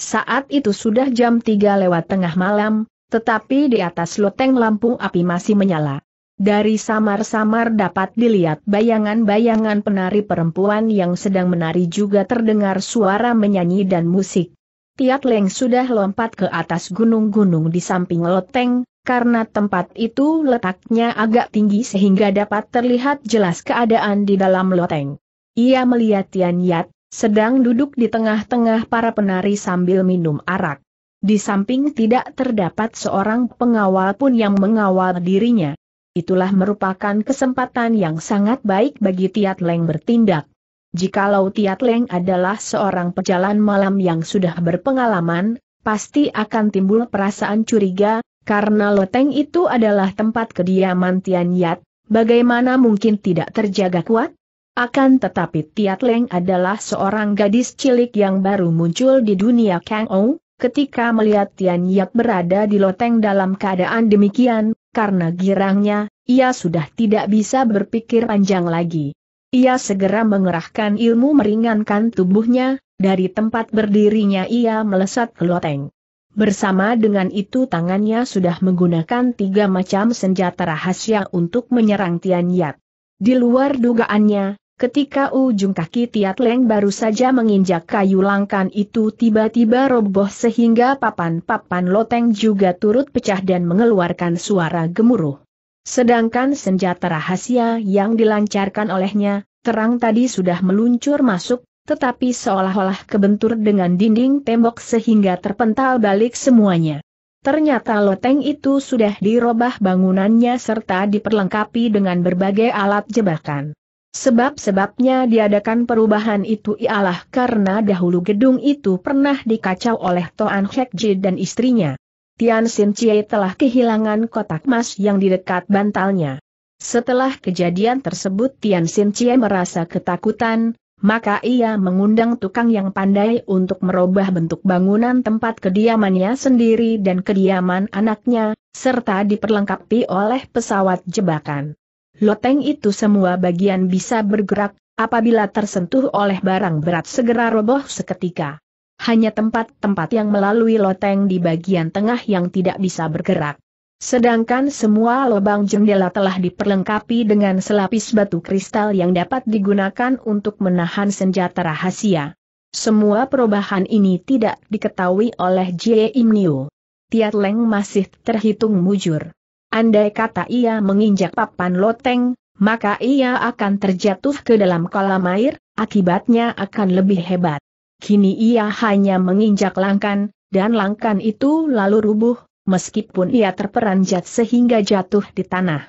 Saat itu sudah jam 3 lewat tengah malam, tetapi di atas loteng lampu api masih menyala. Dari samar-samar dapat dilihat bayangan-bayangan penari perempuan yang sedang menari juga terdengar suara menyanyi dan musik. Tiat Leng sudah lompat ke atas gunung-gunung di samping loteng, karena tempat itu letaknya agak tinggi sehingga dapat terlihat jelas keadaan di dalam loteng. Ia melihat Tian Yat, sedang duduk di tengah-tengah para penari sambil minum arak. Di samping tidak terdapat seorang pengawal pun yang mengawal dirinya. Itulah merupakan kesempatan yang sangat baik bagi Tiat Leng bertindak. Jikalau Tiat Leng adalah seorang pejalan malam yang sudah berpengalaman, pasti akan timbul perasaan curiga, karena loteng itu adalah tempat kediaman Tian Yat, bagaimana mungkin tidak terjaga kuat? Akan tetapi Tiat Leng adalah seorang gadis cilik yang baru muncul di dunia Kang Ou, Ketika melihat Tian Yak berada di loteng dalam keadaan demikian, karena girangnya, ia sudah tidak bisa berpikir panjang lagi. Ia segera mengerahkan ilmu meringankan tubuhnya, dari tempat berdirinya ia melesat ke loteng. Bersama dengan itu tangannya sudah menggunakan tiga macam senjata rahasia untuk menyerang Tian Yat. Di luar dugaannya, Ketika ujung kaki Tiat Leng baru saja menginjak kayu langkan itu tiba-tiba roboh sehingga papan-papan loteng juga turut pecah dan mengeluarkan suara gemuruh. Sedangkan senjata rahasia yang dilancarkan olehnya, terang tadi sudah meluncur masuk, tetapi seolah-olah kebentur dengan dinding tembok sehingga terpental balik semuanya. Ternyata loteng itu sudah dirobah bangunannya serta diperlengkapi dengan berbagai alat jebakan. Sebab-sebabnya diadakan perubahan itu ialah karena dahulu gedung itu pernah dikacau oleh Toan Hekji dan istrinya. Tian Sin Chie telah kehilangan kotak emas yang di dekat bantalnya. Setelah kejadian tersebut Tian Sin Chie merasa ketakutan, maka ia mengundang tukang yang pandai untuk merubah bentuk bangunan tempat kediamannya sendiri dan kediaman anaknya, serta diperlengkapi oleh pesawat jebakan loteng itu semua bagian bisa bergerak, apabila tersentuh oleh barang berat segera roboh seketika. Hanya tempat-tempat yang melalui loteng di bagian tengah yang tidak bisa bergerak. Sedangkan semua lubang jendela telah diperlengkapi dengan selapis batu kristal yang dapat digunakan untuk menahan senjata rahasia. Semua perubahan ini tidak diketahui oleh Jie Imnio. Tiat Leng masih terhitung mujur. Andai kata ia menginjak papan loteng, maka ia akan terjatuh ke dalam kolam air, akibatnya akan lebih hebat. Kini ia hanya menginjak langkan, dan langkan itu lalu rubuh, meskipun ia terperanjat sehingga jatuh di tanah.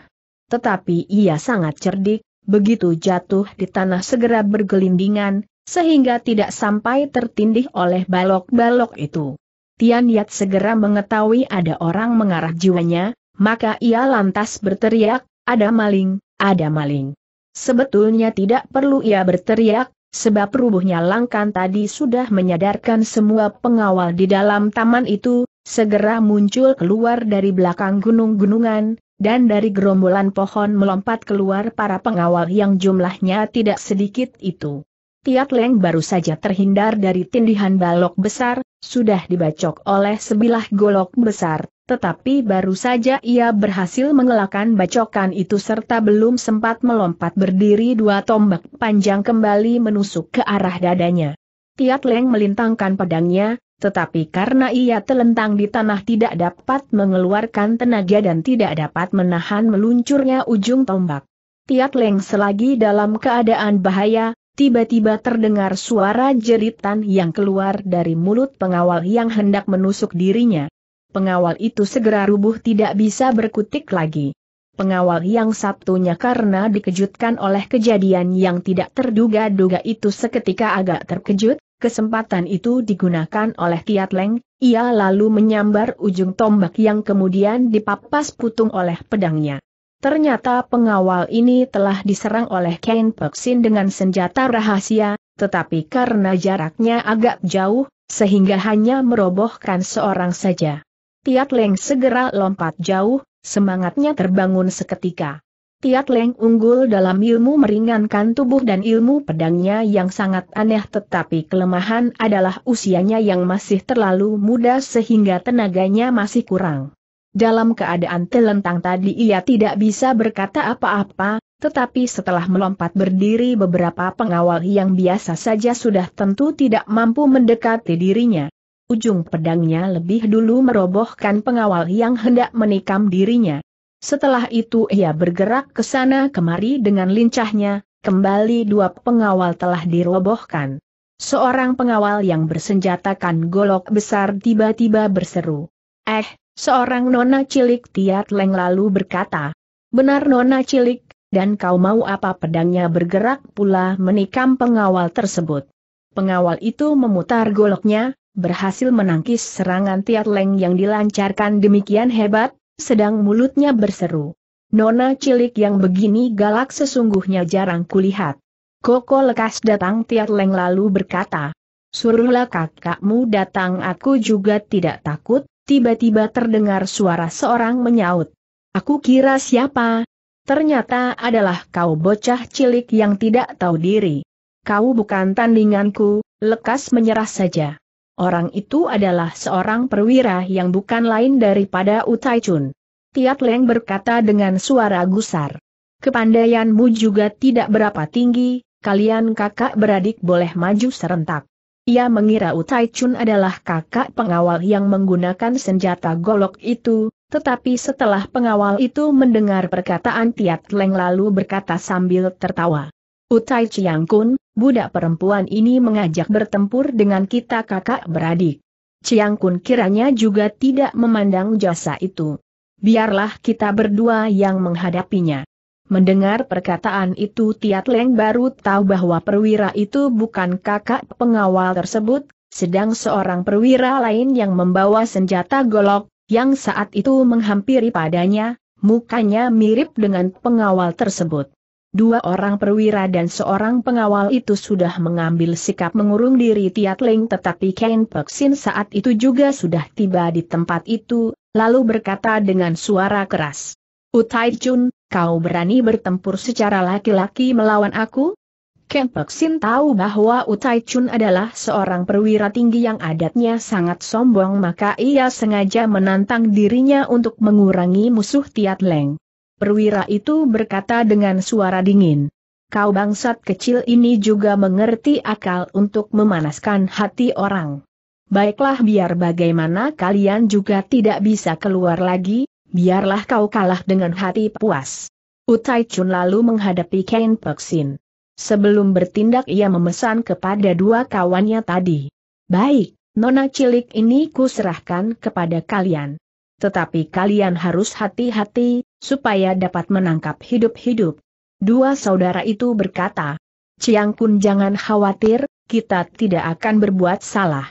Tetapi ia sangat cerdik, begitu jatuh di tanah segera bergelindingan, sehingga tidak sampai tertindih oleh balok-balok itu. Tian Yat segera mengetahui ada orang mengarah jiwanya, maka ia lantas berteriak, ada maling, ada maling. Sebetulnya tidak perlu ia berteriak, sebab rubuhnya langkan tadi sudah menyadarkan semua pengawal di dalam taman itu, segera muncul keluar dari belakang gunung-gunungan, dan dari gerombolan pohon melompat keluar para pengawal yang jumlahnya tidak sedikit itu. Tiat Leng baru saja terhindar dari tindihan balok besar, sudah dibacok oleh sebilah golok besar, tetapi baru saja ia berhasil mengelakkan bacokan itu serta belum sempat melompat berdiri dua tombak panjang kembali menusuk ke arah dadanya. Tiat Leng melintangkan pedangnya, tetapi karena ia telentang di tanah tidak dapat mengeluarkan tenaga dan tidak dapat menahan meluncurnya ujung tombak. Tiat Leng selagi dalam keadaan bahaya, tiba-tiba terdengar suara jeritan yang keluar dari mulut pengawal yang hendak menusuk dirinya pengawal itu segera rubuh tidak bisa berkutik lagi. Pengawal yang satunya karena dikejutkan oleh kejadian yang tidak terduga-duga itu seketika agak terkejut, kesempatan itu digunakan oleh Tiat Leng, ia lalu menyambar ujung tombak yang kemudian dipapas putung oleh pedangnya. Ternyata pengawal ini telah diserang oleh Ken Peksin dengan senjata rahasia, tetapi karena jaraknya agak jauh, sehingga hanya merobohkan seorang saja. Tiat Leng segera lompat jauh, semangatnya terbangun seketika. Tiat Leng unggul dalam ilmu meringankan tubuh dan ilmu pedangnya yang sangat aneh tetapi kelemahan adalah usianya yang masih terlalu muda sehingga tenaganya masih kurang. Dalam keadaan telentang tadi ia tidak bisa berkata apa-apa, tetapi setelah melompat berdiri beberapa pengawal yang biasa saja sudah tentu tidak mampu mendekati dirinya ujung pedangnya lebih dulu merobohkan pengawal yang hendak menikam dirinya. Setelah itu ia bergerak ke sana kemari dengan lincahnya, kembali dua pengawal telah dirobohkan. Seorang pengawal yang bersenjatakan golok besar tiba-tiba berseru. Eh, seorang nona cilik Tiat Leng lalu berkata, Benar nona cilik, dan kau mau apa pedangnya bergerak pula menikam pengawal tersebut. Pengawal itu memutar goloknya, berhasil menangkis serangan Tiat Leng yang dilancarkan demikian hebat, sedang mulutnya berseru. Nona cilik yang begini galak sesungguhnya jarang kulihat. Koko lekas datang Tiat Leng lalu berkata, Suruhlah kakakmu datang aku juga tidak takut, tiba-tiba terdengar suara seorang menyaut. Aku kira siapa? Ternyata adalah kau bocah cilik yang tidak tahu diri. Kau bukan tandinganku, lekas menyerah saja. Orang itu adalah seorang perwira yang bukan lain daripada Utai Chun. Tiat Leng berkata dengan suara gusar. Kepandaianmu juga tidak berapa tinggi, kalian kakak beradik boleh maju serentak. Ia mengira Utai Chun adalah kakak pengawal yang menggunakan senjata golok itu, tetapi setelah pengawal itu mendengar perkataan Tiat Leng lalu berkata sambil tertawa. Utai Chiang Kun, budak perempuan ini mengajak bertempur dengan kita kakak beradik. Chiang Kun kiranya juga tidak memandang jasa itu. Biarlah kita berdua yang menghadapinya. Mendengar perkataan itu Tiat Leng baru tahu bahwa perwira itu bukan kakak pengawal tersebut, sedang seorang perwira lain yang membawa senjata golok, yang saat itu menghampiri padanya, mukanya mirip dengan pengawal tersebut. Dua orang perwira dan seorang pengawal itu sudah mengambil sikap mengurung diri Tiat Ling tetapi Ken Peksin saat itu juga sudah tiba di tempat itu, lalu berkata dengan suara keras. Utai Chun, kau berani bertempur secara laki-laki melawan aku? Ken Peksin tahu bahwa Utai Chun adalah seorang perwira tinggi yang adatnya sangat sombong maka ia sengaja menantang dirinya untuk mengurangi musuh Tiat Leng perwira itu berkata dengan suara dingin. Kau bangsat kecil ini juga mengerti akal untuk memanaskan hati orang. Baiklah biar bagaimana kalian juga tidak bisa keluar lagi, biarlah kau kalah dengan hati puas. Utai Chun lalu menghadapi Ken Peksin. Sebelum bertindak ia memesan kepada dua kawannya tadi. Baik, nona cilik ini kuserahkan kepada kalian tetapi kalian harus hati-hati, supaya dapat menangkap hidup-hidup. Dua saudara itu berkata, Ciang Kun jangan khawatir, kita tidak akan berbuat salah.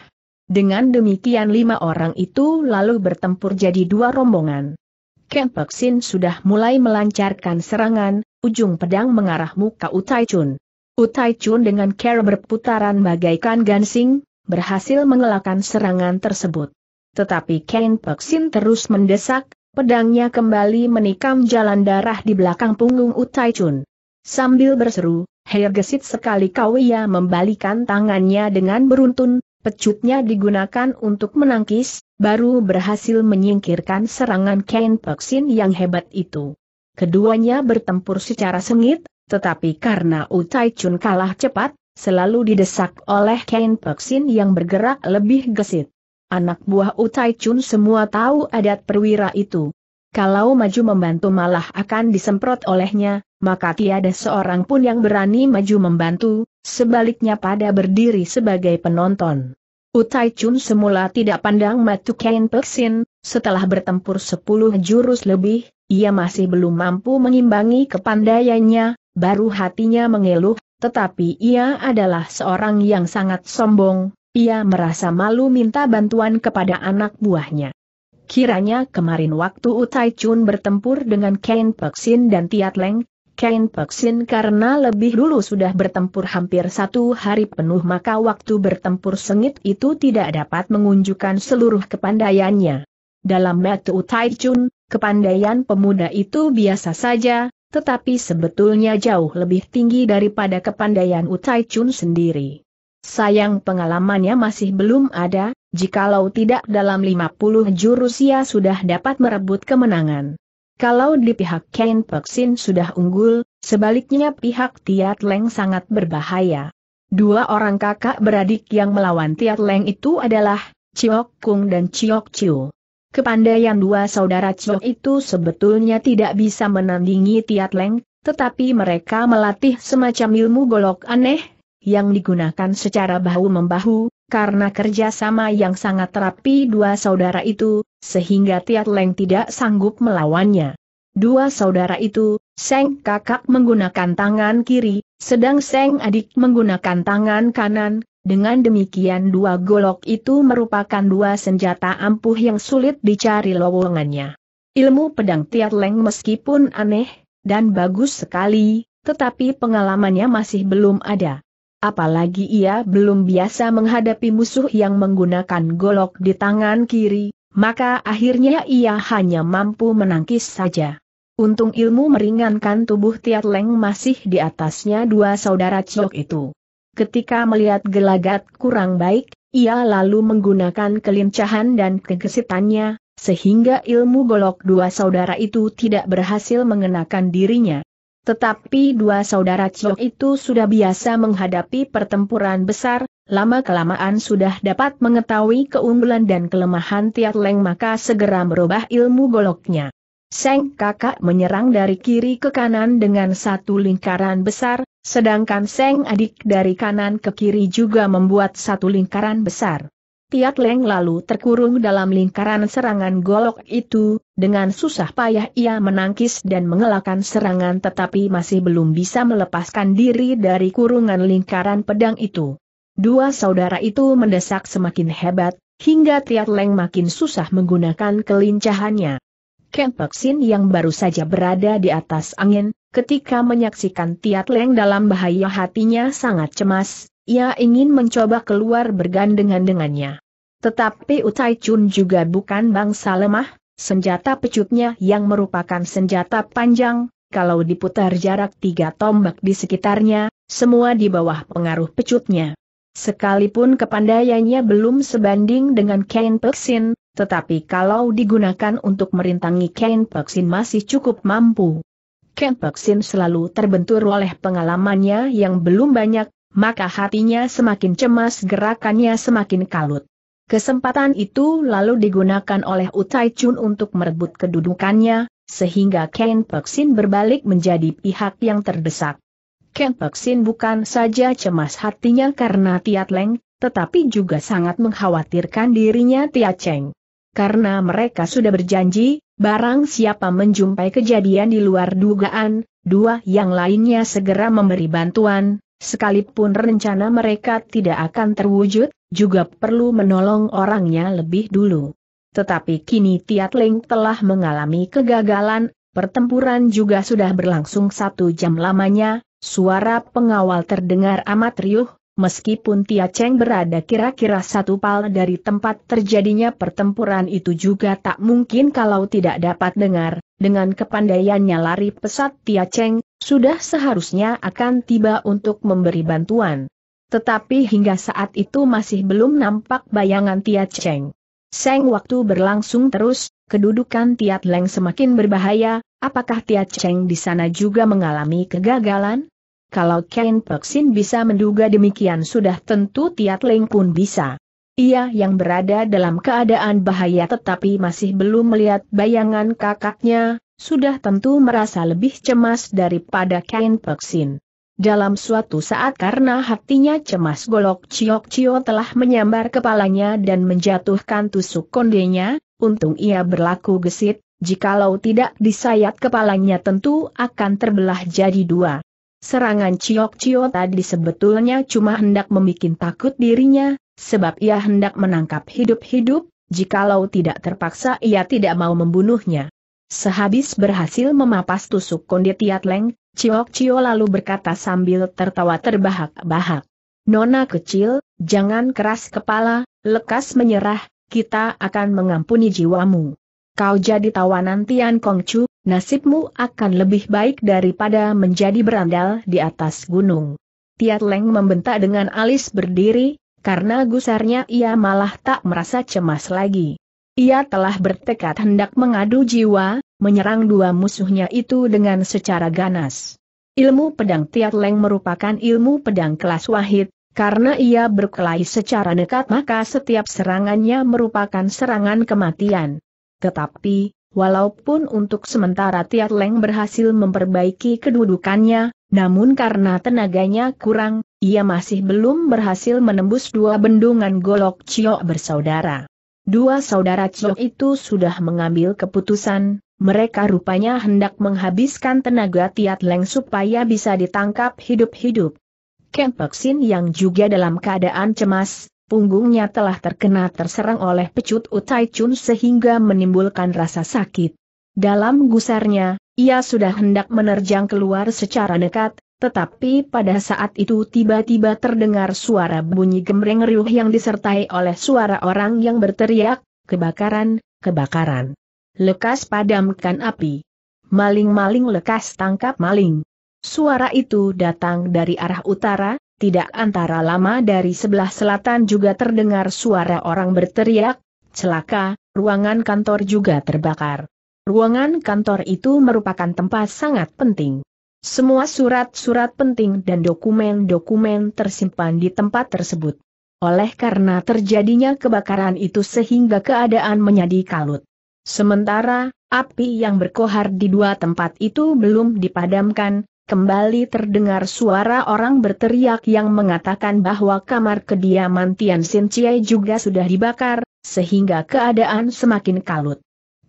Dengan demikian lima orang itu lalu bertempur jadi dua rombongan. Kempek Sin sudah mulai melancarkan serangan, ujung pedang mengarah muka Utai Chun. Utai Chun dengan care berputaran bagaikan gansing, berhasil mengelakkan serangan tersebut. Tetapi Ken Peksin terus mendesak, pedangnya kembali menikam jalan darah di belakang punggung Utai Chun. Sambil berseru, Her gesit sekali ia membalikan tangannya dengan beruntun, pecutnya digunakan untuk menangkis, baru berhasil menyingkirkan serangan Ken Peksin yang hebat itu. Keduanya bertempur secara sengit, tetapi karena Utai Chun kalah cepat, selalu didesak oleh Ken Peksin yang bergerak lebih gesit. Anak buah Utai Chun semua tahu adat perwira itu. Kalau maju membantu malah akan disemprot olehnya, maka tiada seorang pun yang berani maju membantu, sebaliknya pada berdiri sebagai penonton. Utai Chun semula tidak pandang matu Kain Peksin, setelah bertempur sepuluh jurus lebih, ia masih belum mampu mengimbangi kepandaiannya, baru hatinya mengeluh, tetapi ia adalah seorang yang sangat sombong, ia merasa malu minta bantuan kepada anak buahnya. Kiranya kemarin waktu Utai Chun bertempur dengan Ken Peksin dan Tiat Leng, Ken Peksin karena lebih dulu sudah bertempur hampir satu hari penuh maka waktu bertempur sengit itu tidak dapat mengunjukkan seluruh kepandaiannya. Dalam metu Utai Chun, kepandaian pemuda itu biasa saja, tetapi sebetulnya jauh lebih tinggi daripada kepandaian Utai Chun sendiri. Sayang pengalamannya masih belum ada, jikalau tidak dalam 50 jurus ia sudah dapat merebut kemenangan. Kalau di pihak Ken Peksin sudah unggul, sebaliknya pihak Tiat Leng sangat berbahaya. Dua orang kakak beradik yang melawan Tiat Leng itu adalah Chiok Kung dan Chiok Chiu. Kepandaian dua saudara Chiok itu sebetulnya tidak bisa menandingi Tiat Leng, tetapi mereka melatih semacam ilmu golok aneh yang digunakan secara bahu-membahu, karena kerjasama yang sangat rapi dua saudara itu, sehingga Tiat Leng tidak sanggup melawannya. Dua saudara itu, Seng kakak menggunakan tangan kiri, sedang Seng adik menggunakan tangan kanan, dengan demikian dua golok itu merupakan dua senjata ampuh yang sulit dicari lowongannya. Ilmu pedang Tiat Leng meskipun aneh, dan bagus sekali, tetapi pengalamannya masih belum ada. Apalagi ia belum biasa menghadapi musuh yang menggunakan golok di tangan kiri, maka akhirnya ia hanya mampu menangkis saja. Untung ilmu meringankan tubuh Tiat Leng masih di atasnya dua saudara cilok itu. Ketika melihat gelagat kurang baik, ia lalu menggunakan kelincahan dan kegesitannya, sehingga ilmu golok dua saudara itu tidak berhasil mengenakan dirinya. Tetapi dua saudara Chiok itu sudah biasa menghadapi pertempuran besar, lama-kelamaan sudah dapat mengetahui keunggulan dan kelemahan Tiat Leng maka segera merubah ilmu goloknya. Seng kakak menyerang dari kiri ke kanan dengan satu lingkaran besar, sedangkan Seng adik dari kanan ke kiri juga membuat satu lingkaran besar. Tiat Leng lalu terkurung dalam lingkaran serangan golok itu, dengan susah payah ia menangkis dan mengelakkan serangan tetapi masih belum bisa melepaskan diri dari kurungan lingkaran pedang itu. Dua saudara itu mendesak semakin hebat, hingga Tiat Leng makin susah menggunakan kelincahannya. Ken Peksin yang baru saja berada di atas angin, ketika menyaksikan Tiat Leng dalam bahaya hatinya sangat cemas, ia ingin mencoba keluar bergandengan-dengannya. Tetapi Utai Chun juga bukan bangsa lemah, senjata pecutnya yang merupakan senjata panjang, kalau diputar jarak tiga tombak di sekitarnya, semua di bawah pengaruh pecutnya. Sekalipun kepandaiannya belum sebanding dengan Kain Peksin, tetapi kalau digunakan untuk merintangi Kain Peksin masih cukup mampu. Kain Peksin selalu terbentur oleh pengalamannya yang belum banyak, maka hatinya semakin cemas gerakannya semakin kalut. Kesempatan itu lalu digunakan oleh Utai Chun untuk merebut kedudukannya, sehingga Ken Peksin berbalik menjadi pihak yang terdesak. Ken Peksin bukan saja cemas hatinya karena Tiat Leng, tetapi juga sangat mengkhawatirkan dirinya Tiat Cheng. Karena mereka sudah berjanji, barang siapa menjumpai kejadian di luar dugaan, dua yang lainnya segera memberi bantuan, Sekalipun rencana mereka tidak akan terwujud, juga perlu menolong orangnya lebih dulu. Tetapi kini Tiat Ling telah mengalami kegagalan, pertempuran juga sudah berlangsung satu jam lamanya, suara pengawal terdengar amat riuh, meskipun Tia Cheng berada kira-kira satu pal dari tempat terjadinya pertempuran itu juga tak mungkin kalau tidak dapat dengar, dengan kepandaiannya lari pesat Tia Cheng, sudah seharusnya akan tiba untuk memberi bantuan. Tetapi hingga saat itu masih belum nampak bayangan Tia Cheng. Seng waktu berlangsung terus, kedudukan Tia Leng semakin berbahaya, apakah Tia Cheng di sana juga mengalami kegagalan? kalau Ken Peksin bisa menduga demikian sudah tentu Tiat Leng pun bisa. Ia yang berada dalam keadaan bahaya tetapi masih belum melihat bayangan kakaknya, sudah tentu merasa lebih cemas daripada Ken Peksin. Dalam suatu saat karena hatinya cemas golok Ciok Cio telah menyambar kepalanya dan menjatuhkan tusuk kondenya, untung ia berlaku gesit, jikalau tidak disayat kepalanya tentu akan terbelah jadi dua. Serangan Ciok-Cio tadi sebetulnya cuma hendak membuat takut dirinya, sebab ia hendak menangkap hidup-hidup, jikalau tidak terpaksa ia tidak mau membunuhnya. Sehabis berhasil memapas tusuk konde Tiatleng, Ciok-Cio lalu berkata sambil tertawa terbahak-bahak. Nona kecil, jangan keras kepala, lekas menyerah, kita akan mengampuni jiwamu. Kau jadi tawanan Tian Chu." nasibmu akan lebih baik daripada menjadi berandal di atas gunung. Tiat Leng membentak dengan alis berdiri, karena gusarnya ia malah tak merasa cemas lagi. Ia telah bertekad hendak mengadu jiwa, menyerang dua musuhnya itu dengan secara ganas. Ilmu pedang Tiat Leng merupakan ilmu pedang kelas wahid, karena ia berkelahi secara dekat maka setiap serangannya merupakan serangan kematian. Tetapi, Walaupun untuk sementara Tiat Leng berhasil memperbaiki kedudukannya, namun karena tenaganya kurang, ia masih belum berhasil menembus dua bendungan golok Cio bersaudara. Dua saudara Cio itu sudah mengambil keputusan, mereka rupanya hendak menghabiskan tenaga Tiat Leng supaya bisa ditangkap hidup-hidup. Kempeksin yang juga dalam keadaan cemas, punggungnya telah terkena terserang oleh pecut Utai Chun sehingga menimbulkan rasa sakit. Dalam gusarnya, ia sudah hendak menerjang keluar secara dekat, tetapi pada saat itu tiba-tiba terdengar suara bunyi gemreng riuh yang disertai oleh suara orang yang berteriak, kebakaran, kebakaran. Lekas padamkan api. Maling-maling lekas tangkap maling. Suara itu datang dari arah utara, tidak antara lama dari sebelah selatan juga terdengar suara orang berteriak, celaka, ruangan kantor juga terbakar. Ruangan kantor itu merupakan tempat sangat penting. Semua surat-surat penting dan dokumen-dokumen tersimpan di tempat tersebut. Oleh karena terjadinya kebakaran itu sehingga keadaan menjadi kalut. Sementara, api yang berkohar di dua tempat itu belum dipadamkan, kembali terdengar suara orang berteriak yang mengatakan bahwa kamar kediaman Tian Sin Chie juga sudah dibakar, sehingga keadaan semakin kalut.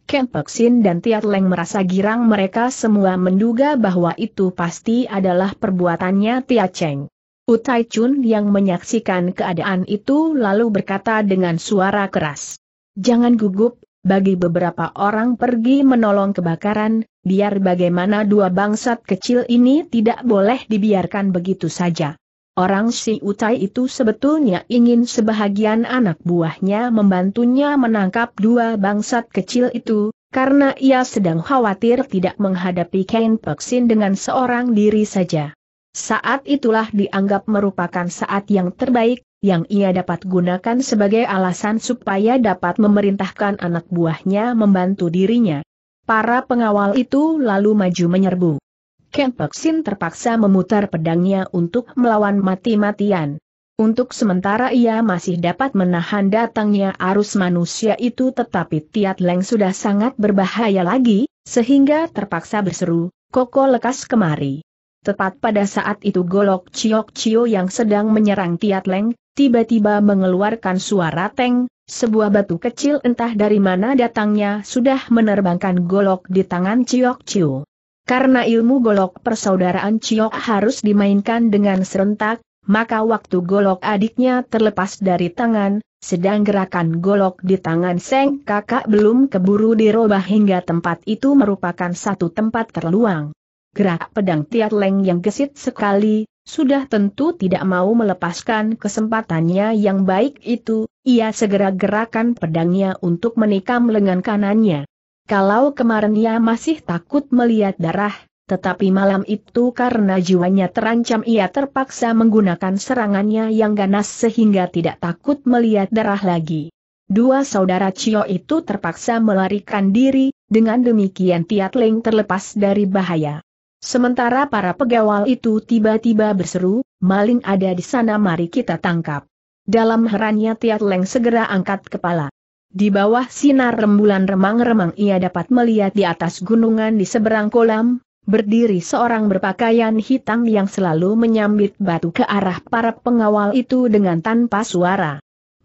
Pek Sin dan Tiat Leng merasa girang mereka semua menduga bahwa itu pasti adalah perbuatannya Tia Cheng. Utai Chun yang menyaksikan keadaan itu lalu berkata dengan suara keras. Jangan gugup, bagi beberapa orang pergi menolong kebakaran, biar bagaimana dua bangsat kecil ini tidak boleh dibiarkan begitu saja. Orang si Utai itu sebetulnya ingin sebahagian anak buahnya membantunya menangkap dua bangsat kecil itu, karena ia sedang khawatir tidak menghadapi Ken Peksin dengan seorang diri saja. Saat itulah dianggap merupakan saat yang terbaik, yang ia dapat gunakan sebagai alasan supaya dapat memerintahkan anak buahnya membantu dirinya. Para pengawal itu lalu maju menyerbu. Sin terpaksa memutar pedangnya untuk melawan mati-matian. Untuk sementara ia masih dapat menahan datangnya arus manusia itu tetapi Tiat Leng sudah sangat berbahaya lagi, sehingga terpaksa berseru, Koko lekas kemari. Tepat pada saat itu golok Ciok Cio yang sedang menyerang Tiat Leng, tiba-tiba mengeluarkan suara teng, sebuah batu kecil entah dari mana datangnya sudah menerbangkan golok di tangan Ciok Ciu. Karena ilmu golok persaudaraan Ciok harus dimainkan dengan serentak, maka waktu golok adiknya terlepas dari tangan, sedang gerakan golok di tangan Seng kakak belum keburu dirubah hingga tempat itu merupakan satu tempat terluang. Gerak pedang Tiat Leng yang gesit sekali, sudah tentu tidak mau melepaskan kesempatannya yang baik itu, ia segera gerakan pedangnya untuk menikam lengan kanannya. Kalau kemarin ia masih takut melihat darah, tetapi malam itu karena jiwanya terancam ia terpaksa menggunakan serangannya yang ganas sehingga tidak takut melihat darah lagi. Dua saudara Cio itu terpaksa melarikan diri, dengan demikian Tiat Leng terlepas dari bahaya. Sementara para pegawal itu tiba-tiba berseru, maling ada di sana mari kita tangkap. Dalam herannya Tiat Leng segera angkat kepala. Di bawah sinar rembulan remang-remang ia dapat melihat di atas gunungan di seberang kolam, berdiri seorang berpakaian hitam yang selalu menyambit batu ke arah para pengawal itu dengan tanpa suara.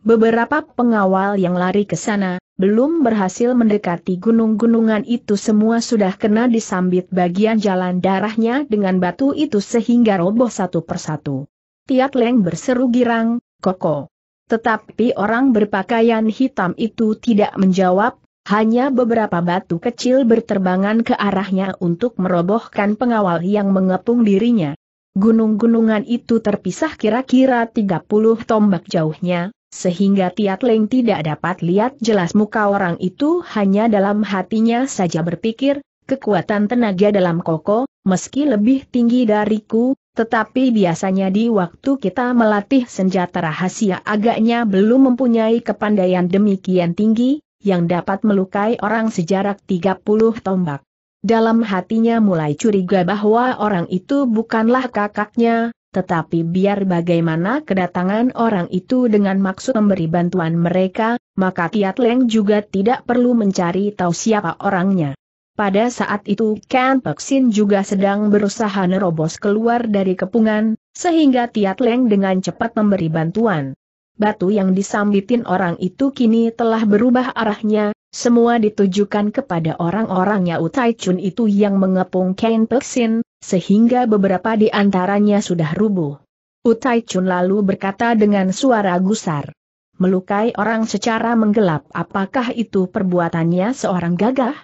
Beberapa pengawal yang lari ke sana, belum berhasil mendekati gunung-gunungan itu semua sudah kena disambit bagian jalan darahnya dengan batu itu sehingga roboh satu persatu. Tiat Leng berseru girang, koko. Tetapi orang berpakaian hitam itu tidak menjawab, hanya beberapa batu kecil berterbangan ke arahnya untuk merobohkan pengawal yang mengepung dirinya. Gunung-gunungan itu terpisah kira-kira 30 tombak jauhnya, sehingga Tiat Leng tidak dapat lihat jelas muka orang itu hanya dalam hatinya saja berpikir, kekuatan tenaga dalam koko, meski lebih tinggi dariku, tetapi biasanya di waktu kita melatih senjata rahasia agaknya belum mempunyai kepandaian demikian tinggi, yang dapat melukai orang sejarak 30 tombak. Dalam hatinya mulai curiga bahwa orang itu bukanlah kakaknya, tetapi biar bagaimana kedatangan orang itu dengan maksud memberi bantuan mereka, maka Tiat Leng juga tidak perlu mencari tahu siapa orangnya. Pada saat itu Ken Peksin juga sedang berusaha nerobos keluar dari kepungan, sehingga Tiat Leng dengan cepat memberi bantuan. Batu yang disambitin orang itu kini telah berubah arahnya, semua ditujukan kepada orang-orangnya Utai Chun itu yang mengepung Kain Peksin, sehingga beberapa di antaranya sudah rubuh. Utai Chun lalu berkata dengan suara gusar. Melukai orang secara menggelap apakah itu perbuatannya seorang gagah?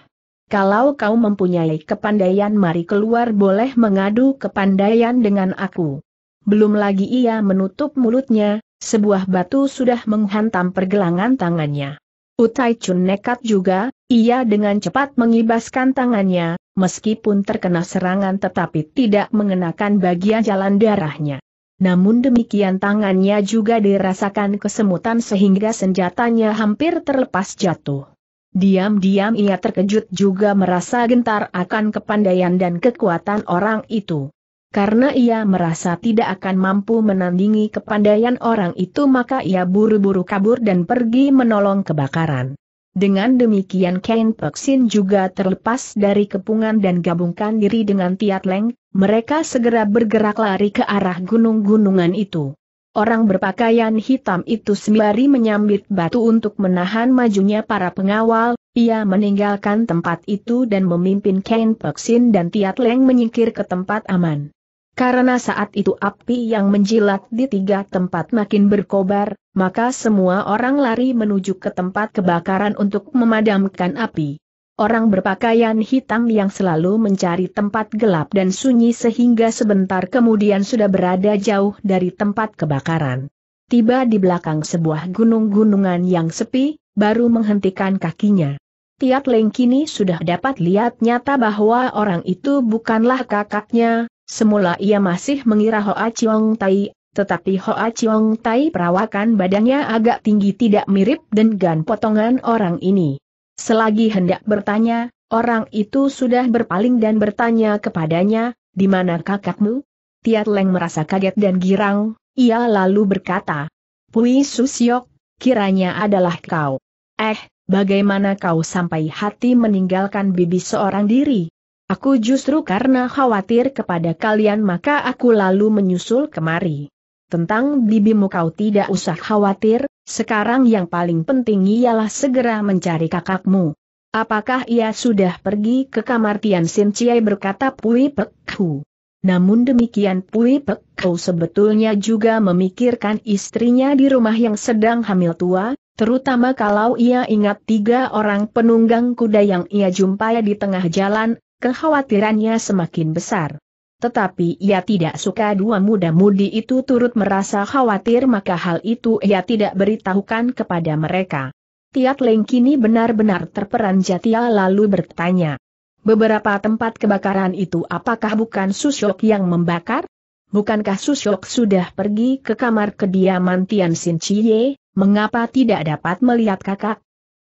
Kalau kau mempunyai kepandaian mari keluar boleh mengadu kepandaian dengan aku. Belum lagi ia menutup mulutnya, sebuah batu sudah menghantam pergelangan tangannya. Utai Chun nekat juga, ia dengan cepat mengibaskan tangannya, meskipun terkena serangan tetapi tidak mengenakan bagian jalan darahnya. Namun demikian tangannya juga dirasakan kesemutan sehingga senjatanya hampir terlepas jatuh. Diam-diam ia terkejut juga merasa gentar akan kepandaian dan kekuatan orang itu. Karena ia merasa tidak akan mampu menandingi kepandaian orang itu maka ia buru-buru kabur dan pergi menolong kebakaran. Dengan demikian Ken Peksin juga terlepas dari kepungan dan gabungkan diri dengan Tiat Leng, mereka segera bergerak lari ke arah gunung-gunungan itu. Orang berpakaian hitam itu sembari menyambit batu untuk menahan majunya para pengawal, ia meninggalkan tempat itu dan memimpin Ken Peksin dan Tiat Leng menyingkir ke tempat aman. Karena saat itu api yang menjilat di tiga tempat makin berkobar, maka semua orang lari menuju ke tempat kebakaran untuk memadamkan api. Orang berpakaian hitam yang selalu mencari tempat gelap dan sunyi sehingga sebentar kemudian sudah berada jauh dari tempat kebakaran. Tiba di belakang sebuah gunung-gunungan yang sepi, baru menghentikan kakinya. Tiat Leng kini sudah dapat lihat nyata bahwa orang itu bukanlah kakaknya, Semula ia masih mengira Hoa Chiong Tai, tetapi Hoa Chiong Tai perawakan badannya agak tinggi tidak mirip dengan potongan orang ini. Selagi hendak bertanya, orang itu sudah berpaling dan bertanya kepadanya, di mana kakakmu? Tiat Leng merasa kaget dan girang, ia lalu berkata, Pui Susyok, kiranya adalah kau. Eh, bagaimana kau sampai hati meninggalkan bibi seorang diri? Aku justru karena khawatir kepada kalian maka aku lalu menyusul kemari. Tentang bibimu kau tidak usah khawatir, sekarang yang paling penting ialah segera mencari kakakmu. Apakah ia sudah pergi ke kamar Tian Sin Chiai berkata Pui Pek Hu. Namun demikian Pui Pek Hu sebetulnya juga memikirkan istrinya di rumah yang sedang hamil tua, terutama kalau ia ingat tiga orang penunggang kuda yang ia jumpai di tengah jalan, kekhawatirannya semakin besar. Tetapi ia tidak suka dua muda-mudi itu turut merasa khawatir maka hal itu ia tidak beritahukan kepada mereka. Tiat Leng kini benar-benar terperanjat ia lalu bertanya. Beberapa tempat kebakaran itu apakah bukan Susyok yang membakar? Bukankah Susyok sudah pergi ke kamar kediaman Tian Sin Chie, mengapa tidak dapat melihat kakak?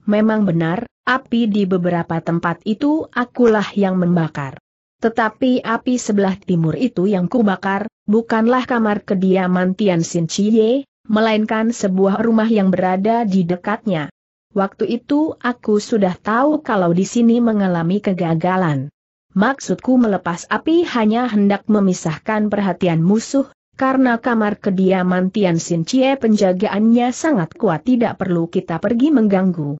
Memang benar, api di beberapa tempat itu akulah yang membakar. Tetapi api sebelah timur itu yang kubakar, bukanlah kamar kediaman Tian Xin Chie, melainkan sebuah rumah yang berada di dekatnya. Waktu itu aku sudah tahu kalau di sini mengalami kegagalan. Maksudku melepas api hanya hendak memisahkan perhatian musuh, karena kamar kediaman Tian Xin Chie penjagaannya sangat kuat tidak perlu kita pergi mengganggu.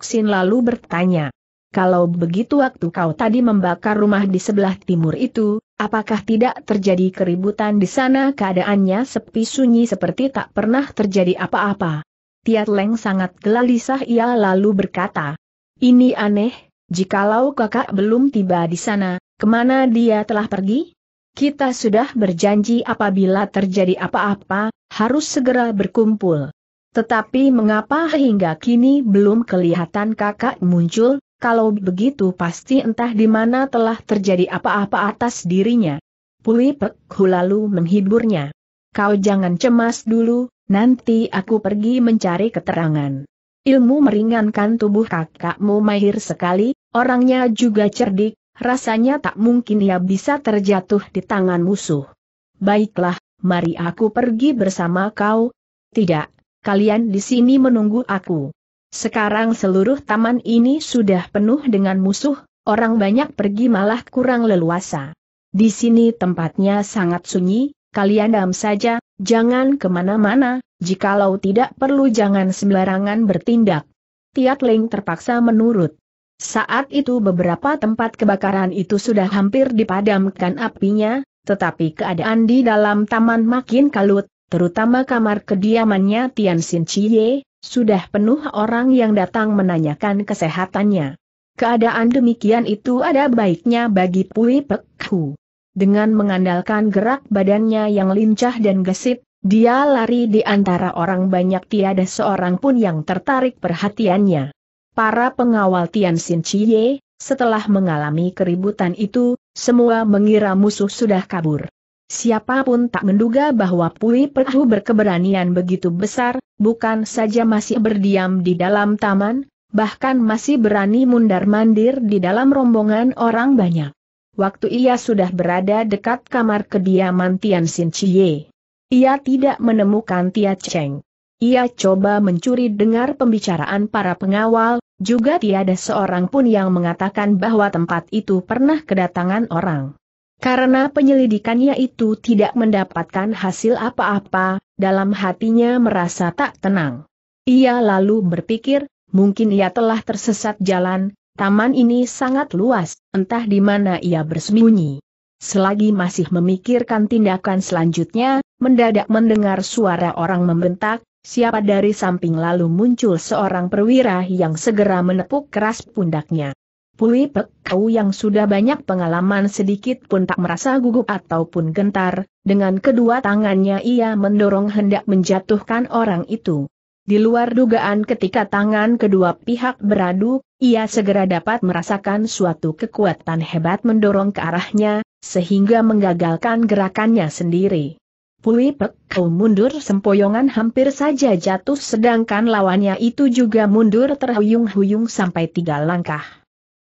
Sin lalu bertanya. Kalau begitu waktu kau tadi membakar rumah di sebelah timur itu, apakah tidak terjadi keributan di sana keadaannya sepi sunyi seperti tak pernah terjadi apa-apa? Tiat Leng sangat gelisah ia lalu berkata. Ini aneh, jikalau kakak belum tiba di sana, kemana dia telah pergi? Kita sudah berjanji apabila terjadi apa-apa, harus segera berkumpul. Tetapi mengapa hingga kini belum kelihatan kakak muncul, kalau begitu pasti entah di mana telah terjadi apa-apa atas dirinya. Puli Pek lalu menghiburnya. Kau jangan cemas dulu, nanti aku pergi mencari keterangan. Ilmu meringankan tubuh kakakmu mahir sekali, orangnya juga cerdik, rasanya tak mungkin ia bisa terjatuh di tangan musuh. Baiklah, mari aku pergi bersama kau. Tidak, kalian di sini menunggu aku. Sekarang seluruh taman ini sudah penuh dengan musuh, orang banyak pergi malah kurang leluasa. Di sini tempatnya sangat sunyi, kalian diam saja, jangan kemana-mana, jikalau tidak perlu jangan sembarangan bertindak. Tiat Ling terpaksa menurut. Saat itu beberapa tempat kebakaran itu sudah hampir dipadamkan apinya, tetapi keadaan di dalam taman makin kalut, terutama kamar kediamannya Tian Xin Chie, sudah penuh orang yang datang menanyakan kesehatannya. Keadaan demikian itu ada baiknya bagi Pui Pek Hu. Dengan mengandalkan gerak badannya yang lincah dan gesit, dia lari di antara orang banyak tiada seorang pun yang tertarik perhatiannya. Para pengawal Tian Xin Chie, setelah mengalami keributan itu, semua mengira musuh sudah kabur. Siapapun tak menduga bahwa Pui Perhu berkeberanian begitu besar, bukan saja masih berdiam di dalam taman, bahkan masih berani mundar-mandir di dalam rombongan orang banyak. Waktu ia sudah berada dekat kamar kediaman Tian Xin Chie. Ia tidak menemukan Tia Cheng. Ia coba mencuri dengar pembicaraan para pengawal, juga tiada seorang pun yang mengatakan bahwa tempat itu pernah kedatangan orang. Karena penyelidikannya itu tidak mendapatkan hasil apa-apa, dalam hatinya merasa tak tenang. Ia lalu berpikir, mungkin ia telah tersesat jalan, taman ini sangat luas, entah di mana ia bersembunyi. Selagi masih memikirkan tindakan selanjutnya, mendadak mendengar suara orang membentak, siapa dari samping lalu muncul seorang perwira yang segera menepuk keras pundaknya. Pui Pek Kau yang sudah banyak pengalaman sedikit pun tak merasa gugup ataupun gentar, dengan kedua tangannya ia mendorong hendak menjatuhkan orang itu. Di luar dugaan ketika tangan kedua pihak beradu, ia segera dapat merasakan suatu kekuatan hebat mendorong ke arahnya, sehingga menggagalkan gerakannya sendiri. Pui Pek Kau mundur sempoyongan hampir saja jatuh sedangkan lawannya itu juga mundur terhuyung-huyung sampai tiga langkah.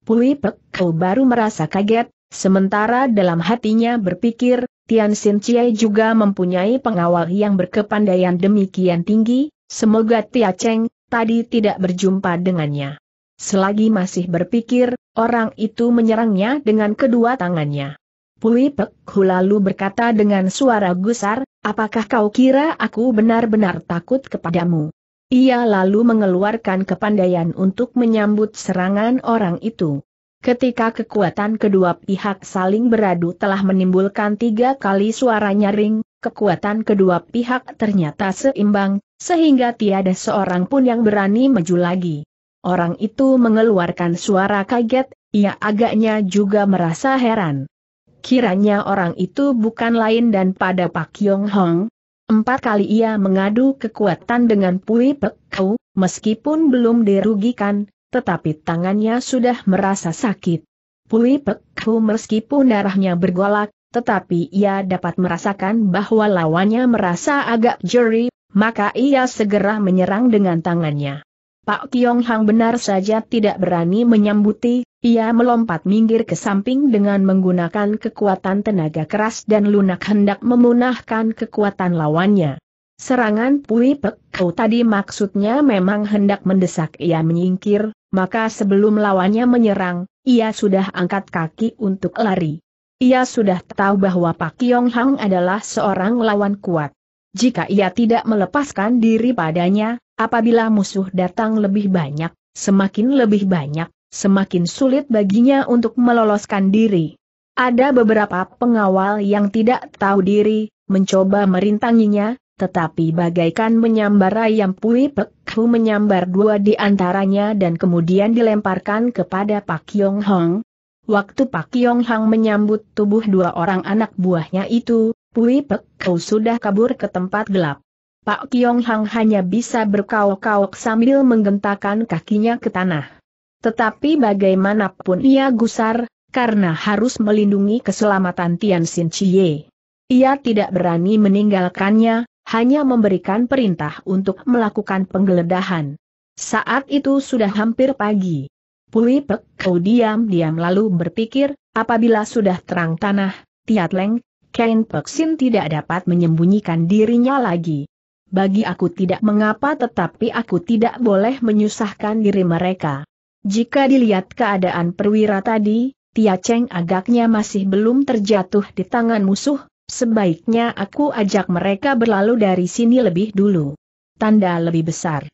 Pulipek Kau baru merasa kaget, sementara dalam hatinya berpikir, Tian Sin Chie juga mempunyai pengawal yang berkepandaian demikian tinggi, semoga Tia Cheng, tadi tidak berjumpa dengannya. Selagi masih berpikir, orang itu menyerangnya dengan kedua tangannya. Pui Pek Hu lalu berkata dengan suara gusar, apakah kau kira aku benar-benar takut kepadamu? Ia lalu mengeluarkan kepandaian untuk menyambut serangan orang itu. Ketika kekuatan kedua pihak saling beradu telah menimbulkan tiga kali suara nyaring, kekuatan kedua pihak ternyata seimbang, sehingga tiada seorang pun yang berani maju lagi. Orang itu mengeluarkan suara kaget, ia agaknya juga merasa heran. Kiranya orang itu bukan lain dan pada Pak Yong Hong, Empat kali ia mengadu kekuatan dengan Pui Pek meskipun belum dirugikan, tetapi tangannya sudah merasa sakit. Pui Pek meskipun darahnya bergolak, tetapi ia dapat merasakan bahwa lawannya merasa agak jeri, maka ia segera menyerang dengan tangannya. Pak Kiong Hang benar saja tidak berani menyambuti, ia melompat minggir ke samping dengan menggunakan kekuatan tenaga keras dan lunak hendak memunahkan kekuatan lawannya. Serangan Pui Pek Kau tadi maksudnya memang hendak mendesak ia menyingkir, maka sebelum lawannya menyerang, ia sudah angkat kaki untuk lari. Ia sudah tahu bahwa Pak Kiong Hang adalah seorang lawan kuat jika ia tidak melepaskan diri padanya, apabila musuh datang lebih banyak, semakin lebih banyak, semakin sulit baginya untuk meloloskan diri. Ada beberapa pengawal yang tidak tahu diri, mencoba merintanginya, tetapi bagaikan menyambar ayam Pui Pek menyambar dua di antaranya dan kemudian dilemparkan kepada Pak Yong Hong. Waktu Pak Yong Hong menyambut tubuh dua orang anak buahnya itu, Pui Pek kau sudah kabur ke tempat gelap. Pak Kiong Hang hanya bisa berkauk-kauk sambil menggentakkan kakinya ke tanah. Tetapi bagaimanapun ia gusar, karena harus melindungi keselamatan Tian Xin Chie. Ia tidak berani meninggalkannya, hanya memberikan perintah untuk melakukan penggeledahan. Saat itu sudah hampir pagi. Pui Pek kau diam-diam lalu berpikir, apabila sudah terang tanah, Tiat Leng, Kain Peksin tidak dapat menyembunyikan dirinya lagi. Bagi aku tidak mengapa tetapi aku tidak boleh menyusahkan diri mereka. Jika dilihat keadaan perwira tadi, Tia Cheng agaknya masih belum terjatuh di tangan musuh, sebaiknya aku ajak mereka berlalu dari sini lebih dulu. Tanda lebih besar.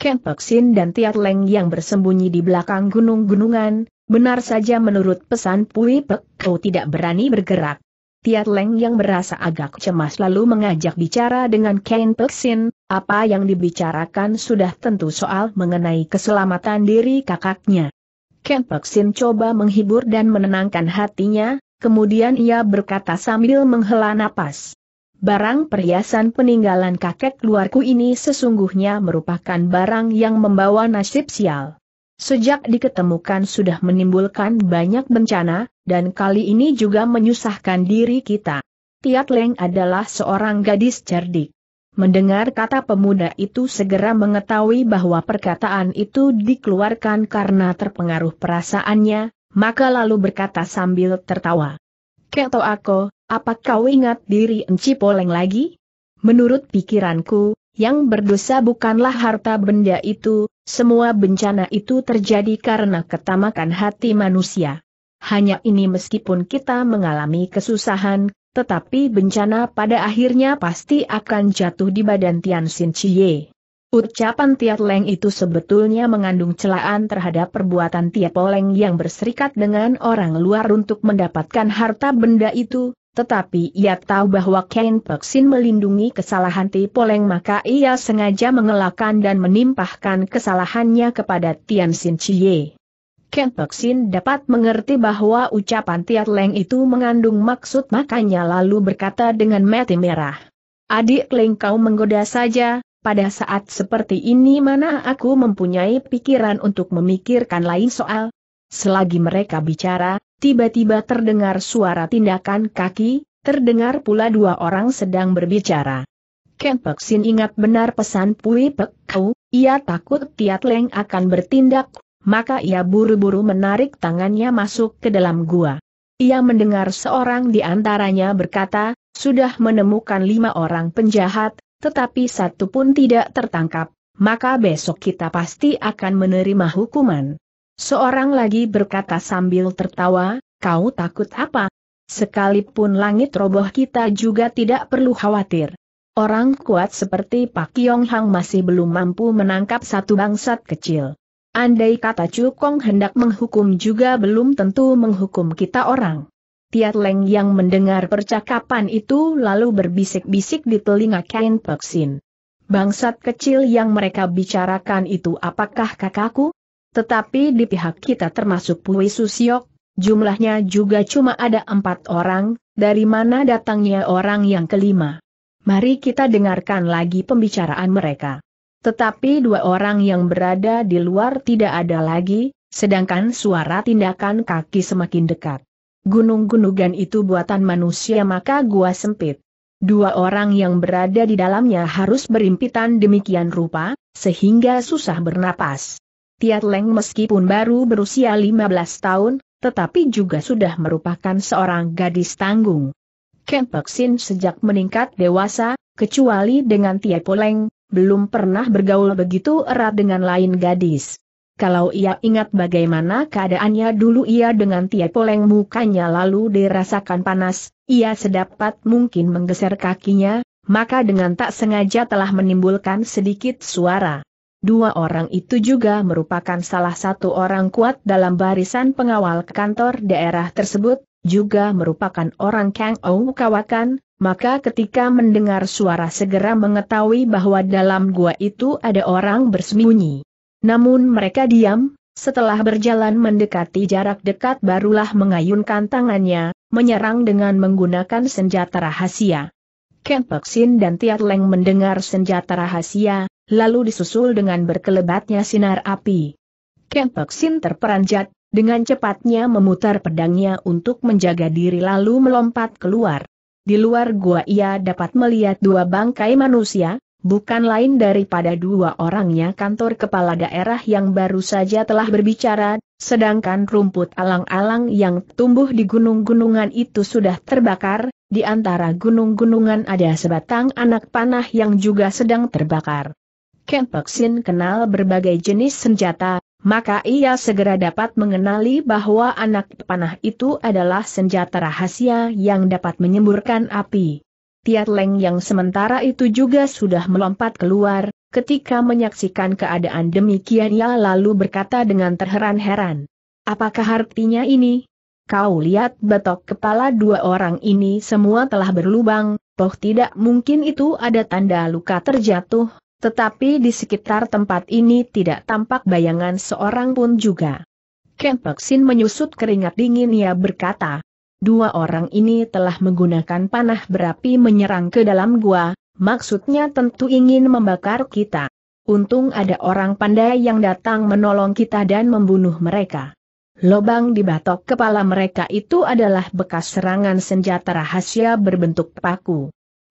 Ken Peksin dan Tia Leng yang bersembunyi di belakang gunung-gunungan, benar saja menurut pesan Pui Pek, kau tidak berani bergerak. Tiat Leng yang merasa agak cemas lalu mengajak bicara dengan Ken Pelsin, apa yang dibicarakan sudah tentu soal mengenai keselamatan diri kakaknya. Ken Pelsin coba menghibur dan menenangkan hatinya, kemudian ia berkata sambil menghela napas. Barang perhiasan peninggalan kakek keluarku ini sesungguhnya merupakan barang yang membawa nasib sial sejak diketemukan sudah menimbulkan banyak bencana, dan kali ini juga menyusahkan diri kita. Tiat Leng adalah seorang gadis cerdik. Mendengar kata pemuda itu segera mengetahui bahwa perkataan itu dikeluarkan karena terpengaruh perasaannya, maka lalu berkata sambil tertawa. Keto aku, apa kau ingat diri Enci Poleng lagi? Menurut pikiranku, yang berdosa bukanlah harta benda itu, semua bencana itu terjadi karena ketamakan hati manusia. Hanya ini meskipun kita mengalami kesusahan, tetapi bencana pada akhirnya pasti akan jatuh di badan Tian Xin Chie. Ucapan Tiat Leng itu sebetulnya mengandung celaan terhadap perbuatan Tiat Poleng yang berserikat dengan orang luar untuk mendapatkan harta benda itu, tetapi ia tahu bahwa Ken Peksin melindungi kesalahan Ti Poleng maka ia sengaja mengelakkan dan menimpahkan kesalahannya kepada Tian Sin Chie. Ken Peksin dapat mengerti bahwa ucapan Tiat Leng itu mengandung maksud makanya lalu berkata dengan mati merah. Adik Leng kau menggoda saja, pada saat seperti ini mana aku mempunyai pikiran untuk memikirkan lain soal. Selagi mereka bicara, tiba-tiba terdengar suara tindakan kaki, terdengar pula dua orang sedang berbicara. Ken Pek Sin ingat benar pesan Pui Pek Kau, ia takut Tiat Leng akan bertindak, maka ia buru-buru menarik tangannya masuk ke dalam gua. Ia mendengar seorang di antaranya berkata, sudah menemukan lima orang penjahat, tetapi satu pun tidak tertangkap, maka besok kita pasti akan menerima hukuman. Seorang lagi berkata sambil tertawa, kau takut apa? Sekalipun langit roboh kita juga tidak perlu khawatir. Orang kuat seperti Pak Yong Hang masih belum mampu menangkap satu bangsat kecil. Andai kata Cukong hendak menghukum juga belum tentu menghukum kita orang. Tiat Leng yang mendengar percakapan itu lalu berbisik-bisik di telinga Kain Peksin. Bangsat kecil yang mereka bicarakan itu apakah kakakku? Tetapi di pihak kita termasuk Pui Susiok, jumlahnya juga cuma ada empat orang, dari mana datangnya orang yang kelima. Mari kita dengarkan lagi pembicaraan mereka. Tetapi dua orang yang berada di luar tidak ada lagi, sedangkan suara tindakan kaki semakin dekat. gunung gunungan itu buatan manusia maka gua sempit. Dua orang yang berada di dalamnya harus berimpitan demikian rupa, sehingga susah bernapas. Tiat Leng meskipun baru berusia 15 tahun, tetapi juga sudah merupakan seorang gadis tanggung. Ken Peksin sejak meningkat dewasa, kecuali dengan Tiat Poleng, belum pernah bergaul begitu erat dengan lain gadis. Kalau ia ingat bagaimana keadaannya dulu ia dengan Tiat Poleng mukanya lalu dirasakan panas, ia sedapat mungkin menggeser kakinya, maka dengan tak sengaja telah menimbulkan sedikit suara. Dua orang itu juga merupakan salah satu orang kuat dalam barisan pengawal kantor daerah tersebut, juga merupakan orang Kang Ou Kawakan, maka ketika mendengar suara segera mengetahui bahwa dalam gua itu ada orang bersembunyi. Namun mereka diam, setelah berjalan mendekati jarak dekat barulah mengayunkan tangannya, menyerang dengan menggunakan senjata rahasia. Ken Peksin dan Tiat Leng mendengar senjata rahasia, lalu disusul dengan berkelebatnya sinar api. Sin terperanjat, dengan cepatnya memutar pedangnya untuk menjaga diri lalu melompat keluar. Di luar gua ia dapat melihat dua bangkai manusia, bukan lain daripada dua orangnya kantor kepala daerah yang baru saja telah berbicara, sedangkan rumput alang-alang yang tumbuh di gunung-gunungan itu sudah terbakar, di antara gunung-gunungan ada sebatang anak panah yang juga sedang terbakar. Ken Peksin kenal berbagai jenis senjata, maka ia segera dapat mengenali bahwa anak panah itu adalah senjata rahasia yang dapat menyemburkan api. Tiat Leng yang sementara itu juga sudah melompat keluar, ketika menyaksikan keadaan demikian ia lalu berkata dengan terheran-heran. Apakah artinya ini? Kau lihat betok kepala dua orang ini semua telah berlubang, toh tidak mungkin itu ada tanda luka terjatuh, tetapi di sekitar tempat ini tidak tampak bayangan seorang pun juga. Sin menyusut keringat dingin ia berkata, dua orang ini telah menggunakan panah berapi menyerang ke dalam gua, maksudnya tentu ingin membakar kita. Untung ada orang pandai yang datang menolong kita dan membunuh mereka. Lobang di batok kepala mereka itu adalah bekas serangan senjata rahasia berbentuk paku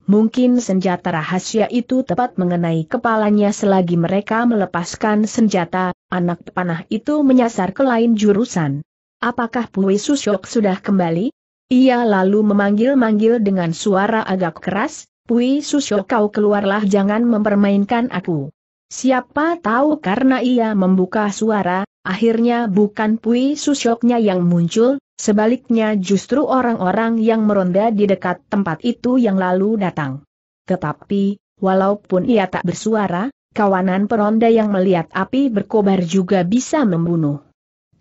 mungkin senjata rahasia itu tepat mengenai kepalanya selagi mereka melepaskan senjata, anak panah itu menyasar ke lain jurusan. Apakah Pui Susyok sudah kembali? Ia lalu memanggil-manggil dengan suara agak keras, Pui Susyok kau keluarlah jangan mempermainkan aku. Siapa tahu karena ia membuka suara, akhirnya bukan Pui Susyoknya yang muncul, Sebaliknya justru orang-orang yang meronda di dekat tempat itu yang lalu datang. Tetapi, walaupun ia tak bersuara, kawanan peronda yang melihat api berkobar juga bisa membunuh.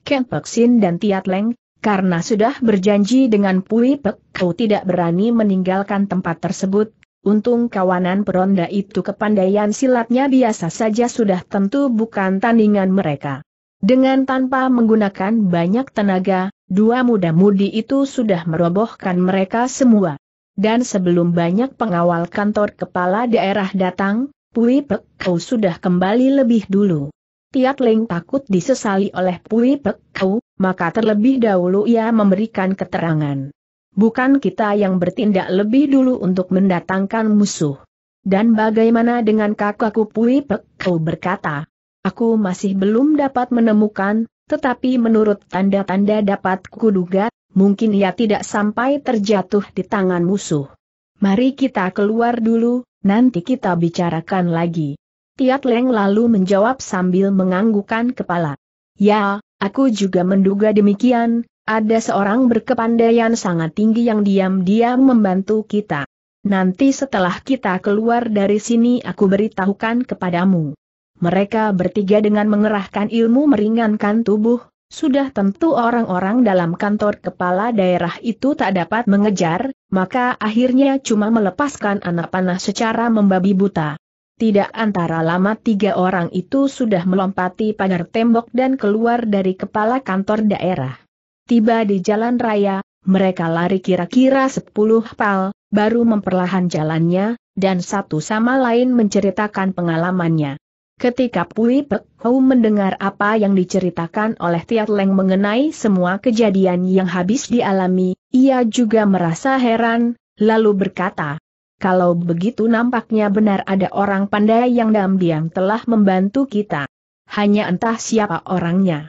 Ken Peksin dan Tiat Leng, karena sudah berjanji dengan Pui Pek Kau tidak berani meninggalkan tempat tersebut, Untung kawanan peronda itu kepandaian silatnya biasa saja sudah tentu bukan tandingan mereka. Dengan tanpa menggunakan banyak tenaga, dua muda-mudi itu sudah merobohkan mereka semua. Dan sebelum banyak pengawal kantor kepala daerah datang, Pui Pek Kau sudah kembali lebih dulu. Tiat Ling takut disesali oleh Pui Pek Kau, maka terlebih dahulu ia memberikan keterangan. Bukan kita yang bertindak lebih dulu untuk mendatangkan musuh. Dan bagaimana dengan kakakku Pui Pek Kau berkata, Aku masih belum dapat menemukan, tetapi menurut tanda-tanda dapat kuduga, mungkin ia tidak sampai terjatuh di tangan musuh. Mari kita keluar dulu, nanti kita bicarakan lagi. Tiat Leng lalu menjawab sambil menganggukkan kepala. Ya, aku juga menduga demikian, ada seorang berkepandaian sangat tinggi yang diam-diam membantu kita. Nanti setelah kita keluar dari sini aku beritahukan kepadamu. Mereka bertiga dengan mengerahkan ilmu meringankan tubuh, sudah tentu orang-orang dalam kantor kepala daerah itu tak dapat mengejar, maka akhirnya cuma melepaskan anak panah secara membabi buta. Tidak antara lama tiga orang itu sudah melompati pagar tembok dan keluar dari kepala kantor daerah. Tiba di jalan raya, mereka lari kira-kira sepuluh pal, baru memperlahan jalannya, dan satu sama lain menceritakan pengalamannya. Ketika Pui Pek Hou mendengar apa yang diceritakan oleh Tiat Leng mengenai semua kejadian yang habis dialami, ia juga merasa heran, lalu berkata, kalau begitu nampaknya benar ada orang pandai yang diam-diam telah membantu kita. Hanya entah siapa orangnya.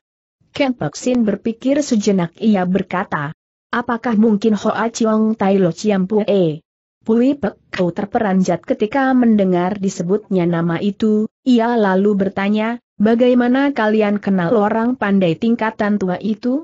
Ken Sin berpikir sejenak ia berkata, apakah mungkin Hoa Chiong Tai Lo Chiam Pue? Pek kau terperanjat ketika mendengar disebutnya nama itu, ia lalu bertanya, bagaimana kalian kenal orang pandai tingkatan tua itu?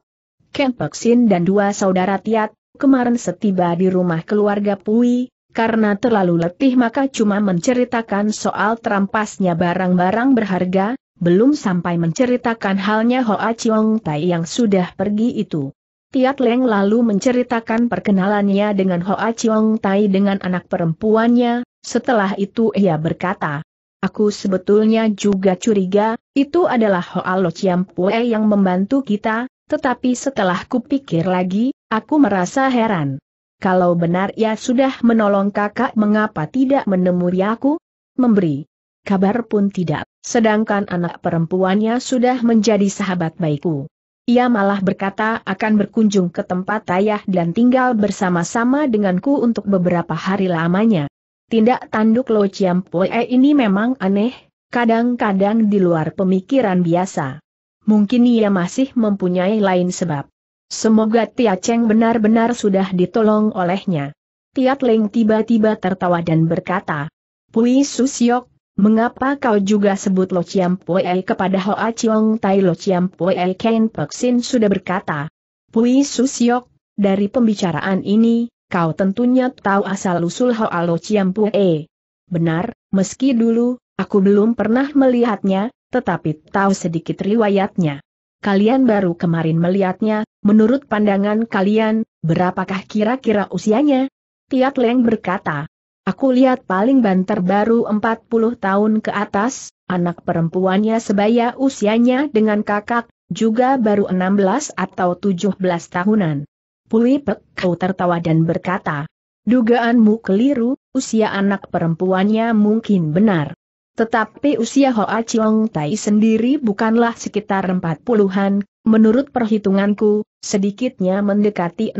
Ken Sin dan dua saudara Tiat, kemarin setiba di rumah keluarga Pui, karena terlalu letih maka cuma menceritakan soal terampasnya barang-barang berharga, belum sampai menceritakan halnya Hoa Chiong Tai yang sudah pergi itu. Tiat Leng lalu menceritakan perkenalannya dengan Hoa Chiong Tai dengan anak perempuannya, setelah itu ia berkata, Aku sebetulnya juga curiga, itu adalah Hoa Lo Chiam Pue yang membantu kita, tetapi setelah kupikir lagi, aku merasa heran. Kalau benar ia sudah menolong kakak mengapa tidak menemui aku? Memberi kabar pun tidak, sedangkan anak perempuannya sudah menjadi sahabat baikku. Ia malah berkata akan berkunjung ke tempat ayah dan tinggal bersama-sama denganku untuk beberapa hari lamanya. Tindak tanduk Lo Chiam Poe ini memang aneh, kadang-kadang di luar pemikiran biasa. Mungkin ia masih mempunyai lain sebab. Semoga Tia Cheng benar-benar sudah ditolong olehnya. Tiat Leng tiba-tiba tertawa dan berkata, Pui Susyok, Mengapa kau juga sebut Lo Chiam Pue kepada Hoa Chiong Tai Lo Chiam Pue Ken Peksin sudah berkata. Pui Siok, dari pembicaraan ini, kau tentunya tahu asal-usul Hoa Lo Chiam Pue. Eh, benar, meski dulu, aku belum pernah melihatnya, tetapi tahu sedikit riwayatnya. Kalian baru kemarin melihatnya, menurut pandangan kalian, berapakah kira-kira usianya? Tiat Leng berkata, Aku lihat paling banter baru 40 tahun ke atas, anak perempuannya sebaya usianya dengan kakak, juga baru 16 atau 17 tahunan. Pulipek kau tertawa dan berkata, Dugaanmu keliru, usia anak perempuannya mungkin benar. Tetapi usia Hoa Chiong Tai sendiri bukanlah sekitar 40-an, menurut perhitunganku, sedikitnya mendekati 60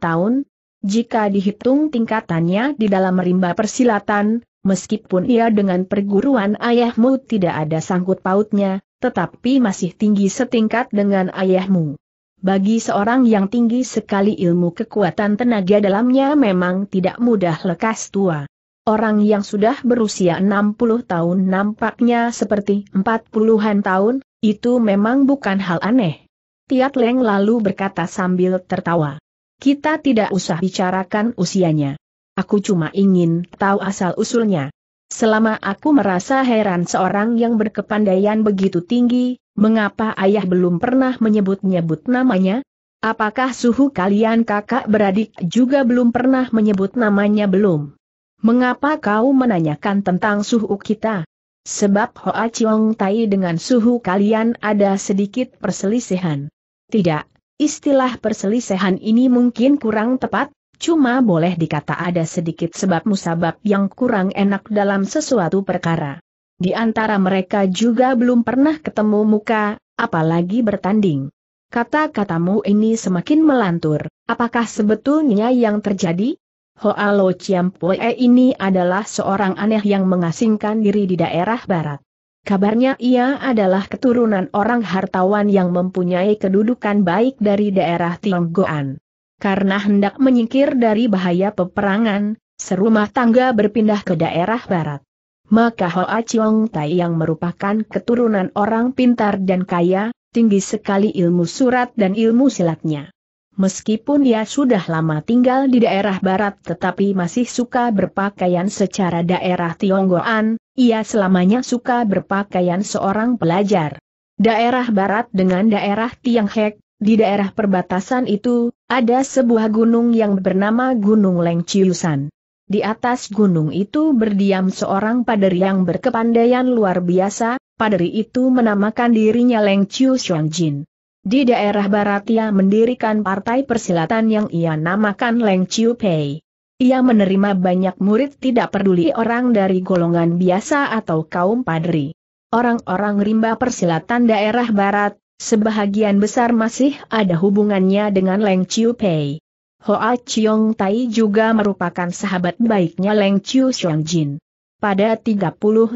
tahun, jika dihitung tingkatannya di dalam rimba persilatan, meskipun ia dengan perguruan ayahmu tidak ada sangkut pautnya, tetapi masih tinggi setingkat dengan ayahmu. Bagi seorang yang tinggi sekali ilmu kekuatan tenaga dalamnya memang tidak mudah lekas tua. Orang yang sudah berusia 60 tahun nampaknya seperti 40-an tahun, itu memang bukan hal aneh. Tiat Leng lalu berkata sambil tertawa. Kita tidak usah bicarakan usianya. Aku cuma ingin tahu asal-usulnya. Selama aku merasa heran seorang yang berkepandaian begitu tinggi, mengapa ayah belum pernah menyebut-nyebut namanya? Apakah suhu kalian kakak beradik juga belum pernah menyebut namanya belum? Mengapa kau menanyakan tentang suhu kita? Sebab Hoa Chiong Tai dengan suhu kalian ada sedikit perselisihan. Tidak, Istilah perselisihan ini mungkin kurang tepat, cuma boleh dikata ada sedikit sebab musabab yang kurang enak dalam sesuatu perkara. Di antara mereka juga belum pernah ketemu muka, apalagi bertanding. Kata-katamu ini semakin melantur, apakah sebetulnya yang terjadi? Hoa Lo Chiam Pue ini adalah seorang aneh yang mengasingkan diri di daerah barat. Kabarnya ia adalah keturunan orang hartawan yang mempunyai kedudukan baik dari daerah Tionggoan. Karena hendak menyingkir dari bahaya peperangan, serumah tangga berpindah ke daerah barat. Maka Hoa Chiong Tai yang merupakan keturunan orang pintar dan kaya, tinggi sekali ilmu surat dan ilmu silatnya. Meskipun dia sudah lama tinggal di daerah barat tetapi masih suka berpakaian secara daerah Tionggoan, ia selamanya suka berpakaian seorang pelajar. Daerah barat dengan daerah Tianghek, di daerah perbatasan itu, ada sebuah gunung yang bernama Gunung Lengciusan. Di atas gunung itu berdiam seorang paderi yang berkepandaian luar biasa, paderi itu menamakan dirinya Lengciu Xuangjin. Di daerah barat ia mendirikan partai persilatan yang ia namakan Leng Chiu Pei. Ia menerima banyak murid tidak peduli orang dari golongan biasa atau kaum padri. Orang-orang rimba persilatan daerah barat, sebahagian besar masih ada hubungannya dengan Leng Chiu Pei. Hoa Chiong Tai juga merupakan sahabat baiknya Leng Chiu Xiong Jin. Pada 30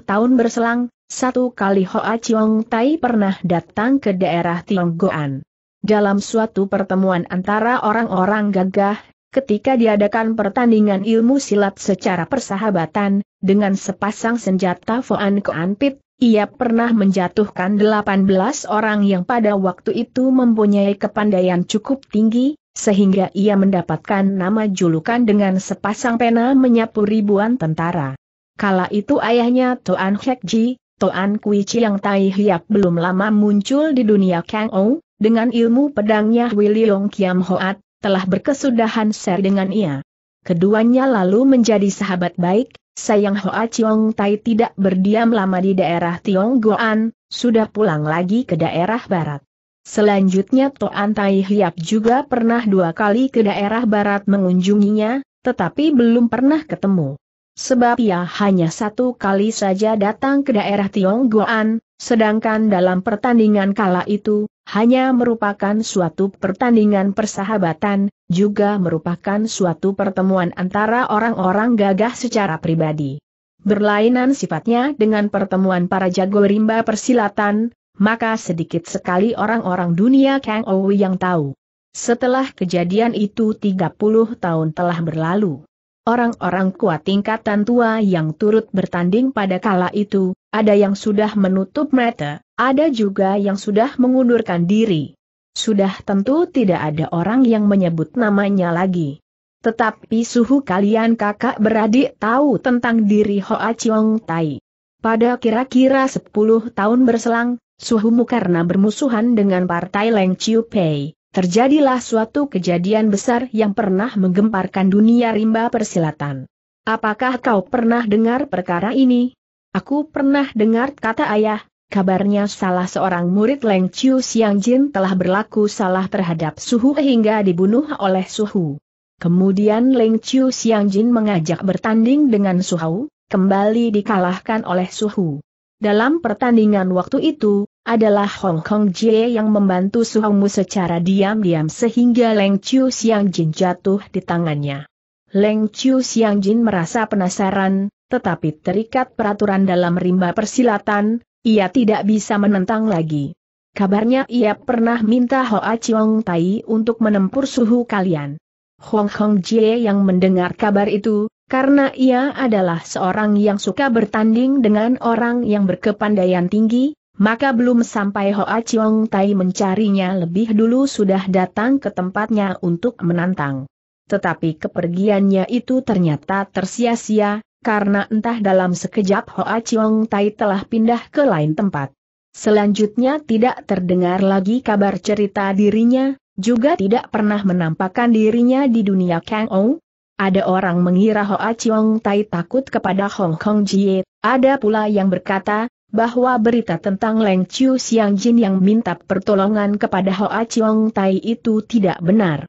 tahun berselang, satu kali Hoa Chiong Tai pernah datang ke daerah Tionggoan. Dalam suatu pertemuan antara orang-orang gagah, ketika diadakan pertandingan ilmu silat secara persahabatan, dengan sepasang senjata Foan Koan Pit, ia pernah menjatuhkan 18 orang yang pada waktu itu mempunyai kepandaian cukup tinggi, sehingga ia mendapatkan nama julukan dengan sepasang pena menyapu ribuan tentara. Kala itu ayahnya Tuan Hek Ji, Toan Kui Chiang Tai Hiap belum lama muncul di dunia Kang Ou, dengan ilmu pedangnya Long Kiam Hoat, telah berkesudahan ser dengan ia. Keduanya lalu menjadi sahabat baik, sayang Hoa Chiang Tai tidak berdiam lama di daerah Tiong Goan, sudah pulang lagi ke daerah barat. Selanjutnya Toan Tai Hiap juga pernah dua kali ke daerah barat mengunjunginya, tetapi belum pernah ketemu sebab ia hanya satu kali saja datang ke daerah Tionggoan, sedangkan dalam pertandingan kala itu, hanya merupakan suatu pertandingan persahabatan, juga merupakan suatu pertemuan antara orang-orang gagah secara pribadi. Berlainan sifatnya dengan pertemuan para jago rimba persilatan, maka sedikit sekali orang-orang dunia Kang Owi yang tahu. Setelah kejadian itu 30 tahun telah berlalu orang-orang kuat tingkatan tua yang turut bertanding pada kala itu, ada yang sudah menutup mata, ada juga yang sudah mengundurkan diri. Sudah tentu tidak ada orang yang menyebut namanya lagi. Tetapi suhu kalian kakak beradik tahu tentang diri Hoa Chiong Tai. Pada kira-kira 10 tahun berselang, suhumu karena bermusuhan dengan partai Leng Chiu Pei, terjadilah suatu kejadian besar yang pernah menggemparkan dunia rimba persilatan. Apakah kau pernah dengar perkara ini? Aku pernah dengar kata ayah, kabarnya salah seorang murid Leng Chiu Siang Jin telah berlaku salah terhadap Suhu hingga dibunuh oleh Suhu. Kemudian Leng Chiu Siang Jin mengajak bertanding dengan Suhu, kembali dikalahkan oleh Suhu. Dalam pertandingan waktu itu, adalah Hong Kong Jie yang membantu Suhongmu secara diam-diam sehingga Leng Chiu Siang Jin jatuh di tangannya. Leng Chiu Siang Jin merasa penasaran, tetapi terikat peraturan dalam rimba persilatan, ia tidak bisa menentang lagi. Kabarnya ia pernah minta Hoa Chiong Tai untuk menempur suhu kalian. Hong Kong Jie yang mendengar kabar itu, karena ia adalah seorang yang suka bertanding dengan orang yang berkepandaian tinggi, maka belum sampai Hoa Chiong Tai mencarinya lebih dulu sudah datang ke tempatnya untuk menantang. Tetapi kepergiannya itu ternyata tersia-sia, karena entah dalam sekejap Hoa Chiong Tai telah pindah ke lain tempat. Selanjutnya tidak terdengar lagi kabar cerita dirinya, juga tidak pernah menampakkan dirinya di dunia Kang Ou. Ada orang mengira Hoa Chiong Tai takut kepada Hong Kong Jie, ada pula yang berkata, bahwa berita tentang Leng Chiu Siang Jin yang minta pertolongan kepada Hoa Chiong Tai itu tidak benar.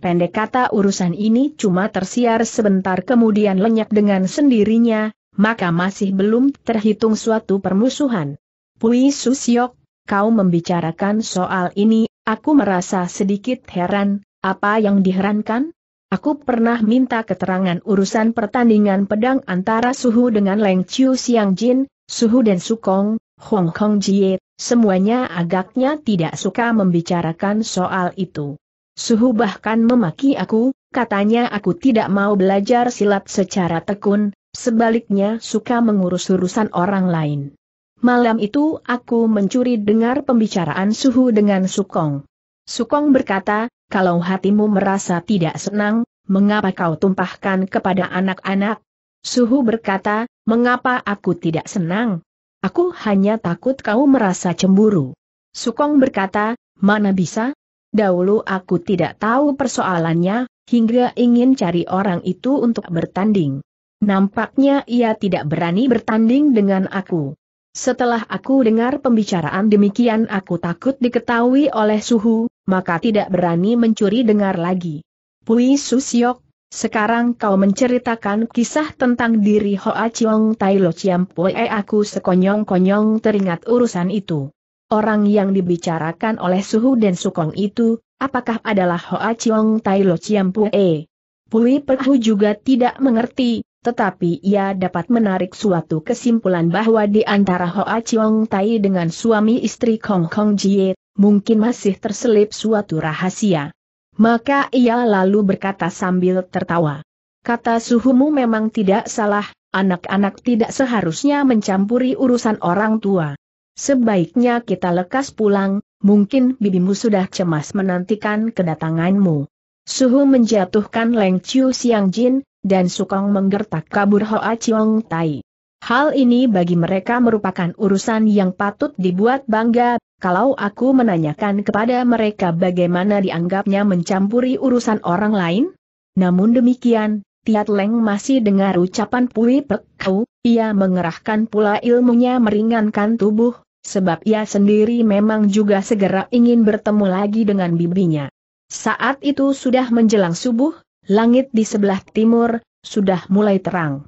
Pendek kata urusan ini cuma tersiar sebentar kemudian lenyap dengan sendirinya, maka masih belum terhitung suatu permusuhan. Pui Susiok, kau membicarakan soal ini, aku merasa sedikit heran, apa yang diherankan? Aku pernah minta keterangan urusan pertandingan pedang antara Suhu dengan Leng Chiu Siang Jin, Suhu dan Sukong, Hong Kong Jie, semuanya agaknya tidak suka membicarakan soal itu. Suhu bahkan memaki aku, katanya aku tidak mau belajar silat secara tekun, sebaliknya suka mengurus urusan orang lain. Malam itu aku mencuri dengar pembicaraan Suhu dengan Sukong. Sukong berkata, kalau hatimu merasa tidak senang, mengapa kau tumpahkan kepada anak-anak, Suhu berkata, mengapa aku tidak senang? Aku hanya takut kau merasa cemburu. Sukong berkata, mana bisa? Dahulu aku tidak tahu persoalannya, hingga ingin cari orang itu untuk bertanding. Nampaknya ia tidak berani bertanding dengan aku. Setelah aku dengar pembicaraan demikian aku takut diketahui oleh suhu, maka tidak berani mencuri dengar lagi. Pui Susiok, sekarang kau menceritakan kisah tentang diri Hoa Chiong Tai Lo Chiam Pue aku sekonyong-konyong teringat urusan itu. Orang yang dibicarakan oleh Suhu dan Sukong itu, apakah adalah Hoa Chiong Tai Lo Chiam Pue? Pui Perhu juga tidak mengerti, tetapi ia dapat menarik suatu kesimpulan bahwa di antara Hoa Chiong Tai dengan suami istri Kong Kong Jie, mungkin masih terselip suatu rahasia. Maka ia lalu berkata sambil tertawa. Kata suhumu memang tidak salah, anak-anak tidak seharusnya mencampuri urusan orang tua. Sebaiknya kita lekas pulang, mungkin bibimu sudah cemas menantikan kedatanganmu. Suhu menjatuhkan Leng Chiu Siang Jin, dan Sukong menggertak kabur Hoa Chiong Tai. Hal ini bagi mereka merupakan urusan yang patut dibuat bangga, kalau aku menanyakan kepada mereka bagaimana dianggapnya mencampuri urusan orang lain? Namun demikian, Tiat Leng masih dengar ucapan Pui Pek Kau, ia mengerahkan pula ilmunya meringankan tubuh, sebab ia sendiri memang juga segera ingin bertemu lagi dengan bibinya. Saat itu sudah menjelang subuh, langit di sebelah timur, sudah mulai terang.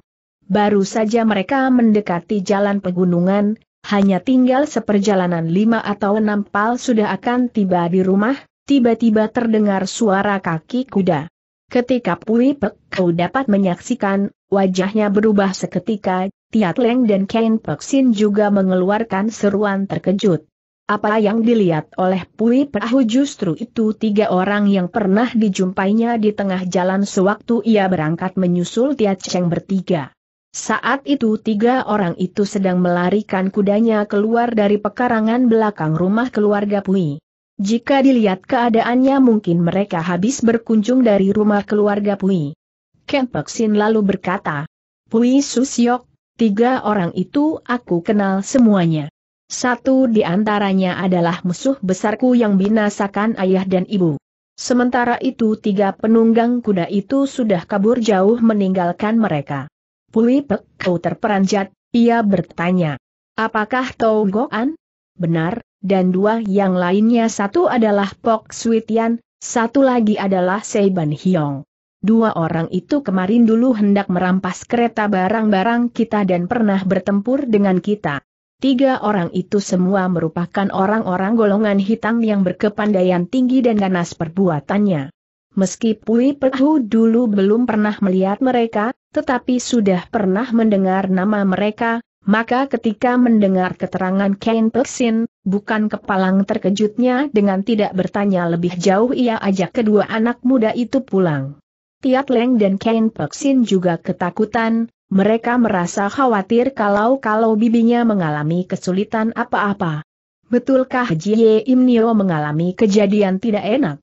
Baru saja mereka mendekati jalan pegunungan, hanya tinggal seperjalanan lima atau enam pal sudah akan tiba di rumah, tiba-tiba terdengar suara kaki kuda. Ketika Pui Pek Kau dapat menyaksikan, wajahnya berubah seketika, Tiat Leng dan Ken Pek Sin juga mengeluarkan seruan terkejut. Apa yang dilihat oleh Pui Perahu justru itu tiga orang yang pernah dijumpainya di tengah jalan sewaktu ia berangkat menyusul Tiat Cheng bertiga. Saat itu tiga orang itu sedang melarikan kudanya keluar dari pekarangan belakang rumah keluarga Pui. Jika dilihat keadaannya mungkin mereka habis berkunjung dari rumah keluarga Pui. Sin lalu berkata, Pui Susyok, tiga orang itu aku kenal semuanya. Satu di antaranya adalah musuh besarku yang binasakan ayah dan ibu. Sementara itu tiga penunggang kuda itu sudah kabur jauh meninggalkan mereka. Pui Pek Kau terperanjat, ia bertanya. Apakah Tau Goan? Benar, dan dua yang lainnya satu adalah Pok Suitian, satu lagi adalah Seiban Hiong. Dua orang itu kemarin dulu hendak merampas kereta barang-barang kita dan pernah bertempur dengan kita. Tiga orang itu semua merupakan orang-orang golongan hitam yang berkepandaian tinggi dan ganas perbuatannya. Meski Pui Pehu dulu belum pernah melihat mereka, tetapi sudah pernah mendengar nama mereka, maka ketika mendengar keterangan Ken Persin, bukan kepalang terkejutnya dengan tidak bertanya lebih jauh ia ajak kedua anak muda itu pulang. Tiat Leng dan Ken Persin juga ketakutan, mereka merasa khawatir kalau-kalau bibinya mengalami kesulitan apa-apa. Betulkah Jie Im Nio mengalami kejadian tidak enak?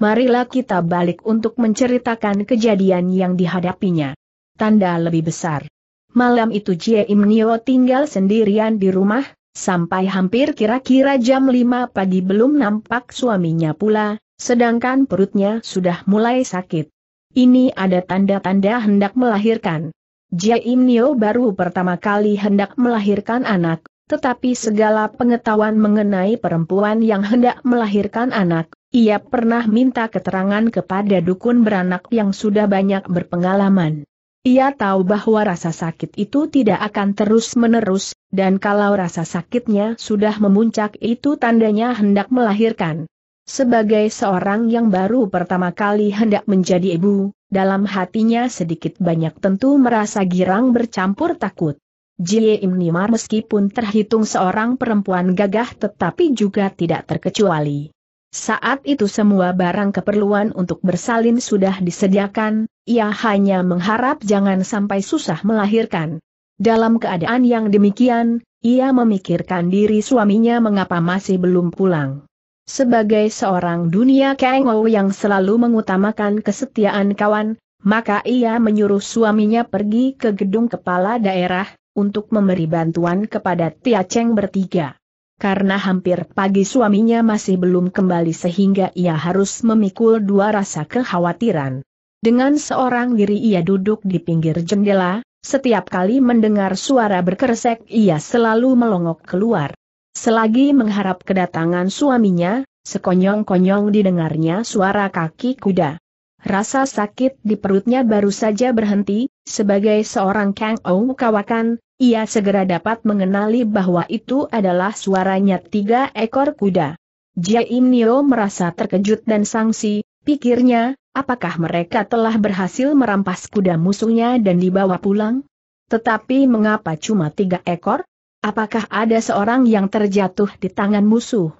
Marilah kita balik untuk menceritakan kejadian yang dihadapinya tanda lebih besar. Malam itu Jie Im Nio tinggal sendirian di rumah, sampai hampir kira-kira jam 5 pagi belum nampak suaminya pula, sedangkan perutnya sudah mulai sakit. Ini ada tanda-tanda hendak melahirkan. Jie Im Nio baru pertama kali hendak melahirkan anak, tetapi segala pengetahuan mengenai perempuan yang hendak melahirkan anak, ia pernah minta keterangan kepada dukun beranak yang sudah banyak berpengalaman. Ia tahu bahwa rasa sakit itu tidak akan terus-menerus, dan kalau rasa sakitnya sudah memuncak itu tandanya hendak melahirkan. Sebagai seorang yang baru pertama kali hendak menjadi ibu, dalam hatinya sedikit banyak tentu merasa girang bercampur takut. Jie Im Nimar meskipun terhitung seorang perempuan gagah tetapi juga tidak terkecuali. Saat itu semua barang keperluan untuk bersalin sudah disediakan, ia hanya mengharap jangan sampai susah melahirkan. Dalam keadaan yang demikian, ia memikirkan diri suaminya mengapa masih belum pulang. Sebagai seorang dunia kengo yang selalu mengutamakan kesetiaan kawan, maka ia menyuruh suaminya pergi ke gedung kepala daerah, untuk memberi bantuan kepada Tia Cheng bertiga karena hampir pagi suaminya masih belum kembali sehingga ia harus memikul dua rasa kekhawatiran. Dengan seorang diri ia duduk di pinggir jendela, setiap kali mendengar suara berkeresek ia selalu melongok keluar. Selagi mengharap kedatangan suaminya, sekonyong-konyong didengarnya suara kaki kuda. Rasa sakit di perutnya baru saja berhenti, sebagai seorang Kang Ong kawakan, ia segera dapat mengenali bahwa itu adalah suaranya tiga ekor kuda. Jaim Nio merasa terkejut dan sangsi, pikirnya, apakah mereka telah berhasil merampas kuda musuhnya dan dibawa pulang? Tetapi mengapa cuma tiga ekor? Apakah ada seorang yang terjatuh di tangan musuh?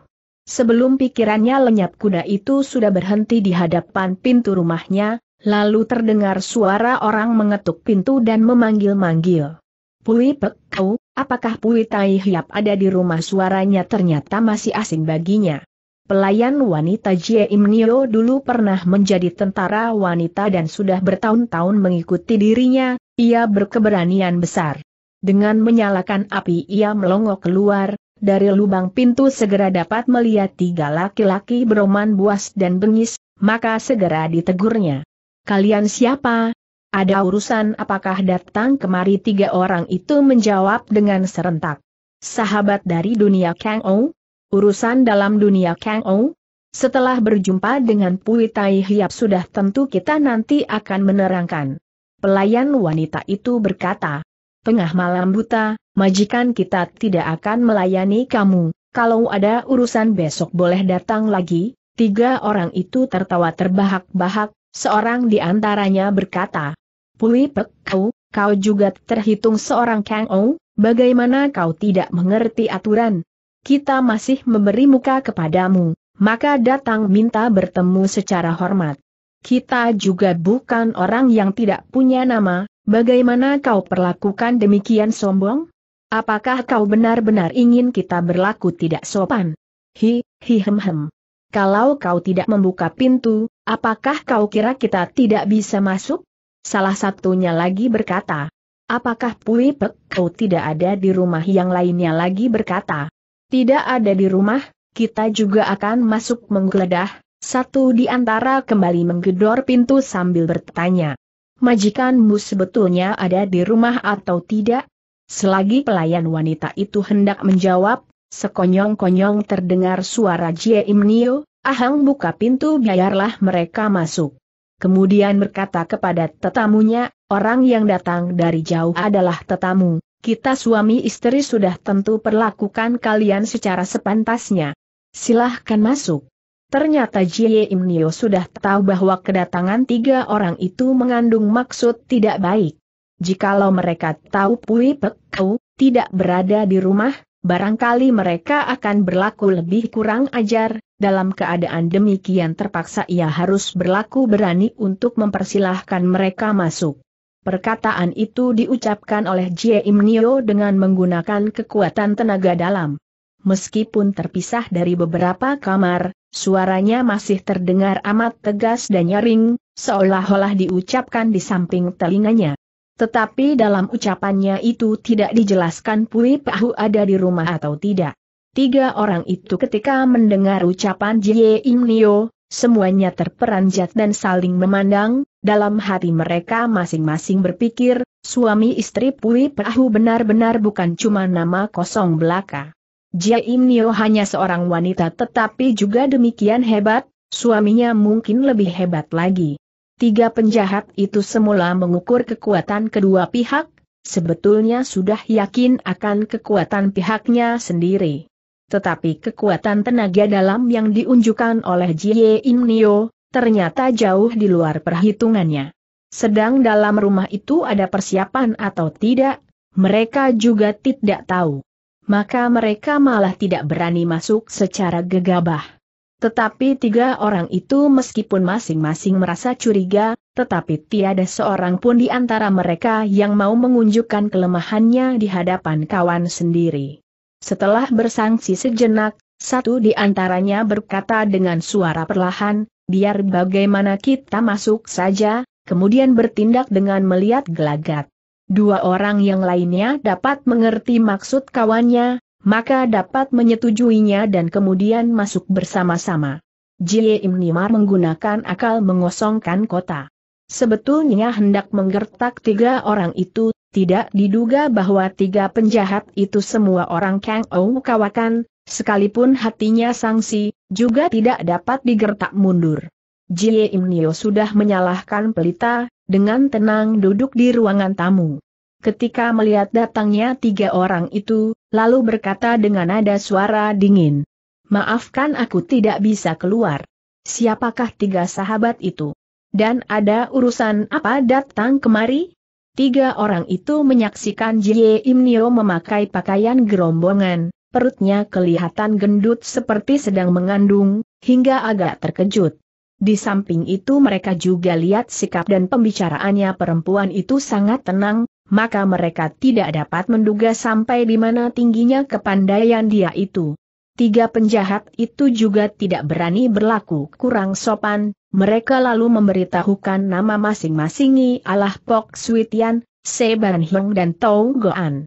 Sebelum pikirannya lenyap kuda itu sudah berhenti di hadapan pintu rumahnya, lalu terdengar suara orang mengetuk pintu dan memanggil-manggil. Pui Pek Kau, apakah Pui Tai Hiap ada di rumah suaranya ternyata masih asing baginya. Pelayan wanita Jie Im Nio dulu pernah menjadi tentara wanita dan sudah bertahun-tahun mengikuti dirinya, ia berkeberanian besar. Dengan menyalakan api ia melongok keluar, dari lubang pintu segera dapat melihat tiga laki-laki beroman buas dan bengis, maka segera ditegurnya. Kalian siapa? Ada urusan apakah datang kemari tiga orang itu menjawab dengan serentak. Sahabat dari dunia Kang Ou? Urusan dalam dunia Kang Ou? Setelah berjumpa dengan Pui Tai Hiap sudah tentu kita nanti akan menerangkan. Pelayan wanita itu berkata, Tengah malam buta, majikan kita tidak akan melayani kamu, kalau ada urusan besok boleh datang lagi. Tiga orang itu tertawa terbahak-bahak, seorang di antaranya berkata, Pui Pek Kau, kau juga terhitung seorang Kang Ou, bagaimana kau tidak mengerti aturan? Kita masih memberi muka kepadamu, maka datang minta bertemu secara hormat. Kita juga bukan orang yang tidak punya nama, bagaimana kau perlakukan demikian sombong? Apakah kau benar-benar ingin kita berlaku tidak sopan? Hi, hi hem hem. Kalau kau tidak membuka pintu, apakah kau kira kita tidak bisa masuk? Salah satunya lagi berkata, Apakah Pui Pek Kau tidak ada di rumah yang lainnya lagi berkata, Tidak ada di rumah, kita juga akan masuk menggeledah, satu di antara kembali menggedor pintu sambil bertanya. Majikanmu sebetulnya ada di rumah atau tidak? Selagi pelayan wanita itu hendak menjawab, sekonyong-konyong terdengar suara Jie Im Nio, Ahang buka pintu biarlah mereka masuk kemudian berkata kepada tetamunya, orang yang datang dari jauh adalah tetamu, kita suami istri sudah tentu perlakukan kalian secara sepantasnya. Silahkan masuk. Ternyata Jie Im Nio sudah tahu bahwa kedatangan tiga orang itu mengandung maksud tidak baik. Jikalau mereka tahu Pui Pek Kau tidak berada di rumah, barangkali mereka akan berlaku lebih kurang ajar, dalam keadaan demikian terpaksa ia harus berlaku berani untuk mempersilahkan mereka masuk. Perkataan itu diucapkan oleh Jie Im Nio dengan menggunakan kekuatan tenaga dalam. Meskipun terpisah dari beberapa kamar, suaranya masih terdengar amat tegas dan nyaring, seolah-olah diucapkan di samping telinganya. Tetapi dalam ucapannya itu tidak dijelaskan Pui Pahu ada di rumah atau tidak. Tiga orang itu ketika mendengar ucapan Jie Im Nio, semuanya terperanjat dan saling memandang, dalam hati mereka masing-masing berpikir, suami istri Pui Pahu benar-benar bukan cuma nama kosong belaka. Jie Im Nio hanya seorang wanita tetapi juga demikian hebat, suaminya mungkin lebih hebat lagi. Tiga penjahat itu semula mengukur kekuatan kedua pihak, sebetulnya sudah yakin akan kekuatan pihaknya sendiri. Tetapi kekuatan tenaga dalam yang diunjukkan oleh Jie In Nio, ternyata jauh di luar perhitungannya. Sedang dalam rumah itu ada persiapan atau tidak, mereka juga tidak tahu. Maka mereka malah tidak berani masuk secara gegabah. Tetapi tiga orang itu meskipun masing-masing merasa curiga, tetapi tiada seorang pun di antara mereka yang mau mengunjukkan kelemahannya di hadapan kawan sendiri. Setelah bersangsi sejenak, satu di antaranya berkata dengan suara perlahan, biar bagaimana kita masuk saja, kemudian bertindak dengan melihat gelagat. Dua orang yang lainnya dapat mengerti maksud kawannya, maka dapat menyetujuinya dan kemudian masuk bersama-sama. Jie Im Nimar menggunakan akal mengosongkan kota. Sebetulnya hendak menggertak tiga orang itu, tidak diduga bahwa tiga penjahat itu semua orang Kang Ou kawakan, sekalipun hatinya sangsi, juga tidak dapat digertak mundur. Jie Im Nio sudah menyalahkan pelita, dengan tenang duduk di ruangan tamu ketika melihat datangnya tiga orang itu, lalu berkata dengan nada suara dingin. Maafkan aku tidak bisa keluar. Siapakah tiga sahabat itu? Dan ada urusan apa datang kemari? Tiga orang itu menyaksikan Jie Imnio memakai pakaian gerombongan, perutnya kelihatan gendut seperti sedang mengandung, hingga agak terkejut. Di samping itu mereka juga lihat sikap dan pembicaraannya perempuan itu sangat tenang, maka mereka tidak dapat menduga sampai di mana tingginya kepandaian dia itu. Tiga penjahat itu juga tidak berani berlaku kurang sopan, mereka lalu memberitahukan nama masing-masing Allah Pok Suitian, Seban Hiong dan Tau Goan.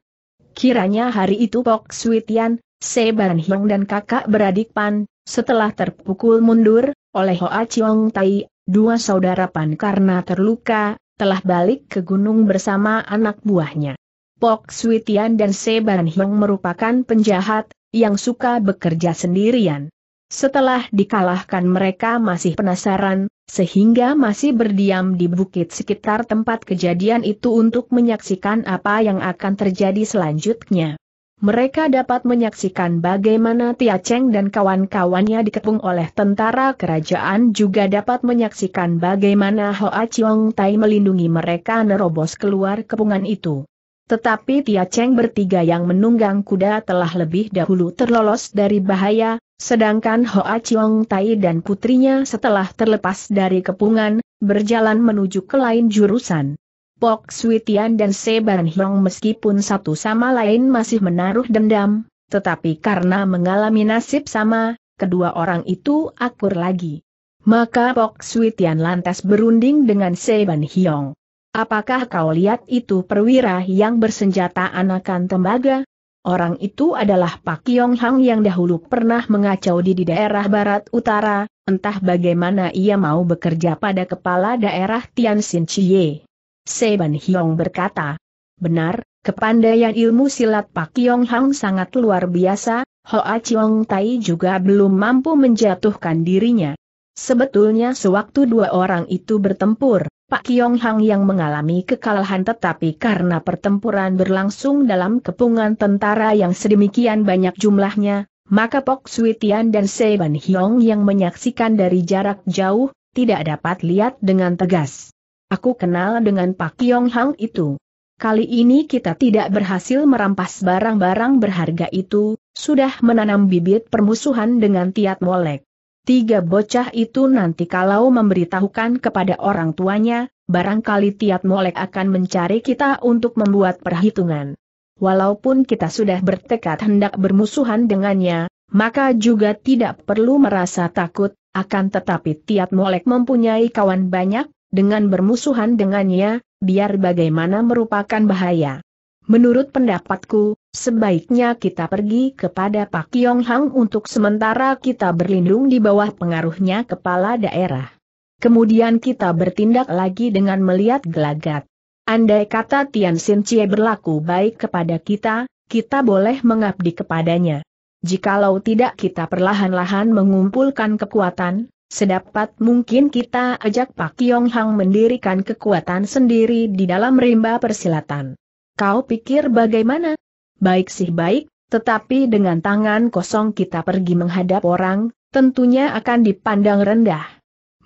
Kiranya hari itu Pok Suitian, Seban Hiong dan kakak beradik Pan, setelah terpukul mundur, oleh Hoa Chiong Tai, dua saudara Pan karena terluka, telah balik ke gunung bersama anak buahnya. Pok Tian dan Seban Hyong merupakan penjahat, yang suka bekerja sendirian. Setelah dikalahkan mereka masih penasaran, sehingga masih berdiam di bukit sekitar tempat kejadian itu untuk menyaksikan apa yang akan terjadi selanjutnya mereka dapat menyaksikan bagaimana Tia Cheng dan kawan-kawannya dikepung oleh tentara kerajaan juga dapat menyaksikan bagaimana Hoa Chiong Tai melindungi mereka nerobos keluar kepungan itu. Tetapi Tia Cheng bertiga yang menunggang kuda telah lebih dahulu terlolos dari bahaya, sedangkan Hoa Chiong Tai dan putrinya setelah terlepas dari kepungan, berjalan menuju ke lain jurusan. Pok Switian dan Seban Hyong meskipun satu sama lain masih menaruh dendam, tetapi karena mengalami nasib sama, kedua orang itu akur lagi. Maka Pok Switian lantas berunding dengan Seban Hyong. Apakah kau lihat itu perwira yang bersenjata anakan tembaga? Orang itu adalah Pak Yong Hang yang dahulu pernah mengacau di, di daerah barat utara, entah bagaimana ia mau bekerja pada kepala daerah Tian Sin Chie. Seban Hyong berkata, Benar, kepandaian ilmu silat Pak Yong Hang sangat luar biasa, Hoa Chiong Tai juga belum mampu menjatuhkan dirinya. Sebetulnya sewaktu dua orang itu bertempur, Pak Kiong Hang yang mengalami kekalahan tetapi karena pertempuran berlangsung dalam kepungan tentara yang sedemikian banyak jumlahnya, maka Pok Sui Tian dan Seban Hyong yang menyaksikan dari jarak jauh, tidak dapat lihat dengan tegas. Aku kenal dengan Pak Yong Hang itu. Kali ini kita tidak berhasil merampas barang-barang berharga itu, sudah menanam bibit permusuhan dengan Tiat Molek. Tiga bocah itu nanti kalau memberitahukan kepada orang tuanya, barangkali Tiat Molek akan mencari kita untuk membuat perhitungan. Walaupun kita sudah bertekad hendak bermusuhan dengannya, maka juga tidak perlu merasa takut, akan tetapi Tiat Molek mempunyai kawan banyak, dengan bermusuhan dengannya, biar bagaimana merupakan bahaya. Menurut pendapatku, sebaiknya kita pergi kepada Pak Yong Hang untuk sementara kita berlindung di bawah pengaruhnya kepala daerah. Kemudian kita bertindak lagi dengan melihat gelagat. Andai kata Tian Sin Chie berlaku baik kepada kita, kita boleh mengabdi kepadanya. Jikalau tidak kita perlahan-lahan mengumpulkan kekuatan, Sedapat mungkin kita ajak Pak Yong Hang mendirikan kekuatan sendiri di dalam rimba persilatan. Kau pikir bagaimana? Baik sih baik, tetapi dengan tangan kosong kita pergi menghadap orang, tentunya akan dipandang rendah.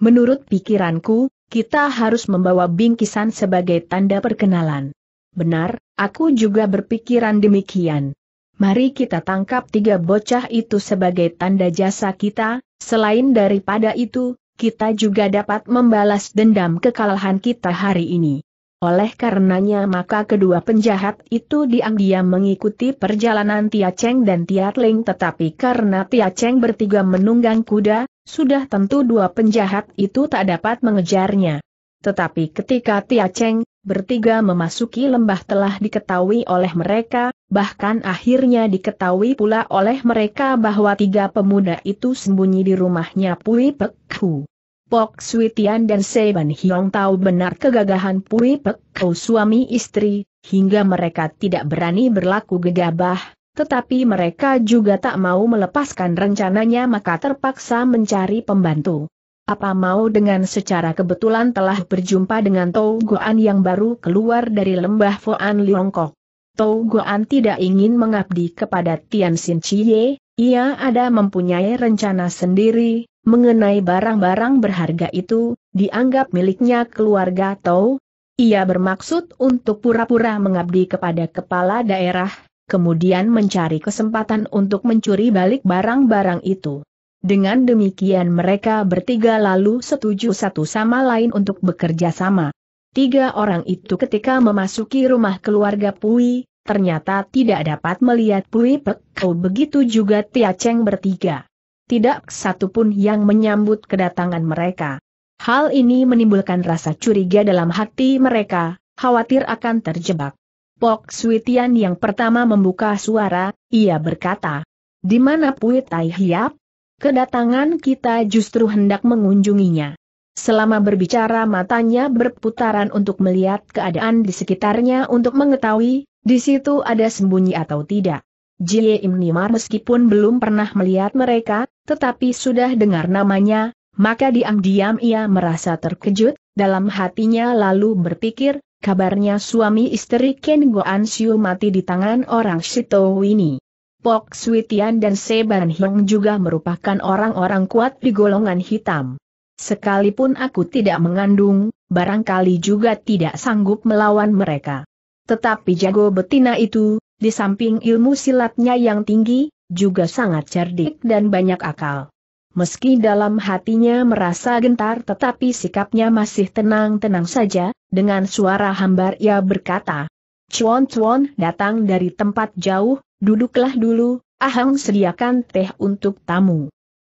Menurut pikiranku, kita harus membawa bingkisan sebagai tanda perkenalan. Benar, aku juga berpikiran demikian mari kita tangkap tiga bocah itu sebagai tanda jasa kita, selain daripada itu, kita juga dapat membalas dendam kekalahan kita hari ini. Oleh karenanya maka kedua penjahat itu diam-diam mengikuti perjalanan Tia Cheng dan Tia Ling tetapi karena Tia Cheng bertiga menunggang kuda, sudah tentu dua penjahat itu tak dapat mengejarnya. Tetapi ketika Tia Cheng bertiga memasuki lembah telah diketahui oleh mereka, bahkan akhirnya diketahui pula oleh mereka bahwa tiga pemuda itu sembunyi di rumahnya Pui Pek Hu. Pok Suitian dan Seban Hiong tahu benar kegagahan Pui Pek Hu suami istri, hingga mereka tidak berani berlaku gegabah, tetapi mereka juga tak mau melepaskan rencananya maka terpaksa mencari pembantu. Apa mau dengan secara kebetulan telah berjumpa dengan Tau Goan yang baru keluar dari lembah Foan Liongkok. Tou Guan tidak ingin mengabdi kepada Tian Xin Chie, ia ada mempunyai rencana sendiri, mengenai barang-barang berharga itu, dianggap miliknya keluarga Tou. Ia bermaksud untuk pura-pura mengabdi kepada kepala daerah, kemudian mencari kesempatan untuk mencuri balik barang-barang itu. Dengan demikian mereka bertiga lalu setuju satu sama lain untuk bekerja sama. Tiga orang itu ketika memasuki rumah keluarga Pui, ternyata tidak dapat melihat Pui Pek Kau begitu juga Tia Cheng bertiga. Tidak satupun yang menyambut kedatangan mereka. Hal ini menimbulkan rasa curiga dalam hati mereka, khawatir akan terjebak. Pok Suitian yang pertama membuka suara, ia berkata, Di mana Pui Tai Hiap? Kedatangan kita justru hendak mengunjunginya. Selama berbicara matanya berputaran untuk melihat keadaan di sekitarnya untuk mengetahui di situ ada sembunyi atau tidak. Jie Im Nimar meskipun belum pernah melihat mereka, tetapi sudah dengar namanya, maka diam-diam ia merasa terkejut, dalam hatinya lalu berpikir, kabarnya suami istri Ken Goan Siu mati di tangan orang Shito ini. Pok Suitian dan Seban Hyung juga merupakan orang-orang kuat di golongan hitam. Sekalipun aku tidak mengandung, barangkali juga tidak sanggup melawan mereka. Tetapi jago betina itu, di samping ilmu silatnya yang tinggi, juga sangat cerdik dan banyak akal. Meski dalam hatinya merasa gentar tetapi sikapnya masih tenang-tenang saja, dengan suara hambar ia berkata, Cuan-cuan datang dari tempat jauh, duduklah dulu, Ahang sediakan teh untuk tamu.